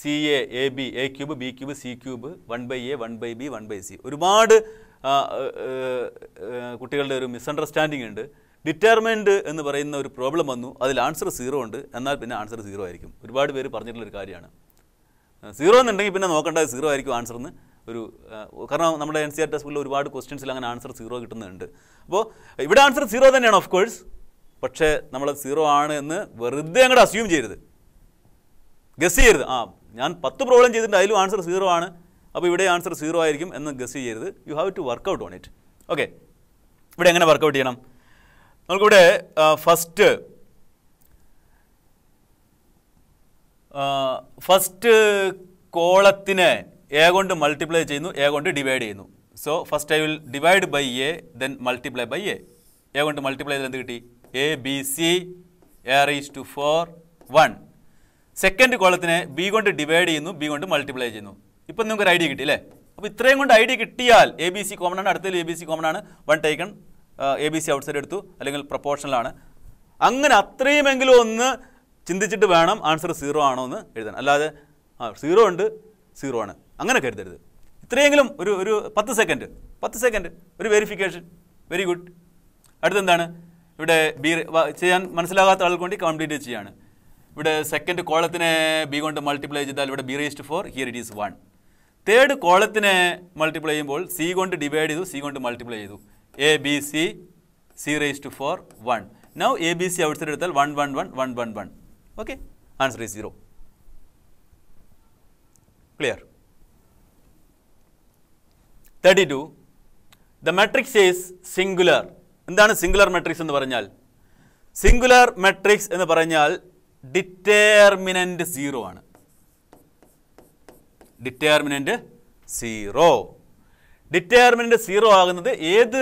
C A A B A cube B cube C cube one by A one by B one by C ഒരുപാട് കുട്ടികളുടെ ഒരു misunderstanding ഉണ്ട് determined എന്ന് പറയുന്ന ഒരു പ്രോബ്ലം വന്നു അതിൽ ആൻസർ സീറോ ഉണ്ട് എന്നാൽ പിന്നെ ആൻസർ സീറോ ആയിരിക്കും ഒരുപാട് പേര് പറഞ്ഞിട്ടുള്ള ഒരു കാര്യമാണ് സീറോ എന്നുണ്ടെങ്കിൽ പിന്നെ നോക്കേണ്ടത് സീറോ ആയിരിക്കും ആൻസർ എന്ന് ഒരു കാരണം നമ്മുടെ എൻ സി ആർ ടെസ്റ്റിൽ ഒരുപാട് ക്വസ്റ്റ്യൻസിൽ അങ്ങനെ ആൻസർ സീറോ കിട്ടുന്നുണ്ട് അപ്പോൾ ഇവിടെ ആൻസർ സീറോ തന്നെയാണ് ഓഫ് കോഴ്സ് പക്ഷേ നമ്മൾ സീറോ ആണ് എന്ന് വെറുതെ അങ്ങോട്ട് അസ്യൂം ചെയ്യരുത് ഗസ് ചെയ്യരുത് ആ ഞാൻ പത്ത് പ്രോബ്ലം ചെയ്തിട്ടുണ്ട് അതിലും ആൻസർ സീറോ ആണ് അപ്പോൾ ഇവിടെ ആൻസർ സീറോ ആയിരിക്കും എന്ന് ഗസ് ചെയ്യരുത് you have to out on it okay ഇവിടെ എങ്ങനെ വർക്കൗട്ട് ചെയ്യണം നമുക്കിവിടെ ഫസ്റ്റ് ഫസ്റ്റ് കോളത്തിനെ എ കൊണ്ട് മൾട്ടിപ്ലൈ ചെയ്യുന്നു എ കൊണ്ട് ഡിവൈഡ് ചെയ്യുന്നു so first I will divide by A then multiply by A A കൊണ്ട് മൾട്ടിപ്ലൈ ചെയ്ത് എന്ത് കിട്ടി A B C A raise to four one second കോളത്തിനെ ബി കൊണ്ട് ഡിവൈഡ് ചെയ്യുന്നു ബി കൊണ്ട് മൾട്ടിപ്ലൈ ചെയ്യുന്നു ഇപ്പം നിങ്ങൾക്ക് ഒരു ഐഡിയ കിട്ടി അല്ലേ അപ്പോൾ ഇത്രയും കൊണ്ട് ഐഡിയ കിട്ടിയാൽ എ ബി സി കോമൺ ആണ് അടുത്തതിൽ എ ബി സി കോമൺ ആണ് one taken A B C outside എടുത്തു അല്ലെങ്കിൽ പ്രപ്പോർഷനിലാണ് അങ്ങനെ അത്രയുമെങ്കിലും ഒന്ന് ചിന്തിച്ചിട്ട് വേണം ആൻസർ സീറോ ആണോ എന്ന് എഴുതാൻ അല്ലാതെ ആ സീറോ ഉണ്ട് സീറോ ആണ് അങ്ങനെ കരുതരുത് ഇത്രയെങ്കിലും ഒരു ഒരു പത്ത് സെക്കൻഡ് പത്ത് സെക്കൻഡ് ഒരു വെരിഫിക്കേഷൻ വെരി ഗുഡ് അടുത്തെന്താണ് ഇവിടെ ബി ചെയ്യാൻ മനസ്സിലാകാത്ത ആൾക്ക് വേണ്ടി കംപ്ലീറ്റ് ചെയ്യാണ് ഇവിടെ സെക്കൻഡ് കോളത്തിനെ ബി കൊണ്ട് മൾട്ടിപ്ലൈ ചെയ്താൽ ഇവിടെ B raised four here it is one third കോളത്തിനെ മൾട്ടിപ്ലൈ ചെയ്യുമ്പോൾ സി കൊണ്ട് ഡിവൈഡ് ചെയ്തു സി കൊണ്ട് മൾട്ടിപ്ലൈ ചെയ്തു A, B, C, C raised to 4, 1. Now, A, B, C outside of 1, 1, 1, 1, 1, 1, Okay? Answer is 0. Clear? 32. The matrix is singular. What is singular matrix? Singular matrix is determinant 0. Determinant 0. Determinant zero ആകുന്നത് ഏത്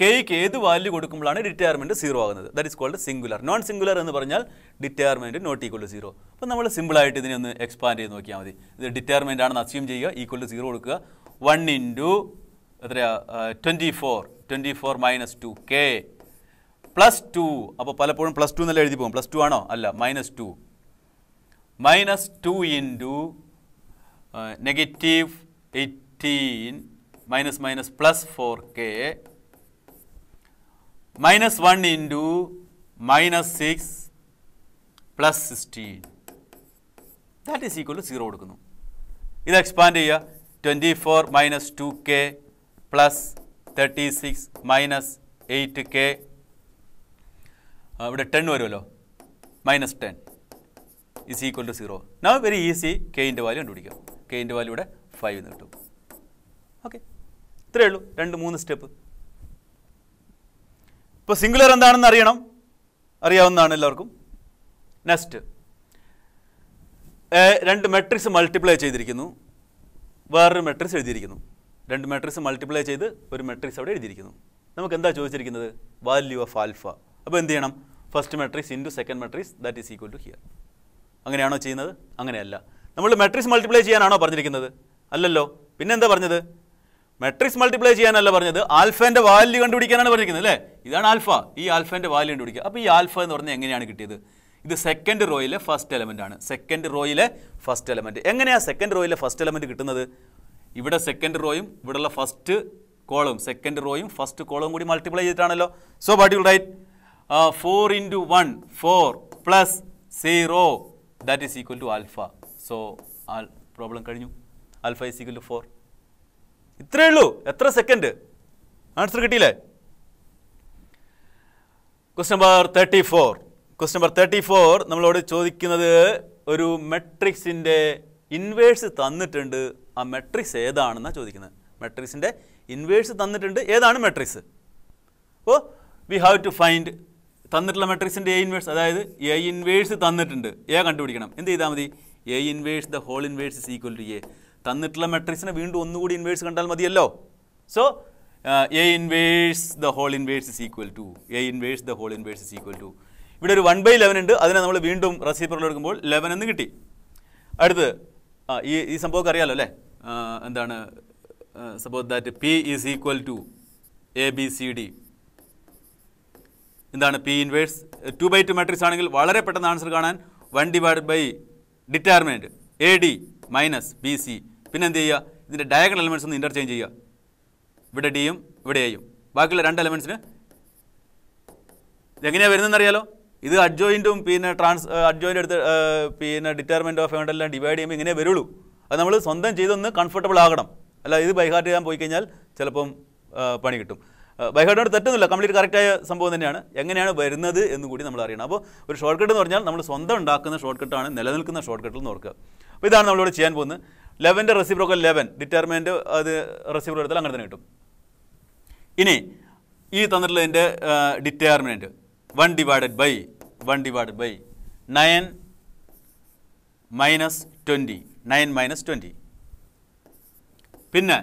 കെയ്ക്ക് ഏത് value കൊടുക്കുമ്പോഴാണ് determinant zero ആകുന്നത് that is called singular non singular എന്ന് പറഞ്ഞാൽ determinant not equal to zero അപ്പോൾ നമ്മൾ സിമ്പിളായിട്ട് ഇതിനെ ഒന്ന് എക്സ്പാൻഡ് ചെയ്ത് നോക്കിയാൽ മതി ഇത് ഡിറ്റയർമെൻ്റ് ആണെന്ന് അസ്യൂം ചെയ്യുക ഈക്വൽ ടു സീറോ കൊടുക്കുക വൺ ഇൻറ്റു എത്രയാ twenty four twenty four minus two K plus two അപ്പോൾ പലപ്പോഴും പ്ലസ് ടു എന്നല്ല എഴുതി പോകും പ്ലസ് ടു ആണോ അല്ല minus two minus two into negative eight 15 minus minus plus 4k minus 1 into minus 6 plus 16 that is equal to 0 കൊടുക്കുന്നു ഇത് expand ചെയ്യുക twenty four minus two K plus thirty six minus eight K ഇവിടെ ten വരുമല്ലോ minus ten is equal to zero now very easy കെയിൻ്റെ value കണ്ടുപിടിക്കാം കെയിൻ്റെ value ഇവിടെ five എന്ന് കിട്ടും ഓക്കെ ഇത്രയേ ഉള്ളൂ രണ്ട് മൂന്ന് സ്റ്റെപ്പ് ഇപ്പോൾ സിംഗുലർ എന്താണെന്ന് അറിയണം അറിയാവുന്നതാണ് എല്ലാവർക്കും നെക്സ്റ്റ് രണ്ട് മെട്രിക്സ് മൾട്ടിപ്ലൈ ചെയ്തിരിക്കുന്നു വേറൊരു മെട്രിക്സ് എഴുതിയിരിക്കുന്നു രണ്ട് മെട്രിക്സ് മൾട്ടിപ്ലൈ ചെയ്ത് ഒരു മെട്രിക്സ് അവിടെ എഴുതിയിരിക്കുന്നു നമുക്ക് എന്താ ചോദിച്ചിരിക്കുന്നത് വാല്യൂ ഓഫ് ആൽഫ അപ്പോൾ എന്ത് ചെയ്യണം first matrix into second matrix that is equal to here അങ്ങനെയാണോ ചെയ്യുന്നത് അങ്ങനെയല്ല നമ്മൾ മെട്രിക്സ് മൾട്ടിപ്ലൈ ചെയ്യാനാണോ പറഞ്ഞിരിക്കുന്നത് അല്ലല്ലോ പിന്നെന്താ പറഞ്ഞത് മെട്രിക്സ് മൾട്ടിപ്ലൈ ചെയ്യാനല്ല പറഞ്ഞത് ആൽഫേൻ്റെ വാല്യൂ കണ്ടുപിടിക്കാനാണ് പറഞ്ഞിരിക്കുന്നത് അല്ലേ ഇതാണ് ആൽഫ ഈ ആൽഫേൻ്റെ വാല്യൂ കണ്ടുപിടിക്കുക അപ്പോൾ ഈ ആൽഫ എന്ന് പറഞ്ഞാൽ എങ്ങനെയാണ് കിട്ടിയത് ഇത് സെക്കൻഡ് റോയിലെ ഫസ്റ്റ് എലമെൻ്റ് ആണ് സെക്കൻഡ് റോയിലെ ഫസ്റ്റ് എലമെൻറ്റ് എങ്ങനെയാണ് സെക്കൻഡ് റോയിലെ ഫസ്റ്റ് എലമെൻറ്റ് കിട്ടുന്നത് ഇവിടെ സെക്കൻഡ് റോയും ഇവിടെയുള്ള ഫസ്റ്റ് കോളും സെക്കൻഡ് റോയും ഫസ്റ്റ് കോളും കൂടി മൾട്ടിപ്ലൈ ചെയ്തിട്ടാണല്ലോ so what you write four into one four plus zero that is equal to alpha so all problem കഴിഞ്ഞു alpha is equal to four ഇത്രയേ ഉള്ളൂ എത്ര സെക്കൻഡ് ആൻസർ കിട്ടിയില്ലേ quest number thirty four quest number thirty four നമ്മളോട് ചോദിക്കുന്നത് ഒരു മെട്രിക്സിൻ്റെ inverse തന്നിട്ടുണ്ട് ആ മെട്രിക്സ് ഏതാണെന്നാണ് ചോദിക്കുന്നത് മെട്രിക്സിൻ്റെ ഇൻവേഴ്സ് തന്നിട്ടുണ്ട് ഏതാണ് മെട്രിക്സ് അപ്പോൾ വി ഹാവ് ടു ഫൈൻഡ് തന്നിട്ടുള്ള മെട്രിക്സിൻ്റെ എ ഇൻവേഴ്സ് അതായത് എ ഇൻവേഴ്സ് തന്നിട്ടുണ്ട് എ കണ്ടുപിടിക്കണം എന്ത് ചെയ്താൽ മതി A inverse the whole inverse equal to A തന്നിട്ടുള്ള മെട്രിക്സിനെ വീണ്ടും ഒന്നുകൂടി ഇൻവേഴ്സ് കണ്ടാൽ മതിയല്ലോ so A inverse the whole inverse is equal to A inverse the whole inverse is equal to ഇവിടെ ഒരു വൺ ബൈ ലെവൻ ഉണ്ട് അതിനെ നമ്മൾ വീണ്ടും റെസിപ്പറിൽ എടുക്കുമ്പോൾ ലെവൻ എന്ന് കിട്ടി അടുത്ത് ഈ ഈ സംഭവമൊക്കെ അറിയാലോ അല്ലേ എന്താണ് suppose that P is equal to A B C D എന്താണ് P inverse two by two matrix ആണെങ്കിൽ വളരെ പെട്ടെന്ന് ആൻസർ കാണാൻ one divide by determinant A D minus B C പിന്നെ എന്ത് ചെയ്യുക ഇതിൻ്റെ ഡയഗണൽ എലമെൻറ്റ്സ് ഒന്ന് ഇൻ്റർചേഞ്ച് ചെയ്യുക ഇവിടെ ഡിയും ഇവിടെ എയും ബാക്കിയുള്ള രണ്ട് എലമെൻറ്റ്സിന് എങ്ങനെയാണ് വരുന്നതെന്ന് അറിയാലോ ഇത് അഡ്ജോയിൻറ്റും പിന്നെ ട്രാൻസ് അഡ്ജോയിൻ്റ് എടുത്ത് പിന്നെ ഡിറ്റർമെൻറ്റ് ഓഫ് എല്ലാം ഡിവൈഡ് ചെയ്യുമ്പോൾ ഇങ്ങനെ വരുള്ളൂ അത് നമ്മൾ സ്വന്തം ചെയ്തൊന്ന് കംഫർട്ടബിൾ ആകണം അല്ല ഇത് ബൈഹാർട്ട് ചെയ്യാൻ പോയി കഴിഞ്ഞാൽ ചിലപ്പം പണി കിട്ടും ബൈഹാർട്ടിനോട് തെറ്റൊന്നുമില്ല കംപ്ലീറ്റ് കറക്റ്റായ സംഭവം തന്നെയാണ് എങ്ങനെയാണ് വരുന്നത് എന്ന് കൂടി നമ്മൾ അറിയണം അപ്പോൾ ഒരു ഷോർട്ട് കട്ട് എന്ന് പറഞ്ഞാൽ നമ്മൾ സ്വന്തം ഉണ്ടാക്കുന്ന ഷോർട്ട് കട്ടാണ് നിലനിൽക്കുന്ന ഷോർട്ട് കട്ടിൽ എന്ന് ഓർക്കുക അപ്പോൾ ഇതാണ് നമ്മളിവിടെ ചെയ്യാൻ പോകുന്നത് ലെവൻ്റെ റെസിപ്രോക്കൽ ലെവൻ ഡിറ്റർമിനൻ്റ് അത് റെസിപ്രോക്കൽ എടുത്താൽ അങ്ങനെ തന്നെ കിട്ടും ഇനി ഈ തന്നിട്ടുള്ളതിൻ്റെ determinant one divided by one divided by nine minus twenty nine minus twenty പിന്നെ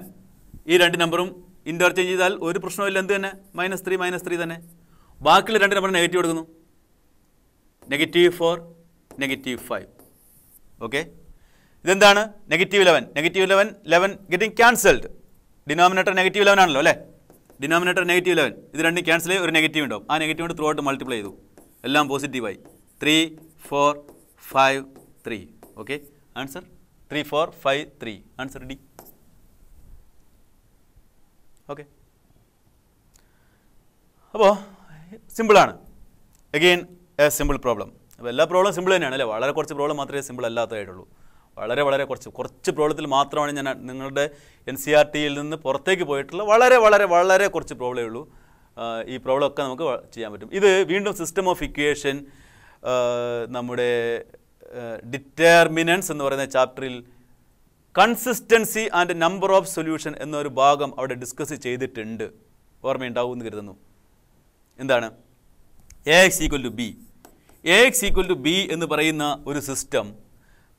ഈ രണ്ട് നമ്പറും ഇൻ്റർചേഞ്ച് ചെയ്താൽ ഒരു പ്രശ്നമില്ല എന്ത് തന്നെ മൈനസ് ത്രീ മൈനസ് ത്രീ തന്നെ ബാക്കിയുള്ള രണ്ട് നമ്പർ നെഗറ്റീവ് എടുക്കുന്നു negative four negative five okay ഇതെന്താണ് negative eleven negative eleven eleven getting cancelled denominator negative eleven ആണല്ലോ അല്ലേ ഡിനോമിനേറ്റർ നെഗറ്റീവ് ഇലവൻ ഇത് രണ്ടും ക്യാൻസൽ ചെയ്ത് ഒരു നെഗറ്റീവ് ഉണ്ടാവും ആ നെഗറ്റീവ് കൊണ്ട് ത്രൂ ഔട്ട് മൾട്ടിപ്ലൈ ചെയ്തു എല്ലാം പോസിറ്റീവായി three four five three okay answer three four five three answer D okay അപ്പോൾ സിമ്പിളാണ് എഗെയിൻ എ സിമ്പിൾ പ്രോബ്ലം അപ്പോൾ എല്ലാ പ്രോബ്ലം സിമ്പിൾ തന്നെയാണ് അല്ലേ വളരെ കുറച്ച് പ്രോബ്ലം മാത്രമേ സിമ്പിൾ അല്ലാത്തതായിട്ടുള്ളൂ വളരെ വളരെ കുറച്ച് കുറച്ച് പ്രോബ്ലത്തിൽ മാത്രമാണ് ഞാൻ നിങ്ങളുടെ എൻ സി ആർ ടിയിൽ നിന്ന് പുറത്തേക്ക് പോയിട്ടുള്ള വളരെ വളരെ വളരെ കുറച്ച് പ്രോബ്ലമേ ഉള്ളൂ ഈ പ്രോബ്ലമൊക്കെ നമുക്ക് ചെയ്യാൻ പറ്റും ഇത് വീണ്ടും സിസ്റ്റം ഓഫ് ഇക്വേഷൻ നമ്മുടെ ഡിറ്റർമിനൻസ് എന്ന് പറയുന്ന ചാപ്റ്ററിൽ consistency and number of solution എന്നൊരു ഭാഗം അവിടെ ഡിസ്കസ് ചെയ്തിട്ടുണ്ട് ഓർമ്മയുണ്ടാവും എന്ന് കരുതുന്നു എന്താണ് A X equal to B A X equal to B എന്ന് പറയുന്ന ഒരു സിസ്റ്റം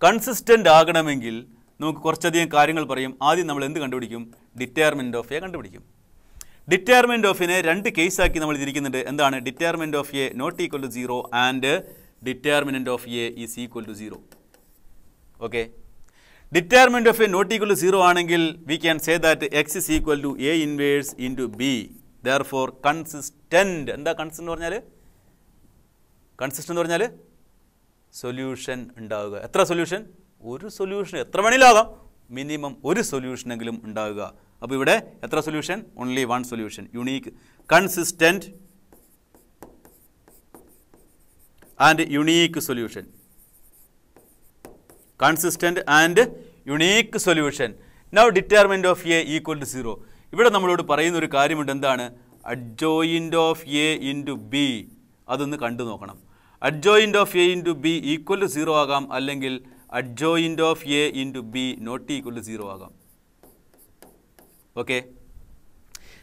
കൺസിസ്റ്റൻ്റ് ആകണമെങ്കിൽ നമുക്ക് കുറച്ചധികം കാര്യങ്ങൾ പറയും ആദ്യം നമ്മൾ എന്ത് കണ്ടുപിടിക്കും ഡിറ്റയർമെൻറ്റ് ഓഫ് എ കണ്ടുപിടിക്കും ഡിറ്റയർമെൻറ്റ് ഓഫിനെ രണ്ട് കേസാക്കി നമ്മൾ ഇതിരിക്കുന്നുണ്ട് എന്താണ് determinant of A not equal to zero and determinant of A is equal to zero okay determinant of A not equal to zero ആണെങ്കിൽ we can say that X is equal to A inverse into B therefore consistent എന്താ consistent പറഞ്ഞാൽ consistent പറഞ്ഞാൽ solution ഉണ്ടാവുക എത്ര solution ഒരു solution എത്ര മണിയിലാകാം minimum ഒരു സൊല്യൂഷനെങ്കിലും ഉണ്ടാവുക അപ്പോൾ ഇവിടെ എത്ര solution only one solution unique consistent and unique solution consistent and unique solution now determinant of A equal to zero ഇവിടെ നമ്മളോട് പറയുന്ന ഒരു കാര്യമുണ്ട് എന്താണ് adjoint of A into B അതൊന്ന് കണ്ടു നോക്കണം adjoint of A into B equal to 0 agam, allengil adjoint of A into B not equal to 0 agam. Okay.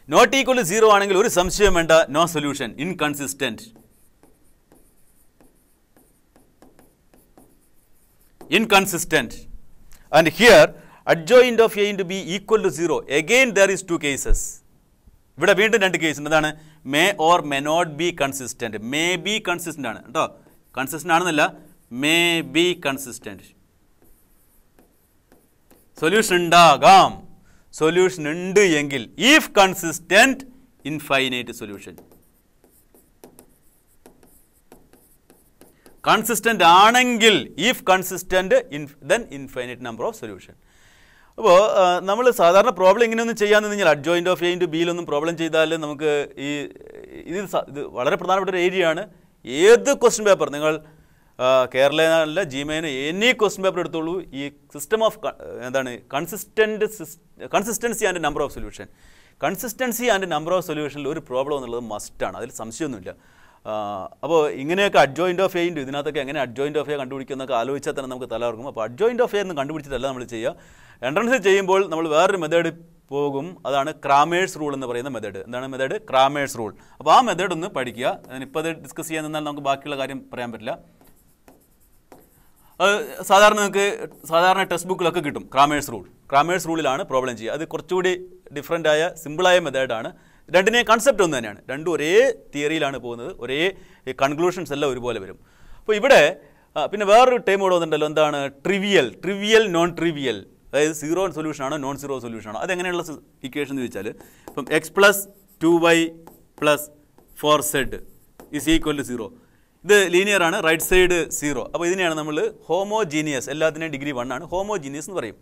Not equal to 0 anangil, uri samshiyam and no solution, inconsistent. Inconsistent. And here, adjoint of A into B equal to 0. Again, there is two cases. ഇവിടെ വീണ്ടും രണ്ട് case ഉണ്ട് എന്താണ് may or may not be consistent may be consistent ആണ് കേട്ടോ consistent ആണെന്നല്ല may be consistent solution ഉണ്ടാകാം solution ഉണ്ട് എങ്കിൽ if consistent infinite solution consistent ആണെങ്കിൽ if consistent in then infinite number of solution അപ്പോൾ നമ്മൾ സാധാരണ പ്രോബ്ലം ഇങ്ങനെയൊന്നും ചെയ്യാന്ന് കഴിഞ്ഞാൽ അഡ്ജോയിൻ്റ് ഓഫ് എ ഇൻറ്റു ബിയിലൊന്നും പ്രോബ്ലം ചെയ്താൽ നമുക്ക് ഈ ഇത് ഇത് വളരെ പ്രധാനപ്പെട്ട ഒരു ഏരിയയാണ് ഏത് ക്വസ്റ്റ്യൻ പേപ്പർ നിങ്ങൾ കേരളയിലെ ജിമെയിന് എനി ക്വസ്റ്റ്യൻ പേപ്പർ എടുത്തോളൂ ഈ സിസ്റ്റം ഓഫ് എന്താണ് consistent consistency and number of solution consistency and number of സൊല്യൂഷനിൽ ഒരു പ്രോബ്ലം എന്നുള്ളത് മസ്റ്റാണ് അതിൽ സംശയമൊന്നുമില്ല അപ്പോൾ ഇങ്ങനെയൊക്കെ അഡ്ജോയിൻ്റ് ഓഫ് എയിൻ്റ് ഇതിനകത്തൊക്കെ എങ്ങനെ അഡ്ജോയിൻ്റ് ഓഫ് എ കണ്ടുപിടിക്കുന്നൊക്കെ ആലോചിച്ചാൽ തന്നെ നമുക്ക് തലവർക്കും അപ്പോൾ അഡ്ജോയിൻ്റ് ഓഫ് എ കണ്ടുപിടിച്ചിട്ടല്ല നമ്മൾ ചെയ്യുക എൻട്രൻസ് ചെയ്യുമ്പോൾ നമ്മൾ വേറൊരു മെത്തേഡ് പോകും അതാണ് ക്രാമേഴ്സ് റൂൾ എന്ന് പറയുന്ന മെത്തേഡ് എന്താണ് മെത്തേഡ് ക്രാമേഴ്സ് റൂൾ അപ്പോൾ ആ മെത്തേഡ് ഒന്ന് പഠിക്കുക ഇപ്പോൾ അത് ഡിസ്കസ് ചെയ്യാൻ നിന്നാൽ നമുക്ക് ബാക്കിയുള്ള കാര്യം പറയാൻ പറ്റില്ല സാധാരണ നിങ്ങൾക്ക് സാധാരണ ടെക്സ്റ്റ് ബുക്കിലൊക്കെ കിട്ടും ക്രാമേഴ്സ് റൂൾ ക്രാമേഴ്സ് റൂളിലാണ് പ്രോബ്ലം ചെയ്യുക അത് കുറച്ചുകൂടി ഡിഫറൻ്റായ സിമ്പിളായ മെത്തേഡാണ് രണ്ടിനെയും കൺസെപ്റ്റ് ഒന്ന് തന്നെയാണ് രണ്ടും ഒരേ തിയറിയിലാണ് പോകുന്നത് ഒരേ കൺക്ലൂഷൻസ് എല്ലാം ഒരുപോലെ വരും അപ്പോൾ ഇവിടെ പിന്നെ വേറൊരു ടൈം ഇവിടെ വന്നിട്ടുണ്ടല്ലോ എന്താണ് ട്രിവിയൽ ട്രിവിയൽ നോൺ ട്രിവിയൽ അതായത് സീറോ സൊല്യൂഷൻ ആണോ നോൺ സീറോ സൊല്യൂഷൻ ആണോ അതെങ്ങനെയുള്ള ഇക്വേഷൻ എന്ന് ചോദിച്ചാൽ ഇപ്പം X plus two Y plus four Z is equal to zero ഇത് ലീനിയർ ആണ് റൈറ്റ് സൈഡ് സീറോ അപ്പോൾ ഇതിനെയാണ് നമ്മൾ ഹോമോജീനിയസ് എല്ലാത്തിനെയും ഡിഗ്രി വൺ ആണ് ഹോമോജീനിയസ് എന്ന് പറയും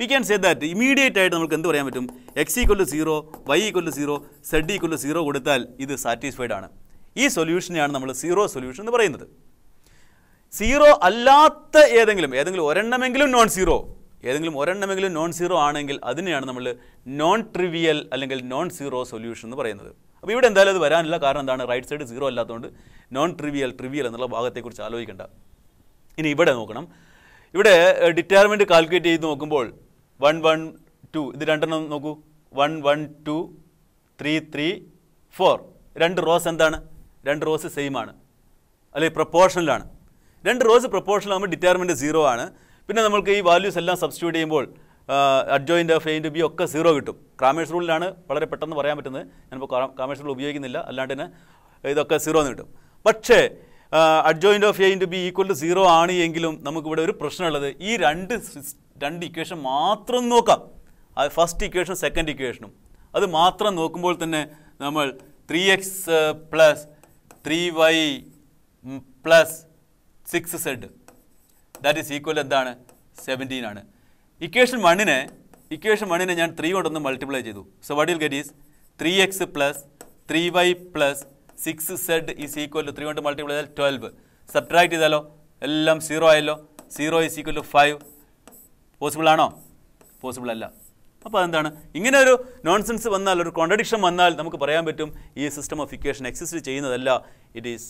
we can say that immediate ആയിട്ട് നമുക്ക് എന്ത് പറയാൻ പറ്റും X equal zero Y equal zero Z equal zero കൊടുത്താൽ ഇത് സാറ്റിസ്ഫൈഡ് ആണ് ഈ സൊല്യൂഷനെയാണ് നമ്മൾ സീറോ സൊല്യൂഷൻ എന്ന് പറയുന്നത് സീറോ അല്ലാത്ത ഏതെങ്കിലും ഏതെങ്കിലും ഒരെണ്ണമെങ്കിലും നോൺ സീറോ ഏതെങ്കിലും ഒരെണ്ണമെങ്കിലും നോൺ സീറോ ആണെങ്കിൽ അതിനെയാണ് നമ്മൾ നോൺ ട്രിവിയൽ അല്ലെങ്കിൽ നോൺ സീറോ സൊല്യൂഷൻ എന്ന് പറയുന്നത് അപ്പോൾ ഇവിടെ എന്തായാലും അത് വരാനില്ല കാരണം എന്താണ് റൈറ്റ് സൈഡ് സീറോ അല്ലാത്തതുകൊണ്ട് നോൺ ട്രിവിയൽ ട്രിവിയൽ എന്നുള്ള ഭാഗത്തെക്കുറിച്ച് ആലോചിക്കേണ്ട ഇനി ഇവിടെ നോക്കണം ഇവിടെ ഡിറ്റയർമെൻറ്റ് കാൽക്കുലേറ്റ് ചെയ്ത് നോക്കുമ്പോൾ വൺ വൺ ടു ഇത് രണ്ടെണ്ണം നോക്കൂ one one two three three four രണ്ട് റോസ് എന്താണ് രണ്ട് റോസ് സെയിം ആണ് അല്ലെങ്കിൽ പ്രപ്പോർഷനിലാണ് രണ്ട് റോസ് പ്രപ്പോർഷനാകുമ്പോൾ ഡിറ്റർമെൻറ്റ് സീറോ ആണ് പിന്നെ നമ്മൾക്ക് ഈ വാല്യൂസ് എല്ലാം സബ്സ്റ്റിറ്റ്യൂട്ട് ചെയ്യുമ്പോൾ അഡ്ജോയിൻ്റ് എഫ് എയിൻ്റ് ബി ഒക്കെ സീറോ കിട്ടും ക്രാമേഴ്സ് റൂളിലാണ് വളരെ പെട്ടെന്ന് പറയാൻ പറ്റുന്നത് ഞാനിപ്പോൾ ക്രാമേഴ്സ് റൂൾ ഉപയോഗിക്കുന്നില്ല അല്ലാണ്ട് തന്നെ ഇതൊക്കെ സീറോ എന്ന് കിട്ടും പക്ഷേ adjoint of A B equal to zero ആണ് എങ്കിലും നമുക്കിവിടെ ഒരു പ്രശ്നമുള്ളത് ഈ രണ്ട് രണ്ട് ഇക്വേഷൻ മാത്രം നോക്കാം അത് ഫസ്റ്റ് ഇക്വേഷനും സെക്കൻഡ് ഇക്വേഷനും അത് മാത്രം നോക്കുമ്പോൾ തന്നെ നമ്മൾ three X plus three Y plus six Z that is equal എന്താണ് സെവൻറ്റീൻ ആണ് ഇക്വേഷൻ വണ്ണിനെ ഇക്വേഷൻ വണ്ണിനെ ഞാൻ ത്രീ കൊണ്ടൊന്ന് മൾട്ടിപ്ലൈ ചെയ്തു so what will get is three X plus three Y plus six Z is equal to three കൊണ്ട് multiply ചെയ്താൽ twelve subtract ചെയ്താലോ എല്ലാം സീറോ ആയല്ലോ zero is equal to five possible ആണോ പോസിബിൾ അല്ല അപ്പോൾ അതെന്താണ് ഇങ്ങനെ ഒരു നോൺസെൻസ് വന്നാൽ ഒരു കോൺട്രഡിക്ഷൻ വന്നാൽ നമുക്ക് പറയാൻ പറ്റും ഈ സിസ്റ്റം ഓഫ് ഇക്വേഷൻ എക്സിസ്റ്റ് ചെയ്യുന്നതല്ല it is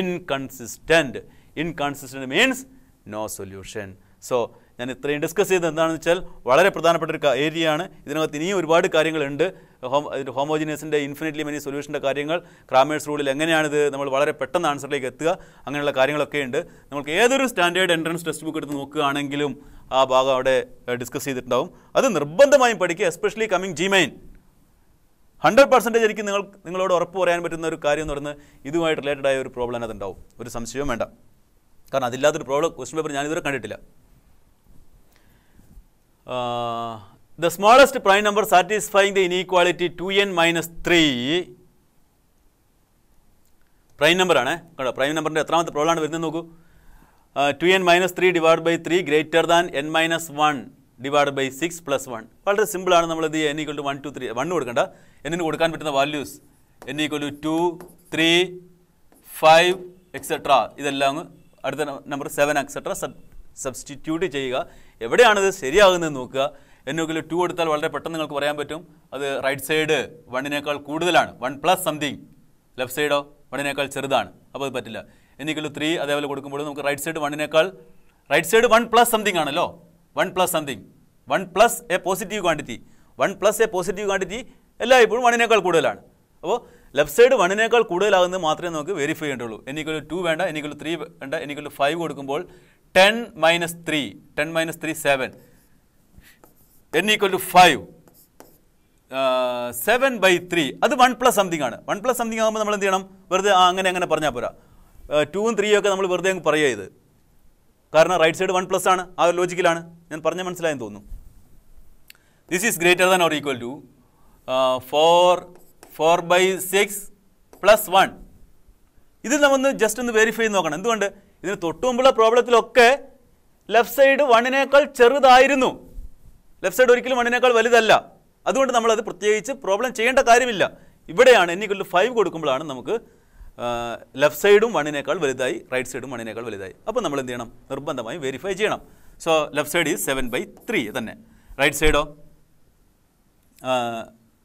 inconsistent inconsistent means no solution so ഞാൻ ഇത്രയും ഡിസ്കസ് ചെയ്തത് എന്താണെന്ന് വെച്ചാൽ വളരെ പ്രധാനപ്പെട്ട ഒരു ഏരിയ ആണ് ഇതിനകത്ത് ഇനിയും ഒരുപാട് കാര്യങ്ങളുണ്ട് ഹോം ഹോമോജിനിയസിൻ്റെ ഇൻഫിനിറ്റ്ലി മെനി സൊല്യൂഷൻ്റെ കാര്യങ്ങൾ ക്രാമേഴ്സ് റൂളിൽ എങ്ങനെയാണിത് നമ്മൾ വളരെ പെട്ടെന്ന് ആൻസറിലേക്ക് എത്തുക അങ്ങനെയുള്ള കാര്യങ്ങളൊക്കെ ഉണ്ട് നമുക്ക് ഏതൊരു സ്റ്റാൻഡേർഡ് എൻട്രൻസ് ടെക്സ്റ്റ് ബുക്ക് എടുത്ത് നോക്കുകയാണെങ്കിലും ആ ഭാഗം അവിടെ ഡിസ്കസ് ചെയ്തിട്ടുണ്ടാവും അത് നിർബന്ധമായും പഠിക്കുക especially coming main hundred percentage എനിക്ക് നിങ്ങൾ നിങ്ങളോട് ഉറപ്പ് പറയാൻ പറ്റുന്ന ഒരു കാര്യം എന്ന് പറയുന്നത് ഇതുമായിട്ട് റിലേറ്റഡ് ആയ ഒരു പ്രോബ്ലം അത് ഉണ്ടാവും ഒരു സംശയവും വേണ്ട കാരണം അതില്ലാത്തൊരു പ്രോബ്ലം ക്വസ്റ്റ്യൻ പേപ്പർ ഞാനിതുവരെ കണ്ടിട്ടില്ല the smallest prime number satisfying the inequality two N minus three prime നമ്പറാണ് കണ്ടോ പ്രൈം നമ്പറിൻ്റെ എത്രാമത്തെ പ്രോബ്ലമാണ് വരുന്നത് നോക്കൂ two N minus three divide by three greater than N minus one divide by six plus one വളരെ സിമ്പിളാണ് നമ്മളിത് N equal to one two three one കൊടുക്കണ്ട എന്നിന് കൊടുക്കാൻ പറ്റുന്ന values N equal to two three five etcetera ഇതെല്ലാം അടുത്ത number seven etcetera substitute ചെയ്യുക എവിടെയാണിത് ശരിയാകുന്നത് നോക്കുക എന്നൊക്കെ ടു എടുത്താൽ വളരെ പെട്ടെന്ന് നിങ്ങൾക്ക് പറയാൻ പറ്റും അത് റൈറ്റ് സൈഡ് വണ്ണിനേക്കാൾ കൂടുതലാണ് വൺ പ്ലസ് സംതിങ് ലെഫ്റ്റ് സൈഡോ വണ്ണിനേക്കാൾ ചെറുതാണ് അപ്പോൾ അത് പറ്റില്ല എനിക്കുള്ള ത്രീ അതേപോലെ കൊടുക്കുമ്പോൾ നമുക്ക് റൈറ്റ് സൈഡ് വണ്ണിനേക്കാൾ right side one plus something ആണല്ലോ one plus something one plus a positive quantity one plus a positive quantity എല്ലായ്പ്പോഴും വണ്ണിനേക്കാൾ കൂടുതലാണ് അപ്പോൾ ലെഫ്റ്റ് സൈഡ് വണ്ണിനേക്കാൾ കൂടുതലാകുന്നത് മാത്രമേ നമുക്ക് വെരിഫൈ ചെയ്യേണ്ടുള്ളൂ എനിക്കൊരു ടു വേണ്ട എനിക്കൊരു ത്രീ വേണ്ട എനിക്കൊരു ഫൈവ് കൊടുക്കുമ്പോൾ ten minus three ten minus three seven N equal to five seven by three അത് വൺ പ്ലസ് സംതിങ് ആണ് വൺ പ്ലസ് സംതിങ് ആകുമ്പോൾ നമ്മൾ എന്ത് ചെയ്യണം വെറുതെ അങ്ങനെ അങ്ങനെ പറഞ്ഞാൽ പോരാ ടൂവും ത്രീയും ഒക്കെ നമ്മൾ വെറുതെ അങ്ങ് പറയുക ഇത് കാരണം റൈറ്റ് സൈഡ് വൺ പ്ലസ് ആണ് ആ ഒരു ലോജിക്കിലാണ് ഞാൻ പറഞ്ഞ മനസ്സിലായെന്ന് തോന്നുന്നു this is greater than or equal to four four by six plus one ഇത് നമ്മൊന്ന് ജസ്റ്റ് ഒന്ന് വെരിഫൈ ചെയ്ത് നോക്കണം എന്തുകൊണ്ട് ഇതിന് തൊട്ടുമുമ്പുള്ള പ്രോബ്ലത്തിലൊക്കെ ലെഫ്റ്റ് സൈഡ് വണ്ണിനേക്കാൾ ചെറുതായിരുന്നു ലെഫ്റ്റ് സൈഡ് ഒരിക്കലും വണ്ണിനേക്കാൾ വലുതല്ല അതുകൊണ്ട് നമ്മളത് പ്രത്യേകിച്ച് പ്രോബ്ലം ചെയ്യേണ്ട കാര്യമില്ല ഇവിടെയാണ് എനിക്കുള്ള ഫൈവ് കൊടുക്കുമ്പോഴാണ് നമുക്ക് ലെഫ്റ്റ് സൈഡും വണ്ണിനേക്കാൾ വലുതായി റൈറ്റ് സൈഡും വണ്ണിനേക്കാൾ വലുതായി അപ്പോൾ നമ്മൾ എന്ത് ചെയ്യണം നിർബന്ധമായും വെരിഫൈ ചെയ്യണം so left side is seven by three തന്നെ റൈറ്റ് സൈഡോ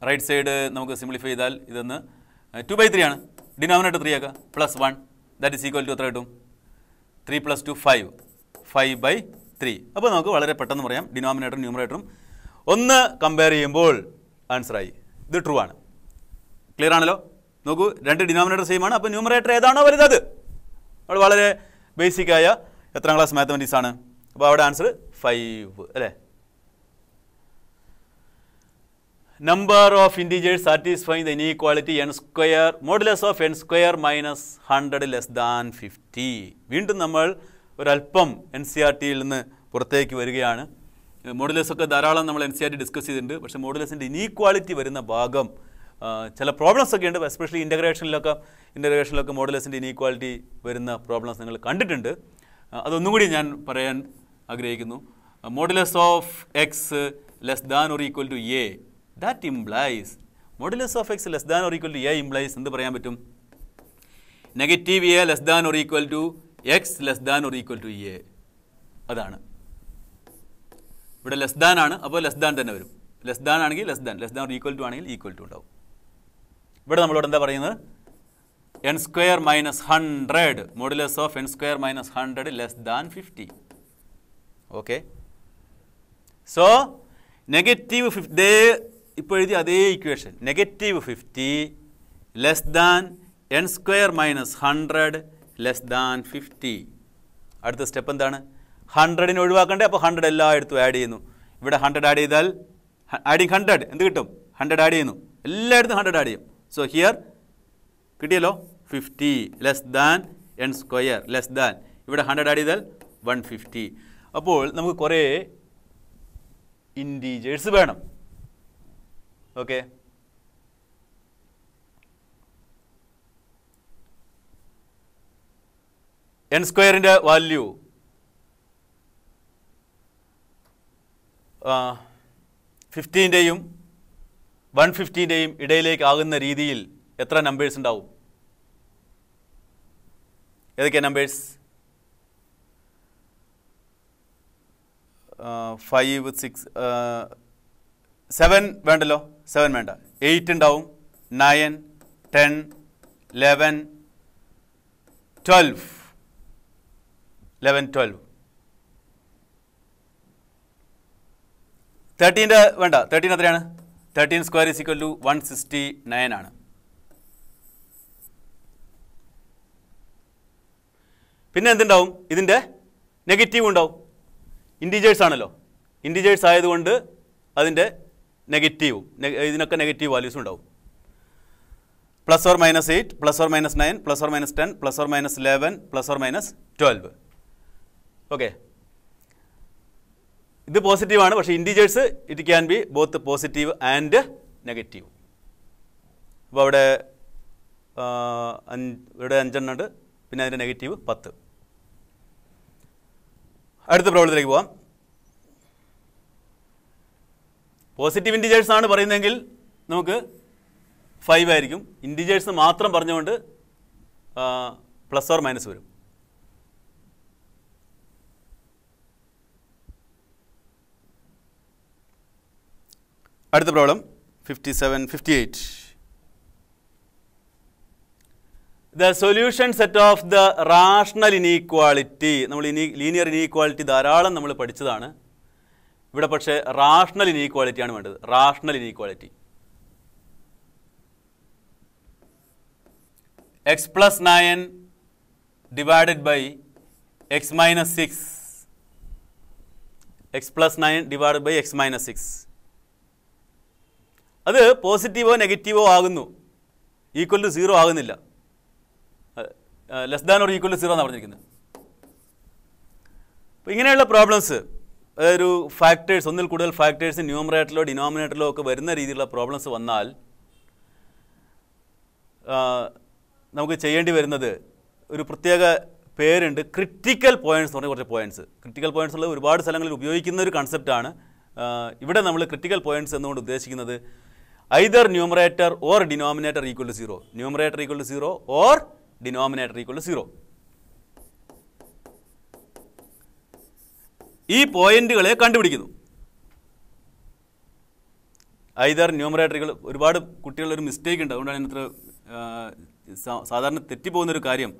റൈറ്റ് സൈഡ് നമുക്ക് സിംപ്ലിഫൈ ചെയ്താൽ ഇതൊന്ന് ടു ബൈ ത്രീ ആണ് ഡിനോമിനേറ്റർ ത്രീ ആക്കുക plus one that is equal to എത്ര കിട്ടും three plus two five five by three അപ്പോൾ നമുക്ക് വളരെ പെട്ടെന്ന് പറയാം ഡിനോമിനേറ്ററും ന്യൂമറേറ്ററും ഒന്ന് കമ്പയർ ചെയ്യുമ്പോൾ ആൻസറായി ഇത് ട്രൂ ആണ് ക്ലിയർ ആണല്ലോ നോക്കൂ രണ്ട് ഡിനോമിനേറ്റർ സെയിം ആണ് അപ്പോൾ ന്യൂമറേറ്റർ ഏതാണോ വലുതത് അവിടെ വളരെ ബേസിക്കായ എത്രാം ക്ലാസ് മാത്തമെറ്റിക്സ് ആണ് അപ്പോൾ അവിടെ ആൻസർ ഫൈവ് അല്ലേ number of integers satisfy the inequality N square modulus of N square minus hundred less than fifty വീണ്ടും നമ്മൾ ഒരല്പം എൻ സി ആർ e ടിയിൽ നിന്ന് പുറത്തേക്ക് വരികയാണ് മോഡുലസ് ഒക്കെ ധാരാളം നമ്മൾ N C R T discuss ചെയ്തിട്ടുണ്ട് പക്ഷേ മോഡുലസിൻ്റെ ഇനീക്വാളിറ്റി വരുന്ന ഭാഗം ചില പ്രോബ്ലംസ് ഒക്കെ ഉണ്ട് എസ്പെഷ്യലി ഇൻ്റഗ്രേഷനിലൊക്കെ ഇൻ്റഗ്രേഷനിലൊക്കെ മോഡലേഴ്സിൻ്റെ ഇനീക്വാലിറ്റി വരുന്ന പ്രോബ്ലംസ് നിങ്ങൾ കണ്ടിട്ടുണ്ട് അതൊന്നും കൂടി ഞാൻ പറയാൻ ആഗ്രഹിക്കുന്നു modulus of X less than or equal to A that implies modulus of X less than or equal to A implies എന്ത് പറയാൻ പറ്റും negative A less than or equal to X less than or equal to A അതാണ് ഇവിടെ less than ആണ് അപ്പോൾ less than തന്നെ വരും less than ആണെങ്കിൽ less than less than equal to ആണെങ്കിൽ ഈക്വൽ ടു ഉണ്ടാവും ഇവിടെ നമ്മളോട് എന്താ പറയുന്നത് N square minus hundred modulus of N square minus hundred less than fifty okay so negative fifty ഇപ്പോൾ എഴുതിയ അതേ equation negative fifty less than N square minus hundred less than fifty അടുത്ത step എന്താണ് ഹൺഡ്രഡിന് ഒഴിവാക്കണ്ടേ അപ്പോൾ ഹൺഡ്രഡ് എല്ലായിടത്തും add ചെയ്യുന്നു ഇവിടെ ഹൺഡ്രഡ് ആഡ് ചെയ്താൽ ആഡിങ് ഹൺഡ്രഡ് എന്ത് കിട്ടും ഹൺഡ്രഡ് ആഡ് ചെയ്യുന്നു എല്ലായിടത്തും ഹൺഡ്രഡ് ആഡ് ചെയ്യും So, here കിട്ടിയല്ലോ fifty less than N square less than ഇവിടെ ഹൺഡ്രഡ് ആഡ് ചെയ്താൽ വൺ ഫിഫ്റ്റി അപ്പോൾ നമുക്ക് കുറേ ഇൻറ്റീജേഴ്സ് വേണം ഓക്കെ എൻ സ്ക്വയറിൻ്റെ വാല്യൂ ഫിഫ്റ്റീൻ്റെയും വൺ ഫിഫ്റ്റീൻ്റെയും ഇടയിലേക്കാകുന്ന രീതിയിൽ എത്ര നമ്പേഴ്സ് ഉണ്ടാവും ഏതൊക്കെ നമ്പേഴ്സ് ഫൈവ് സിക്സ് സെവൻ വേണ്ടല്ലോ സെവൻ വേണ്ട എയ്റ്റ് ഉണ്ടാവും nine ten eleven twelve eleven twelve തേർട്ടീൻ്റെ വേണ്ട തേർട്ടീൻ എത്രയാണ് thirteen square is equal to one sixty nine ആണ് പിന്നെ എന്തുണ്ടാവും ഇതിൻ്റെ നെഗറ്റീവ് ഉണ്ടാവും ഇൻറ്റീജേഴ്സ് ആണല്ലോ ഇൻറ്റീജേഴ്സ് ആയതുകൊണ്ട് അതിൻ്റെ നെഗറ്റീവും ഇതിനൊക്കെ നെഗറ്റീവ് വാല്യൂസ് ഉണ്ടാവും plus or minus eight plus or minus nine plus or minus ten plus or minus eleven plus or minus twelve okay ഇത് പോസിറ്റീവാണ് പക്ഷേ integers it can be both positive and negative അപ്പോൾ അവിടെ ഇവിടെ അഞ്ചെണ്ണം ഉണ്ട് പിന്നെ അതിൻ്റെ നെഗറ്റീവ് പത്ത് അടുത്ത പ്രോബ്ലത്തിലേക്ക് പോവാം പോസിറ്റീവ് ഇൻറ്റീജേഴ്സ് ആണ് പറയുന്നതെങ്കിൽ നമുക്ക് ഫൈവ് ആയിരിക്കും ഇൻറ്റീജേഴ്സ് മാത്രം പറഞ്ഞുകൊണ്ട് പ്ലസ് ഓർ മൈനസ് വരും അടുത്ത problem fifty seven fifty eight the solution set of the rational inequality നമ്മൾ ഇനി ലീനിയർ ഇനീക്വാളിറ്റി ധാരാളം നമ്മൾ പഠിച്ചതാണ് ഇവിടെ പക്ഷേ റാഷണൽ ഇനീക്വാളിറ്റിയാണ് വേണ്ടത് rational inequality X plus nine divided by X minus six X plus nine divided by X minus six അത് പോസിറ്റീവോ നെഗറ്റീവോ ആകുന്നു ഈക്വൽ ടു സീറോ ആകുന്നില്ല less than or equal to zero എന്നാണ് പറഞ്ഞിരിക്കുന്നത് അപ്പോൾ ഇങ്ങനെയുള്ള പ്രോബ്ലംസ് ഒരു ഫാക്ടേഴ്സ് ഒന്നിൽ കൂടുതൽ ഫാക്ടേഴ്സ് ന്യൂമറേറ്ററിലോ ഡിനോമിനേറ്ററിലോ ഒക്കെ വരുന്ന രീതിയിലുള്ള പ്രോബ്ലംസ് വന്നാൽ നമുക്ക് ചെയ്യേണ്ടി വരുന്നത് ഒരു പ്രത്യേക പേരുണ്ട് ക്രിറ്റിക്കൽ പോയിന്റ്സ് എന്ന് പറഞ്ഞ കുറച്ച് പോയിന്റ്സ് ക്രിറ്റിക്കൽ പോയിന്റ്സ് ഉള്ളത് ഒരുപാട് സ്ഥലങ്ങളിൽ ഉപയോഗിക്കുന്ന ഒരു കൺസെപ്റ്റാണ് ഇവിടെ നമ്മൾ ക്രിറ്റിക്കൽ പോയിൻറ്റ്സ് എന്നുകൊണ്ട് ഉദ്ദേശിക്കുന്നത് either numerator or denominator equal to zero numerator equal to zero or denominator equal to zero ഈ പോയിന്റുകളെ കണ്ടുപിടിക്കുന്നു ഐദർ ന്യൂമറേറ്ററുകൾ ഒരുപാട് കുട്ടികളൊരു മിസ്റ്റേക്ക് ഉണ്ട് അതുകൊണ്ടാണ് ഇത്ര സാധാരണ തെറ്റിപ്പോകുന്നൊരു കാര്യം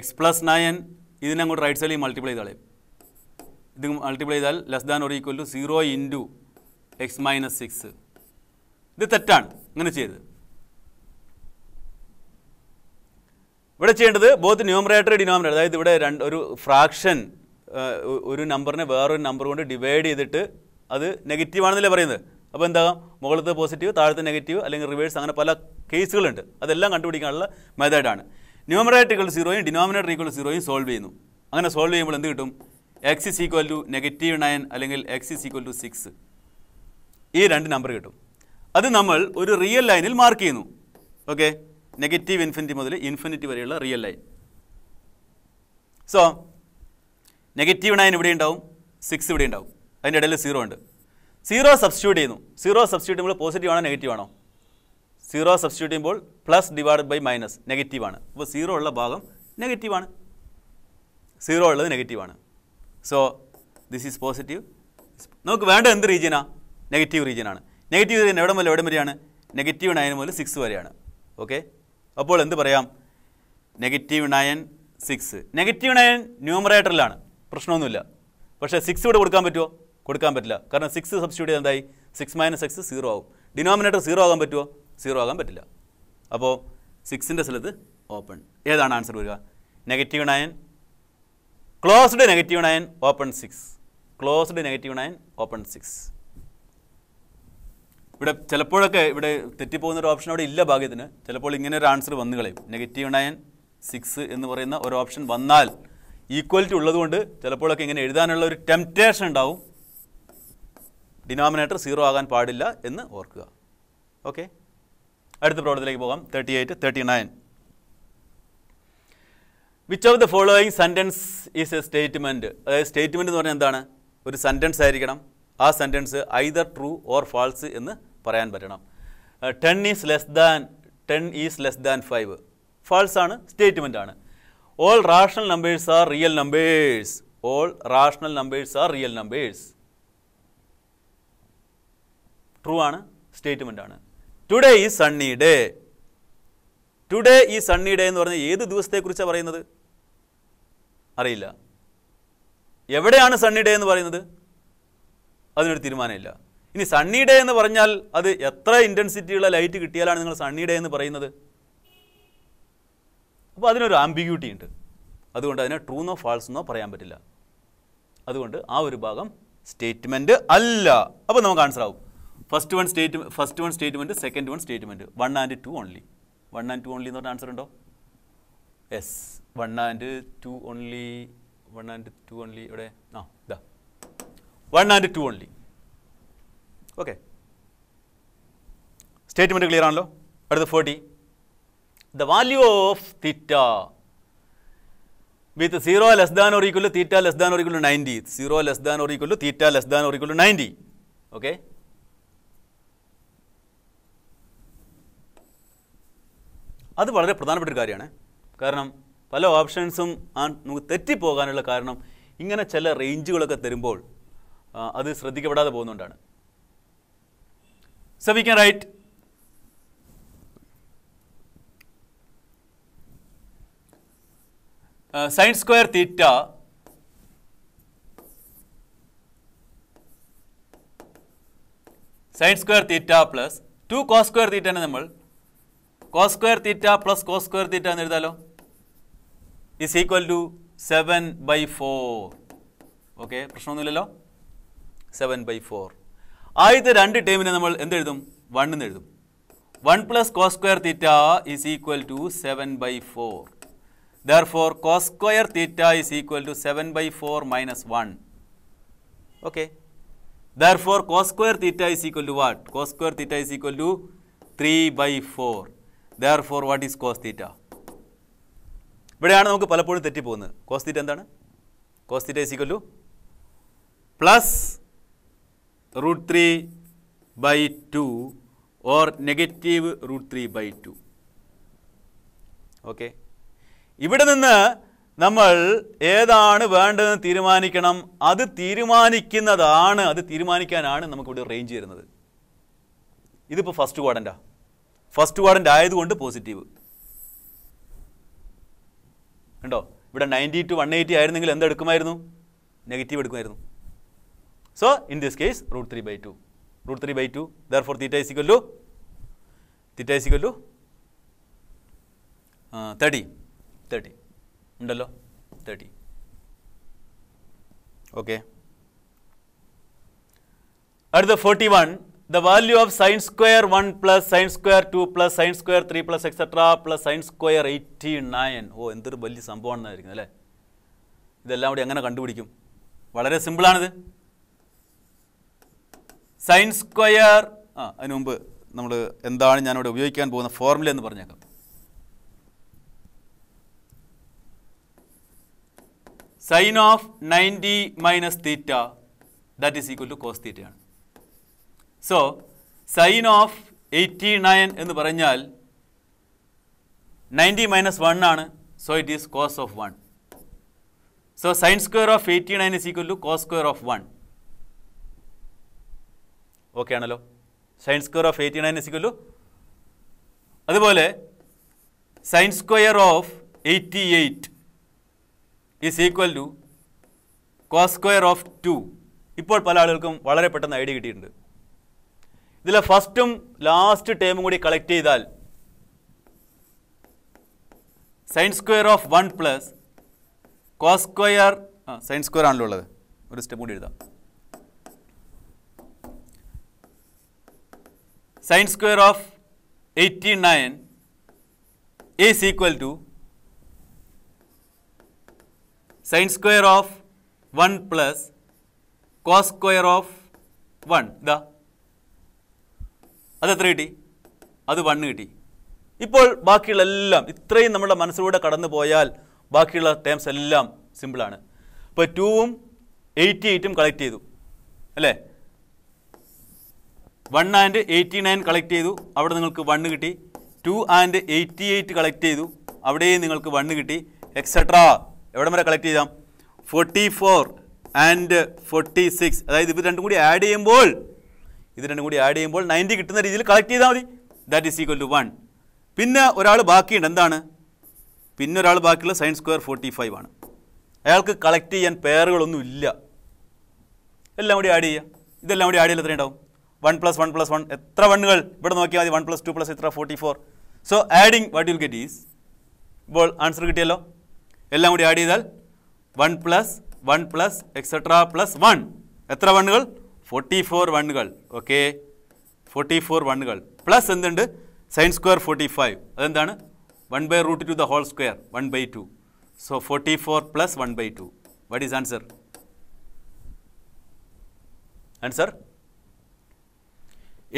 എക്സ് പ്ലസ് നയൻ ഇതിനെ അങ്ങോട്ട് റൈറ്റ് സൈഡിൽ മൾട്ടിപ്ലൈ ചെയ്താളെ ഇത് മൾട്ടിപ്ലൈ ചെയ്താൽ ലെസ് ദാൻ ഒരു equal to zero into X minus six ഇത് തെറ്റാണ് അങ്ങനെ ചെയ്ത് ഇവിടെ ചെയ്യേണ്ടത് ബോത്ത് ന്യൂമറേറ്റർ ഡിനോമിനേറ്റർ അതായത് ഇവിടെ രണ്ട് ഒരു ഫ്രാക്ഷൻ ഒരു നമ്പറിനെ വേറൊരു നമ്പർ കൊണ്ട് ഡിവൈഡ് ചെയ്തിട്ട് അത് നെഗറ്റീവാണെന്നല്ലേ പറയുന്നത് അപ്പോൾ എന്താകാം മുകളിലത്തെ പോസിറ്റീവ് താഴത്തെ നെഗറ്റീവ് അല്ലെങ്കിൽ റിവേഴ്സ് അങ്ങനെ പല കേസുകളുണ്ട് അതെല്ലാം കണ്ടുപിടിക്കാനുള്ള മെത്തേഡാണ് ന്യൂമറേറ്റർ ഈക്വൽ സീറോയും ഡിനോമിനേറ്റർ ഈക്വൽ സീറോയും സോൾവ് ചെയ്യുന്നു അങ്ങനെ സോൾവ് ചെയ്യുമ്പോൾ എന്ത് കിട്ടും X is equal to negative nine അല്ലെങ്കിൽ X is equal to six ഈ രണ്ട് നമ്പർ കിട്ടും അത് നമ്മൾ ഒരു റിയൽ ലൈനിൽ മാർക്ക് ചെയ്യുന്നു ഓക്കെ നെഗറ്റീവ് ഇൻഫിനിറ്റി മുതൽ ഇൻഫിനിറ്റി വരെയുള്ള real line so negative nine ഇവിടെ ഉണ്ടാവും സിക്സ് ഇവിടെ ഉണ്ടാവും അതിൻ്റെ ഇടയിൽ സീറോ ഉണ്ട് സീറോ സബ്സ്റ്റിറ്റ്യൂട്ട് ചെയ്യുന്നു സീറോ സബ്സ്റ്റിറ്റ്യൂട്ട് ചെയ്യുമ്പോൾ പോസിറ്റീവ് ആണോ നെഗറ്റീവ് ആണോ സീറോ സബ്സ്റ്റിറ്റ്യൂട്ട് ചെയ്യുമ്പോൾ plus divide by minus negative ആണ് അപ്പോൾ സീറോ ഉള്ള ഭാഗം നെഗറ്റീവാണ് സീറോ ഉള്ളത് നെഗറ്റീവാണ് സോ ദിസ് ഈസ് പോസിറ്റീവ് നമുക്ക് വേണ്ട എന്ത് റീജിയനാണ് നെഗറ്റീവ് റീജിയനാണ് നെഗറ്റീവ് തന്നെ എവിടെ മുതൽ എവിടെ വരെയാണ് നെഗറ്റീവ് നയൻ മുതൽ സിക്സ് വരെയാണ് ഓക്കെ അപ്പോൾ എന്ത് പറയാം negative nine six negative nine ന്യൂമറേറ്ററിലാണ് പ്രശ്നമൊന്നുമില്ല പക്ഷേ സിക്സ് ഇവിടെ കൊടുക്കാൻ പറ്റുമോ കൊടുക്കാൻ പറ്റില്ല കാരണം സിക്സ് സബ്സ്റ്റിറ്റ്യൂട്ട് എന്തായി സിക്സ് മൈനസ് എക്സ് സീറോ ആകും ഡിനോമിനേറ്റർ സീറോ ആകാൻ പറ്റുമോ സീറോ ആകാൻ പറ്റില്ല അപ്പോൾ സിക്സിൻ്റെ സ്ഥലത്ത് ഓപ്പൺ ഏതാണ് ആൻസർ വരിക negative nine closed negative nine open six closed negative nine open six ഇവിടെ ചിലപ്പോഴൊക്കെ ഇവിടെ തെറ്റിപ്പോകുന്ന ഒരു ഓപ്ഷൻ അവിടെ ഇല്ല ഭാഗ്യത്തിന് ചിലപ്പോൾ ഇങ്ങനെ ഒരു ആൻസർ വന്നു കളയും നെഗറ്റീവ് നയൻ സിക്സ് എന്ന് പറയുന്ന ഒരു ഓപ്ഷൻ വന്നാൽ ഈക്വാലിറ്റി ഉള്ളതുകൊണ്ട് ചിലപ്പോഴൊക്കെ ഇങ്ങനെ എഴുതാനുള്ള ഒരു ടെംപ്റ്റേഷൻ ഉണ്ടാവും ഡിനോമിനേറ്റർ സീറോ ആകാൻ പാടില്ല എന്ന് ഓർക്കുക ഓക്കെ അടുത്ത പ്രോബ്ലത്തിലേക്ക് പോകാം thirty eight thirty nine which of the following sentence is a statement അതായത് സ്റ്റേറ്റ്മെൻറ്റ് എന്ന് പറഞ്ഞാൽ എന്താണ് ഒരു സെൻറ്റൻസ് ആയിരിക്കണം ആ sentence either true or false എന്ന് പറയാൻ പറ്റണം ten is less than ten is less than five false ആണ് സ്റ്റേറ്റ്മെൻ്റ് ആണ് all rational numbers are real numbers all rational numbers are real numbers true ആണ് സ്റ്റേറ്റ്മെൻ്റ് ആണ് today ഈ sunny day today ഈ sunny day എന്ന് പറഞ്ഞാൽ ഏത് ദിവസത്തെക്കുറിച്ചാണ് പറയുന്നത് അറിയില്ല എവിടെയാണ് സണ്ണി ഡേ എന്ന് പറയുന്നത് അതിനൊരു തീരുമാനമില്ല ഇനി സണ്ണി ഡേ എന്ന് പറഞ്ഞാൽ അത് എത്ര ഇൻറ്റൻസിറ്റിയുള്ള ലൈറ്റ് കിട്ടിയാലാണ് നിങ്ങൾ സണ്ണി ഡേ എന്ന് പറയുന്നത് അപ്പോൾ അതിനൊരു ആംബിഗ്യൂട്ടി ഉണ്ട് അതുകൊണ്ട് അതിനെ ട്രൂന്നോ ഫാൾസ് എന്നോ പറയാൻ പറ്റില്ല അതുകൊണ്ട് ആ ഒരു ഭാഗം സ്റ്റേറ്റ്മെൻറ്റ് അല്ല അപ്പോൾ നമുക്ക് ആൻസർ ആവും first one state first one statement second one statement one and two only one and two only എന്ന് പറഞ്ഞ ആൻസർ ഉണ്ടോ yes one and two only one and two only ഇവിടെ ആ ഇതാ one and two only okay statement clear ആണല്ലോ അടുത്ത forty the value of theta with zero less than or theta less than or ninety zero less than or theta less than or ninety okay അത് വളരെ പ്രധാനപ്പെട്ട ഒരു കാര്യമാണ് കാരണം പല ഓപ്ഷൻസും ആ നമുക്ക് തെറ്റിപ്പോകാനുള്ള കാരണം ഇങ്ങനെ ചില റേഞ്ചുകളൊക്കെ തരുമ്പോൾ അത് ശ്രദ്ധിക്കപ്പെടാതെ പോകുന്നുകൊണ്ടാണ് So we can write uh, sine square theta sine square theta plus two cos square തീറ്റയാണ് നമ്മൾ cos square theta plus cos square theta എന്ന് എഴുതാലോ is equal to seven by four okay പ്രശ്നമൊന്നുമില്ലല്ലോ സെവൻ ബൈ ഫോർ ആദ്യത്തെ രണ്ട് ടേമിനെ നമ്മൾ എന്തെഴുതും എന്ന് എഴുതും one plus cos square theta is equal to seven by four therefore cos square theta is equal to seven by four minus one okay therefore cos square theta is equal to what cos square theta is equal to three by four therefore what is cos theta ഇവിടെയാണ് നമുക്ക് പലപ്പോഴും തെറ്റിപ്പോകുന്നത് cos theta എന്താണ് cos theta is equal to plus root 3 by 2 or negative root 3 by 2. Okay ഇവിടെ നിന്ന് നമ്മൾ ഏതാണ് വേണ്ടതെന്ന് തീരുമാനിക്കണം അത് തീരുമാനിക്കുന്നതാണ് അത് തീരുമാനിക്കാനാണ് നമുക്കിവിടെ റേഞ്ച് തരുന്നത് ഇതിപ്പോൾ ഫസ്റ്റ് ക്വാഡൻ്റാണ് ഫസ്റ്റ് ക്വാഡൻ്റ് ആയതുകൊണ്ട് പോസിറ്റീവ് ഉണ്ടോ ഇവിടെ നയൻറ്റി ടു വൺ എയ്റ്റി ആയിരുന്നെങ്കിൽ എന്തെടുക്കുമായിരുന്നു നെഗറ്റീവ് എടുക്കുമായിരുന്നു So, in this case root 3 by 2, root 3 by 2 therefore, theta is equal to theta is equal to uh, 30, 30, ഉണ്ടല്ലോ 30. Okay. At the 41, the value of sine square 1 plus sine square 2 plus sine square 3 plus etc plus sine square 89. ഓ എന്തൊരു വലിയ സംഭവമാണെന്നായിരിക്കും അല്ലേ ഇതെല്ലാം കൂടി എങ്ങനെ കണ്ടുപിടിക്കും വളരെ സിമ്പിളാണിത് sine square ആ അതിനു മുമ്പ് നമ്മൾ എന്താണ് ഞാനിവിടെ ഉപയോഗിക്കാൻ പോകുന്ന ഫോർമുല എന്ന് പറഞ്ഞേക്കാം sine of ninety minus theta that is equal to cos തീറ്റയാണ് so sine of eighty nine എന്ന് പറഞ്ഞാൽ നയൻറ്റി മൈനസ് വൺ ആണ് so it is cos of one so sine square of eighty nine is equal to cos square of one okay ആണല്ലോ sine square of eighty nine ഇസിക്കല്ലോ അതുപോലെ sine square of eighty eight is equal to cos square of two ഇപ്പോൾ പല ആളുകൾക്കും വളരെ പെട്ടെന്ന് idea കിട്ടിയിട്ടുണ്ട് ഇതിലെ ഫസ്റ്റും ലാസ്റ്റ് ടേമും കൂടി കളക്ട് ചെയ്താൽ sine square of one plus cos square sign square ആണല്ലോ ഉള്ളത് ഒരു സ്റ്റെപ്പ് കൂടി എഴുതാം sin square of 89 is equal to sin square of 1 plus cos square of 1 ഇതാ അത് എത്ര കിട്ടി അത് വണ്ണ് കിട്ടി ഇപ്പോൾ ബാക്കിയുള്ള എല്ലാം ഇത്രയും നമ്മുടെ മനസ്സിലൂടെ കടന്നു പോയാൽ ബാക്കിയുള്ള ടേംസ് എല്ലാം സിമ്പിളാണ് ഇപ്പോൾ ടൂവും എയ്റ്റി എയ്റ്റും കളക്ട് ചെയ്തു അല്ലേ one and eighty nine collect ചെയ്തു അവിടെ നിങ്ങൾക്ക് വണ്ണ് കിട്ടി two and eighty eight collect ചെയ്തു അവിടെയും നിങ്ങൾക്ക് വണ്ണ് കിട്ടി എക്സെട്രാ എവിടം വരെ കളക്ട് ചെയ്താം forty four and forty six അതായത് ഇത് രണ്ടും കൂടി ആഡ് ചെയ്യുമ്പോൾ ഇത് രണ്ടും കൂടി ആഡ് ചെയ്യുമ്പോൾ നയൻറ്റി കിട്ടുന്ന രീതിയിൽ കളക്ട് ചെയ്താൽ മതി that is equal to one പിന്നെ ഒരാൾ ബാക്കിയുണ്ട് എന്താണ് പിന്നെ ഒരാൾ ബാക്കിയുള്ള സൈൻ സ്ക്വയർ ഫോർട്ടി ഫൈവ് ആണ് അയാൾക്ക് കളക്ട് ചെയ്യാൻ പേറുകളൊന്നുമില്ല ഇല്ല എല്ലാം കൂടി ആഡ് ചെയ്യുക ഇതെല്ലാം കൂടി ആഡ് ചെയ്യൽ എത്രയുണ്ടാവും plus 1 plus 1 etra 1 gal ibadu nokkiya 1 plus 2 plus etra 44 so adding what you will get is bol answer kittiyallo ellam kodi add edal 1 plus 1 plus etcetera plus plus 1 etra 1 gal 44 1 gal okay 44 1 gal plus endund sin square 45 adendana 1 by root to the whole square 1 by 2 so 44 plus 1 by 2 what is answer answer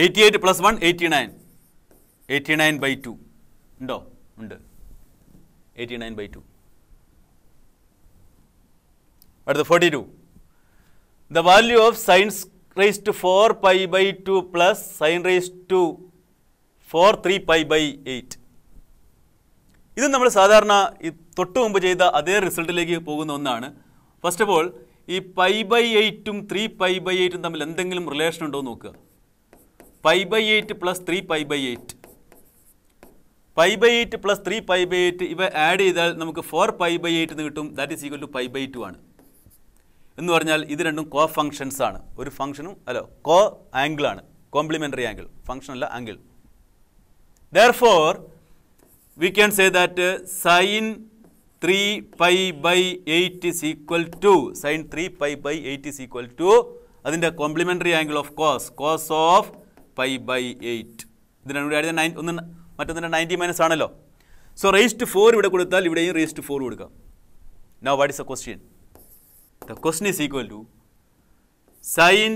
eighty eight plus one eighty nine eighty nine by two ഉണ്ടോ ഉണ്ട് eighty nine by two അടുത്ത forty two the value of sines raise to four pi by two plus sine raise to four three pi by eight ഇത് നമ്മൾ സാധാരണ ഈ തൊട്ട് മുമ്പ് ചെയ്ത അതേ റിസൾട്ടിലേക്ക് പോകുന്ന ഒന്നാണ് ഫസ്റ്റ് ഓഫ് ഓൾ ഈ പൈ ബൈ എയ്റ്റും ത്രീ പൈ ബൈ എയ്റ്റും തമ്മിൽ എന്തെങ്കിലും റിലേഷൻ ഉണ്ടോ എന്ന് നോക്കുക pi by eight plus three pi by eight pi by eight plus three pi by eight ഇവ ആഡ് ചെയ്താൽ നമുക്ക് ഫോർ പൈ ബൈ എയ്റ്റ് എന്ന് കിട്ടും that is equal to pi by two ആണ് എന്ന് പറഞ്ഞാൽ ഇത് രണ്ടും കോ ഫങ്ഷൻസ് ആണ് ഒരു ഫംഗ്ഷനും അല്ല കോ ആംഗിൾ ആണ് കോംപ്ലിമെൻ്ററി ആംഗിൾ ഫംഗ്ഷൻ അല്ല angle therefore we can say that sine three pi by eight is equal to sine three pi by eight is equal to അതിൻ്റെ complementary angle of cos cos of pi by eight ഇത് രണ്ടും nine ഒന്ന് മറ്റൊന്നിൻ്റെ ninety minus ആണല്ലോ so raised four ഇവിടെ കൊടുത്താൽ ഇവിടെയും raised four കൊടുക്കാം now what is a question the question is equal to sin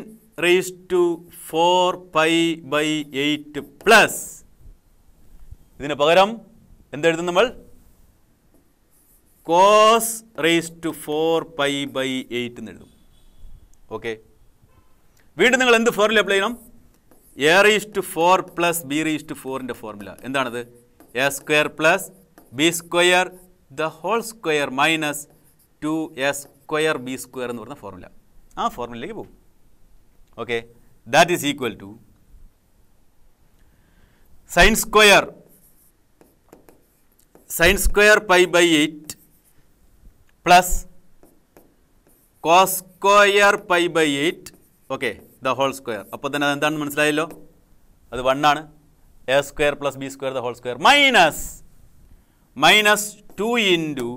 raise to four pi by eight plus ഇതിന് പകരം എന്തെഴുതും നമ്മൾ cos raise to four pi by eight എന്ന് എഴുതും ഓക്കെ വീണ്ടും നിങ്ങൾ എന്ത് ഫോറിൽ അപ്ലൈ ചെയ്യണം A raise to four plus B raise to ഫോറിൻ്റെ ഫോർമുല എന്താണത് A square plus B square the whole square minus two A square B square എന്ന് പറയുന്ന ഫോർമുല ആ ഫോർമുലയിലേക്ക് പോകും okay that is equal to sin square sign square pi by eight plus cos square pi by eight okay the whole square അപ്പോൾ തന്നെ അതെന്താണെന്ന് മനസ്സിലായല്ലോ അത് വണ്ണാണ് A square plus B square the whole square minus minus two into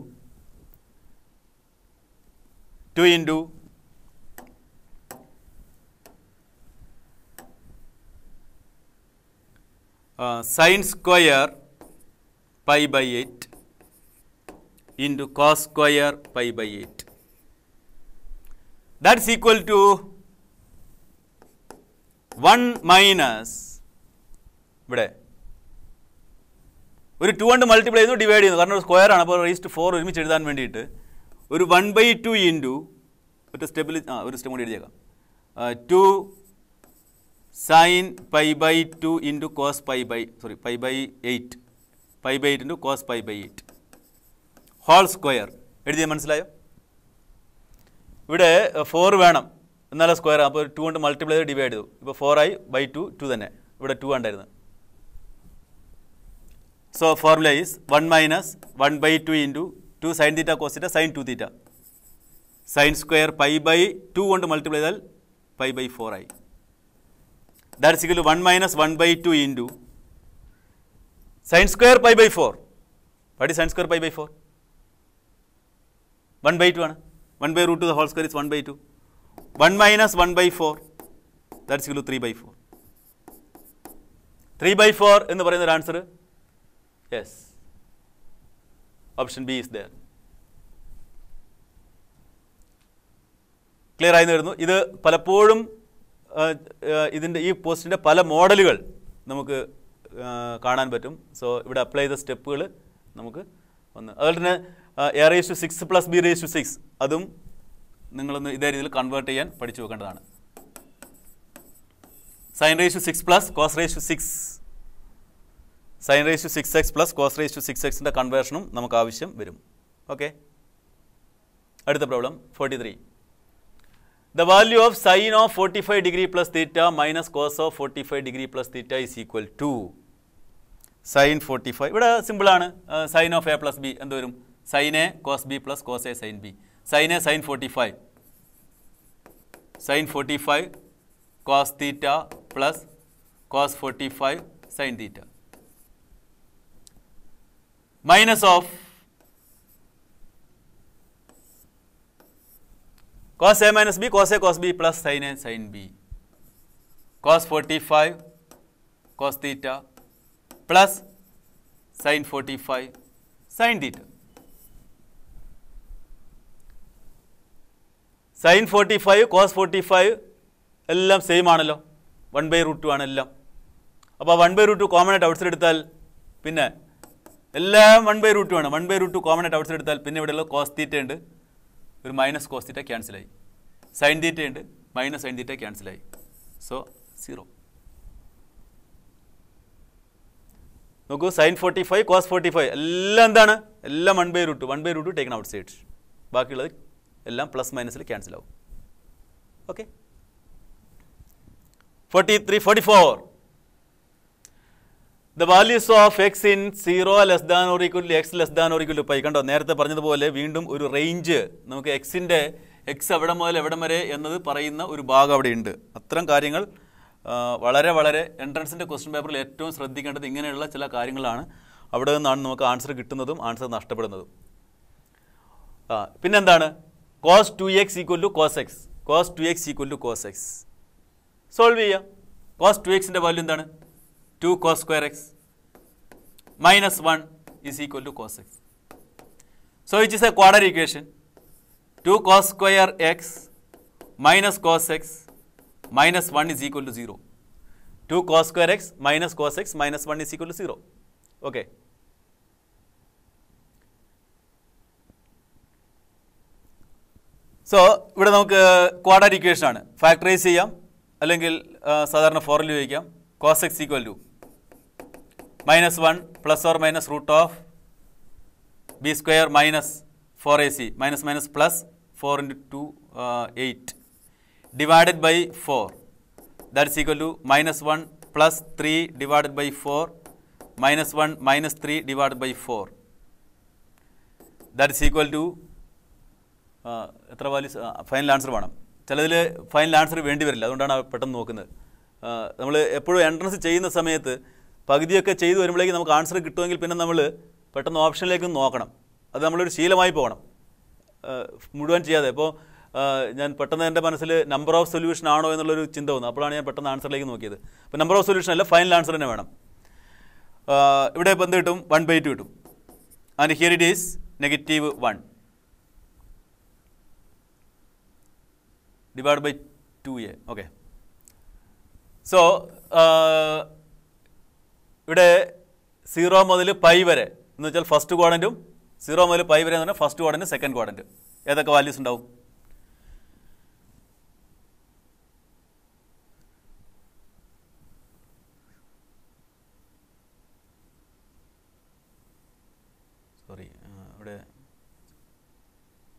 two into sin square pi by eight into cos square pi by eight that's equal to one minus ഇവിടെ ഒരു to കൊണ്ട് multiply ചെയ്തു divide ചെയ്യുന്നു കാരണം ഒരു square ആണ് അപ്പോൾ raised four ഒരുമിച്ച് എഴുതാൻ വേണ്ടിയിട്ട് ഒരു വൺ ബൈ ടു ഇൻറ്റു ഒരു സ്റ്റെപ്പിൽ ആ ഒരു സ്റ്റെപ്പ് കൂടി എഴുതിയേക്കാം two sin pi by two into cos pi by sorry pi by eight pi by eight into cos pi by eight whole square എഴുതിയത് മനസ്സിലായോ ഇവിടെ ഫോർ വേണം എന്നാലും സ്ക്വയർ അപ്പോൾ ടു കൊണ്ട് മൾട്ടിപ്ലൈ ചെയ്ത് ഡിവൈഡ് ചെയ്തു ഇപ്പോൾ ഫോർ ആയി ബൈ ടു ടു തന്നെ ഇവിടെ ടു ഉണ്ടായിരുന്നു so formula is one minus one by two into two sin theta cos theta sin two theta sin square pi by two കൊണ്ട് മൾട്ടിപ്ലൈ ചെയ്താൽ പൈ ബൈ ഫോർ ആയി that's equal one minus one by two into sin square pi by four what ഈ sin square pi by four one by two ആണ് one by root the whole square is one by two 1 minus 1 by 4 that is equal to 3 by 4. 3 by 4 എന്ന് പറയുന്ന ഒരു answer yes option B is there clear ആയി വരുന്നു ഇത് പലപ്പോഴും ഇതിൻ്റെ ഈ പോസ്റ്റിൻ്റെ പല മോഡലുകൾ നമുക്ക് കാണാൻ പറ്റും സോ ഇവിടെ അപ്ലൈ ചെയ്ത സ്റ്റെപ്പുകൾ നമുക്ക് വന്ന് അതുപോലെ തന്നെ A raise to six plus B raise to six അതും നിങ്ങളൊന്ന് ഇതേ രീതിയിൽ കൺവേർട്ട് ചെയ്യാൻ പഠിച്ചു വെക്കേണ്ടതാണ് sin raise to six plus cos raise to six sin raise to six X plus cos raise to six എക്സിൻ്റെ കൺവേർഷനും നമുക്ക് ആവശ്യം വരും ഓക്കെ അടുത്ത problem forty three the value of sin of forty five degree plus theta minus cos of forty five degree plus theta is equal to sin forty five ഇവിടെ സിമ്പിളാണ് sin of A plus B എന്ത് വരും sin A cos B plus cos A sin B sin है sin forty five sin forty five cos theta plus cos forty five sin theta minus of cos A minus B cos A cos B plus sin A sin B cos forty five cos theta plus sin forty five sin theta sin forty five cos forty five എല്ലാം same ആണല്ലോ one by root two ആണെല്ലാം അപ്പോൾ one by root two common ആയിട്ട് outside എടുത്താൽ പിന്നെ എല്ലാം one by root two ആണ് one by root two common ആയിട്ട് ഔട്ട് സൈഡ് എടുത്താൽ പിന്നെ ഇവിടെയുള്ള കോസ് തീറ്റ ഉണ്ട് ഒരു മൈനസ് കോസ് തീറ്റ ക്യാൻസലായി സൈൻ തീറ്റ ഉണ്ട് മൈനസ് സൈൻ തീറ്റ ക്യാൻസലായി സോ സീറോ നോക്കൂ sin forty five cos forty five എല്ലാം എന്താണ് എല്ലാം one by root one by root taken out outside ബാക്കിയുള്ളത് എല്ലാം പ്ലസ് മൈനസിൽ ക്യാൻസൽ ആവും okay forty three forty four the values of X in zero less than or X less than or pi കണ്ടോ നേരത്തെ പറഞ്ഞതുപോലെ വീണ്ടും ഒരു റേഞ്ച് നമുക്ക് എക്സിൻ്റെ എക്സ് എവിടെ മുതൽ എവിടം വരെ എന്നത് പറയുന്ന ഒരു ഭാഗം അവിടെയുണ്ട് അത്തരം കാര്യങ്ങൾ വളരെ വളരെ എൻട്രൻസിൻ്റെ ക്വസ്റ്റ്യൻ പേപ്പറിൽ ഏറ്റവും ശ്രദ്ധിക്കേണ്ടത് ഇങ്ങനെയുള്ള ചില കാര്യങ്ങളാണ് അവിടെ നിന്നാണ് നമുക്ക് ആൻസർ കിട്ടുന്നതും ആൻസർ നഷ്ടപ്പെടുന്നതും പിന്നെന്താണ് cos 2x equal to cos x cos 2x equal to cos x solve here cos 2x in the value 2 cos square x minus 1 is equal to cos x so which is a quadratic equation 2 cos square x minus cos x minus 1 is equal to 0 2 cos square x minus cos x minus 1 is equal to 0 okay so ഇവിടെ നമുക്ക് ക്വാഡാറ്റ് equation ആണ് factorise ചെയ്യാം അല്ലെങ്കിൽ സാധാരണ ഫോറിൽ ഉപയോഗിക്കാം cos X equal to minus one plus or minus root of B square minus four A C minus minus plus four into two eight divided by four that's equal to minus one plus three divided by four minus one minus three divided by four that's equal to എത്ര values final answer വേണം ചിലതിൽ final answer വേണ്ടി വരില്ല അതുകൊണ്ടാണ് പെട്ടെന്ന് നോക്കുന്നത് നമ്മൾ എപ്പോഴും എൻട്രൻസ് ചെയ്യുന്ന സമയത്ത് പകുതിയൊക്കെ ചെയ്ത് വരുമ്പോഴേക്കും നമുക്ക് ആൻസർ കിട്ടുമെങ്കിൽ പിന്നെ നമ്മൾ പെട്ടെന്ന് ഓപ്ഷനിലേക്ക് നോക്കണം അത് നമ്മളൊരു ശീലമായി പോകണം മുഴുവൻ ചെയ്യാതെ ഇപ്പോൾ ഞാൻ പെട്ടെന്ന് എൻ്റെ മനസ്സിൽ നമ്പർ ഓഫ് സൊല്യൂഷൻ ആണോ എന്നുള്ളൊരു ചിന്ത വന്നു അപ്പോഴാണ് ഞാൻ പെട്ടെന്ന് ആൻസറിലേക്ക് നോക്കിയത് അപ്പോൾ നമ്പർ ഓഫ് സൊല്യൂഷൻ അല്ല ഫൈനൽ ആൻസർ തന്നെ വേണം ഇവിടെ ഇപ്പം എന്ത് കിട്ടും വൺ ബൈ ടു കിട്ടും and here it is negative one divided by 2a. Okay. So uh, ഇവിടെ സീറോ മുതൽ പൈ വരെ എന്ന് വെച്ചാൽ ഫസ്റ്റ് ക്വാഡൻറ്റും സീറോ മുതൽ പൈ വരെ എന്ന് പറഞ്ഞാൽ ഫസ്റ്റ് ക്വാഡൻറ്റ് സെക്കൻഡ് ക്വാഡൻറ്റ് ഏതൊക്കെ വാല്യൂസ് ഉണ്ടാവും സോറി ഇവിടെ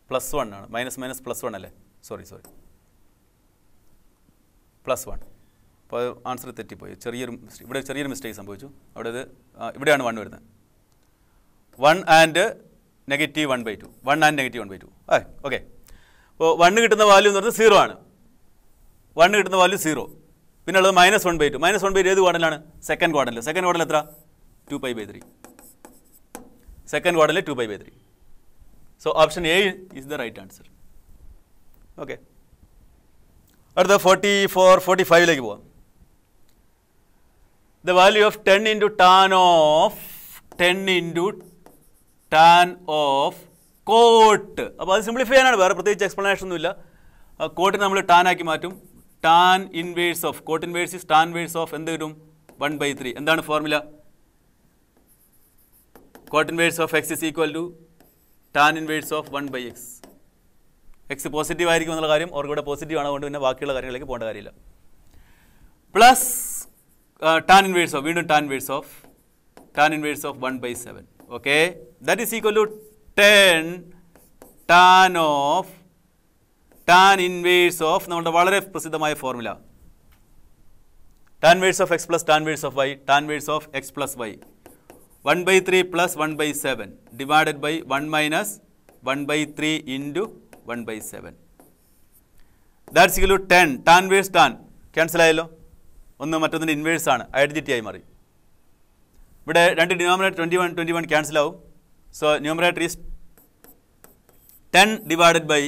പ്ലസ് വൺ ആണ് മൈനസ് മൈനസ് പ്ലസ് വൺ അല്ലേ സോറി സോറി പ്ലസ് വൺ അപ്പോൾ ആൻസർ തെറ്റിപ്പോയി ചെറിയൊരു ഇവിടെ ചെറിയൊരു മിസ്റ്റേക്ക് സംഭവിച്ചു അവിടെ ഇത് ഇവിടെയാണ് വൺ വരുന്നത് one and negative one by two one and negative one by two ആ ഓക്കെ അപ്പോൾ വണ്ണ് കിട്ടുന്ന വാല്യൂ എന്ന് പറഞ്ഞാൽ സീറോ ആണ് വണ്ണ് കിട്ടുന്ന വാല്യൂ സീറോ പിന്നെ ഉള്ളത് minus one by two minus one by ഏത് ക്വാർട്ടറിലാണ് സെക്കൻഡ് ക്വാർട്ടറിൽ സെക്കൻഡ് ക്വാർട്ടറിൽ എത്ര two pi by three second ക്വാർട്ടറിൽ two pi by three so option A is the right answer okay അടുത്ത ഫോർട്ടി ഫോർ ഫോർട്ടി ഫൈവിലേക്ക് പോവാം the value of ten into tan of ten into tan of cot അപ്പോൾ അത് simplify ചെയ്യാനാണ് വേറെ പ്രത്യേകിച്ച് explanation ഒന്നുമില്ല കോട്ടിന് നമ്മൾ ടാൻ ആക്കി മാറ്റും tan inverse of cot inverse is tan inverse of എന്ത് കിട്ടും വൺ ബൈ ത്രീ എന്താണ് formula cot inverse of X is equal to tan inverse of one by X X positive ആയിരിക്കും എന്നുള്ള കാര്യം ഇവിടെ പോസിറ്റീവ് ആണ് അതുകൊണ്ട് പിന്നെ ബാക്കിയുള്ള കാര്യങ്ങളിലേക്ക് പോകേണ്ട കാര്യമില്ല പ്ലസ് ടാൻ ഇൻവേഴ്സ് ഓഫ് വീണ്ടും tan inverse of tan inverse of one by seven okay that is equal to ten tan of tan inverse of നമ്മുടെ വളരെ പ്രസിദ്ധമായ formula tan inverse of X plus tan inverse of Y tan inverse of X plus Y one by three plus one by seven divided by one minus one by three into 1 by 7. That's equal to ten tan inverse tan cancel ആയല്ലോ ഒന്ന് മറ്റൊന്നിൻ്റെ inverse ആണ് identity ആയി മാറി ഇവിടെ രണ്ട് denominator twenty one twenty one cancel ആവും so numerator is ten divided by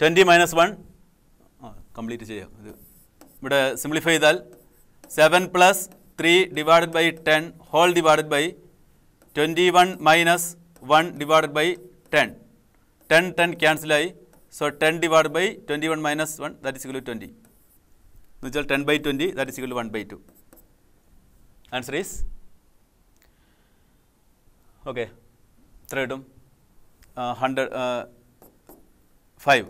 twenty minus one complete ചെയ്യാം ഇത് ഇവിടെ സിംപ്ലിഫൈ ചെയ്താൽ seven plus three divided by ten whole divided by twenty one minus one divided by ten ten ten ക്യാൻസലായി so ten divide by twenty one minus one that is to twenty എന്ന് വെച്ചാൽ ten by twenty that is to one by two answer is okay എത്ര കിട്ടും hundred five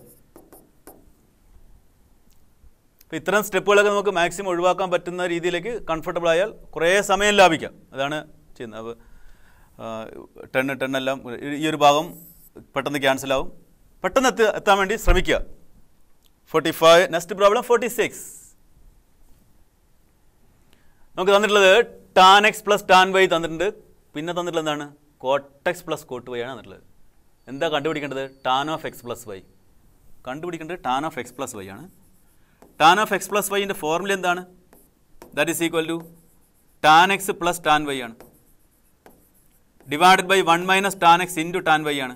അപ്പോൾ ഇത്തരം സ്റ്റെപ്പുകളൊക്കെ നമുക്ക് maximum ഒഴിവാക്കാൻ പറ്റുന്ന രീതിയിലേക്ക് കംഫർട്ടബിൾ ആയാൽ കുറേ സമയം ലാഭിക്കാം അതാണ് ചെയ്യുന്നത് അപ്പോൾ ടെണ്ണ് ടെണ്ണെല്ലാം ഈ ഒരു ഭാഗം പെട്ടെന്ന് ക്യാൻസൽ ആവും പെട്ടെന്ന് എത്തുക എത്താൻ വേണ്ടി ശ്രമിക്കുക forty five next problem forty six നമുക്ക് തന്നിട്ടുള്ളത് tan X plus tan Y തന്നിട്ടുണ്ട് പിന്നെ തന്നിട്ടുള്ളത് എന്താണ് കോട്ടെക്സ് പ്ലസ് കോട്ട് വൈ ആണ് തന്നിട്ടുള്ളത് എന്താ കണ്ടുപിടിക്കേണ്ടത് tan of X plus Y കണ്ടുപിടിക്കേണ്ടത് tan of X plus Y ആണ് ടാൻ ഓഫ് എക്സ് പ്ലസ് വൈൻ്റെ ഫോർമുല എന്താണ് that is equal to tan X plus tan Y ആണ് divided by one minus tan X into tan Y ആണ്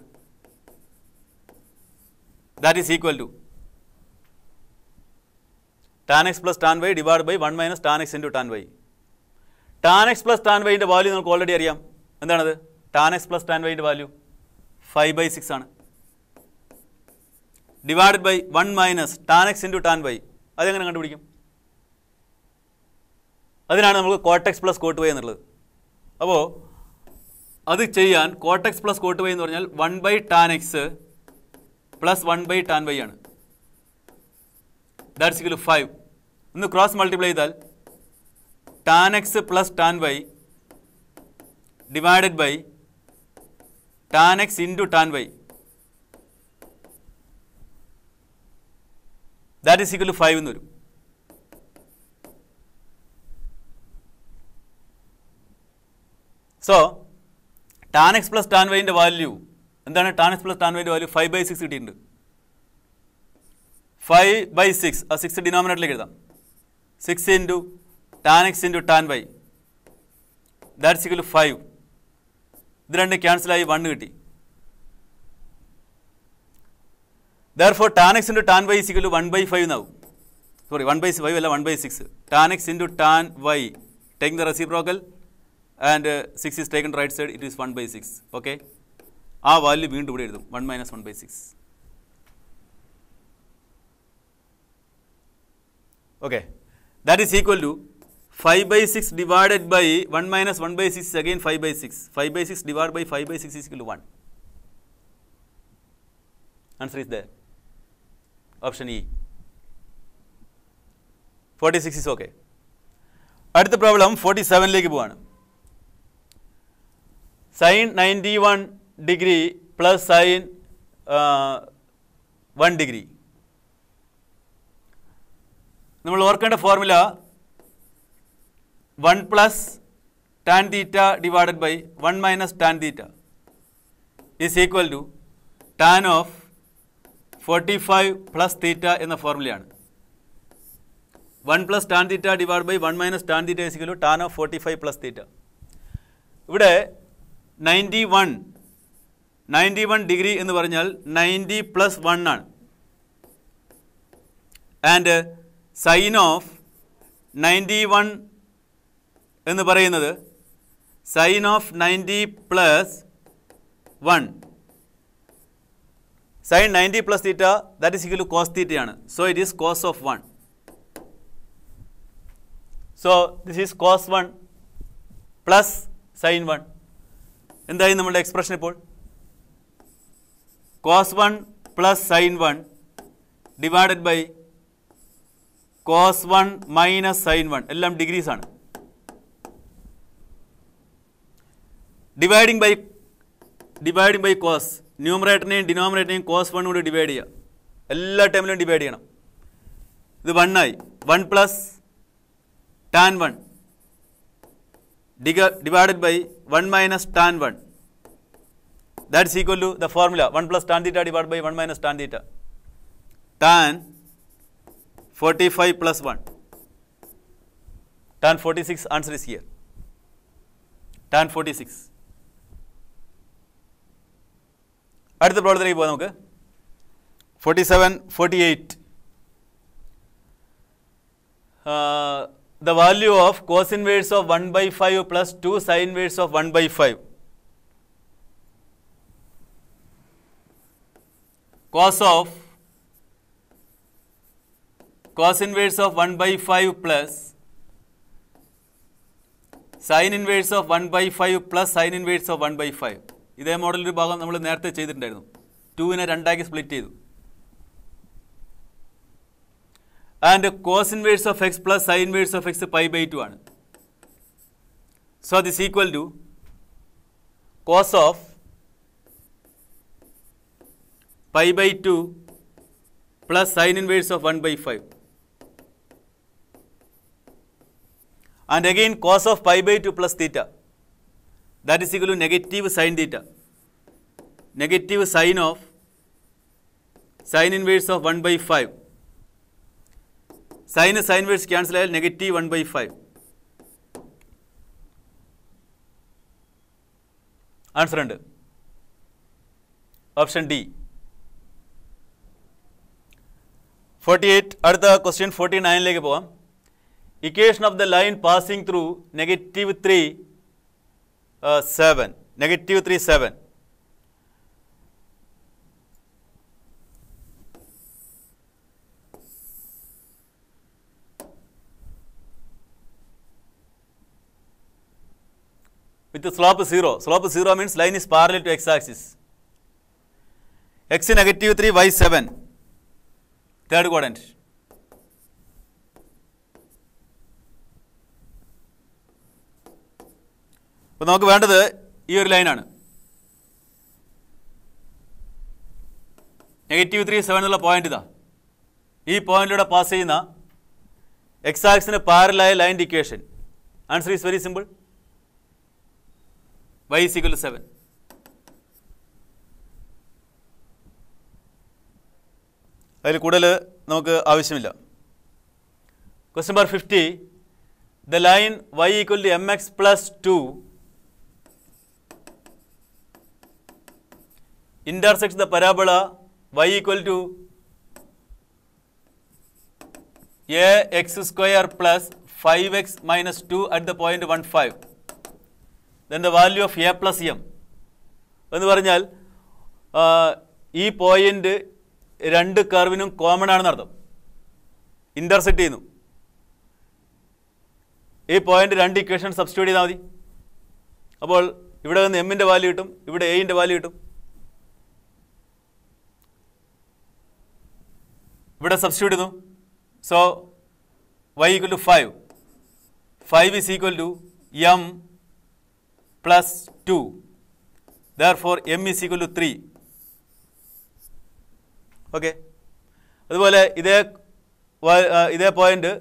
that is equal to tan x plus tan y divided by 1 minus tan x into tan y. tan x plus tan y ൻ്റെ value നമുക്ക് already അറിയാം another tan x plus tan y ൻ്റെ value 5 by six ആണ് divided by one tan y. X into tan Y അതെങ്ങനെ കണ്ടുപിടിക്കും അതിനാണ് നമുക്ക് കോട്ടക്സ് plus coat Y എന്നുള്ളത് അപ്പോൾ അത് ചെയ്യാൻ കോട്ടക്സ് പ്ലസ് കോട്ട് വൈ എന്ന് പറഞ്ഞാൽ one by tan X plus one by tan Y ആണ് ദാറ്റ്സ് ഇക്കൽ ഫൈവ് ഒന്ന് ക്രോസ് മൾട്ടിപ്ലൈ ചെയ്താൽ tan X plus tan Y divided by tan X into tan Y that is equal to five എന്ന് വരും so tan X plus tan വൈൻ്റെ value and then tan x plus tan y value 5 by 6 it into 5 by 6 a 6 denominator like 6 into tan x into tan y that's equal to 5 then cancel i 1 to therefore tan x into tan y is equal to 1 by 5 now sorry 1 by 5 well, 1 by 6 tan x into tan y taking the reciprocal and uh, 6 is taken right side it is 1 by 6 okay ആ value വീണ്ടും ഇവിടെ എഴുതും one minus one by six okay that is equal to five by six divided by one minus one by six again five by six five by six divide by five by six is equal to one answer is there option E forty six is okay അടുത്ത problem forty സെവനിലേക്ക് പോവാണ് sin ninety one degree plus sin uh, 1 degree. നമ്മൾ ഓർക്കേണ്ട formula one plus tan theta divided by one minus tan theta is equal to tan of forty five plus theta എന്ന ഫോർമുലയാണ് one plus tan theta divide by one minus tan theta is equal to tan of forty five plus theta ഇവിടെ ninety one ninety one degree എന്ന് പറഞ്ഞാൽ ninety plus one ആണ് and sin of ninety one എന്ന് പറയുന്നത് sin of ninety plus one sin ninety plus theta that is equal to cos തീറ്റയാണ് so it is cos of one so this is cos one plus sin one എന്തായി നമ്മളുടെ expression ഇപ്പോൾ cos 1 plus sin 1 divided by cos 1 minus sin 1 എല്ലാം degrees ആണ് dividing by dividing by cos ന്യൂമറേറ്ററിനെയും ഡിനോമിനേറ്ററിനെയും cos one കൂടി divide ചെയ്യുക എല്ലാ ടൈമിലും ഡിവൈഡ് ചെയ്യണം ഇത് വണ്ണായി one plus tan one divided by one minus tan one That is equal to the formula 1 plus tan theta divided by 1 minus tan theta. Tan 45 plus 1. Tan 46 answer is here. Tan 46. അടുത്ത പ്രവർത്തനയ്ക്ക് പോകാം നമുക്ക് 47 48 uh the value of cos inverse of 1 by 5 plus 2 sin inverse of 1 by 5 cos of cos inverse of 1 by 5 plus sine inverse of 1 by 5 plus sine inverse of 1 by 5. This model is the same as we have 2 in a 2 split. And cos inverse of x plus sine inverse of x is pi by 2. So this is equal to cos of pi by 2 plus sine inverse of 1 by 5. And again cos of pi by 2 plus theta that is equal to negative sine theta negative sine of sine inverse of 1 by 5 sine sine inverse cancel out negative 1 by 5 answer under option D 48 அடுத்த forty-nine. 49லேக்கு போவோம் equation of the line passing through negative 3 uh, 7 negative 3 7 with the slope 0 slope 0 means line is parallel to x axis x negative 3 y 7 third quadrant. അപ്പോൾ നമുക്ക് വേണ്ടത് ഈ ഒരു ലൈനാണ് negative three seven എന്നുള്ള point ഇതാ ഈ പോയിന്റിലൂടെ പാസ് ചെയ്യുന്ന എക്സാക്സിന് പാരലായ line equation answer is very simple y സിക്വൽ സെവൻ അതിൽ കൂടുതൽ നമുക്ക് ആവശ്യമില്ല question number fifty the line y equal to m x plus two intersection the parabola y equal to a x square plus five x minus two at the point one five then the value of A plus m എന്ന് പറഞ്ഞാൽ ഈ point രണ്ട് കർവിനും common ആണെന്ന് അർത്ഥം intersect ചെയ്യുന്നു ഈ point രണ്ട് equation substitute ചെയ്താൽ മതി അപ്പോൾ ഇവിടെ നിന്ന് എമ്മിൻ്റെ വാല്യൂ കിട്ടും ഇവിടെ എയിൻ്റെ വാല്യൂ കിട്ടും ഇവിടെ സബ്സ്റ്റിറ്റ്യൂട്ട് ചെയ്യുന്നു so y equal to five five is equal to m plus two therefore m is equal to three okay അതുപോലെ ഇതേ ഇതേ പോയിന്റ്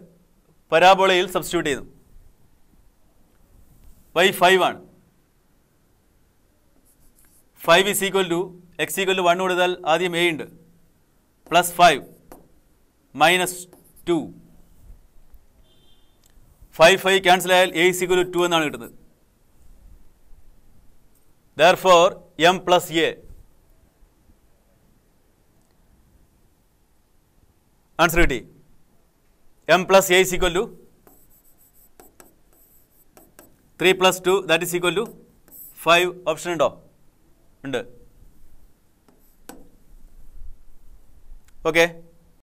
പരാബോളയിൽ സബ്സ്റ്റിറ്റ്യൂട്ട് ചെയ്തു വൈ ഫൈവ് ആണ് five is equal to x equal to one കൊടുത്താൽ ആദ്യം a ഉണ്ട് plus five minus two five five cancel ആയാൽ എ സീക്വൽ ടു ടു എന്നാണ് കിട്ടുന്നത് therefore m plus a answer കിട്ടി m plus A is three plus two that is equal to five option ഉണ്ടോ ഉണ്ട് ഓക്കെ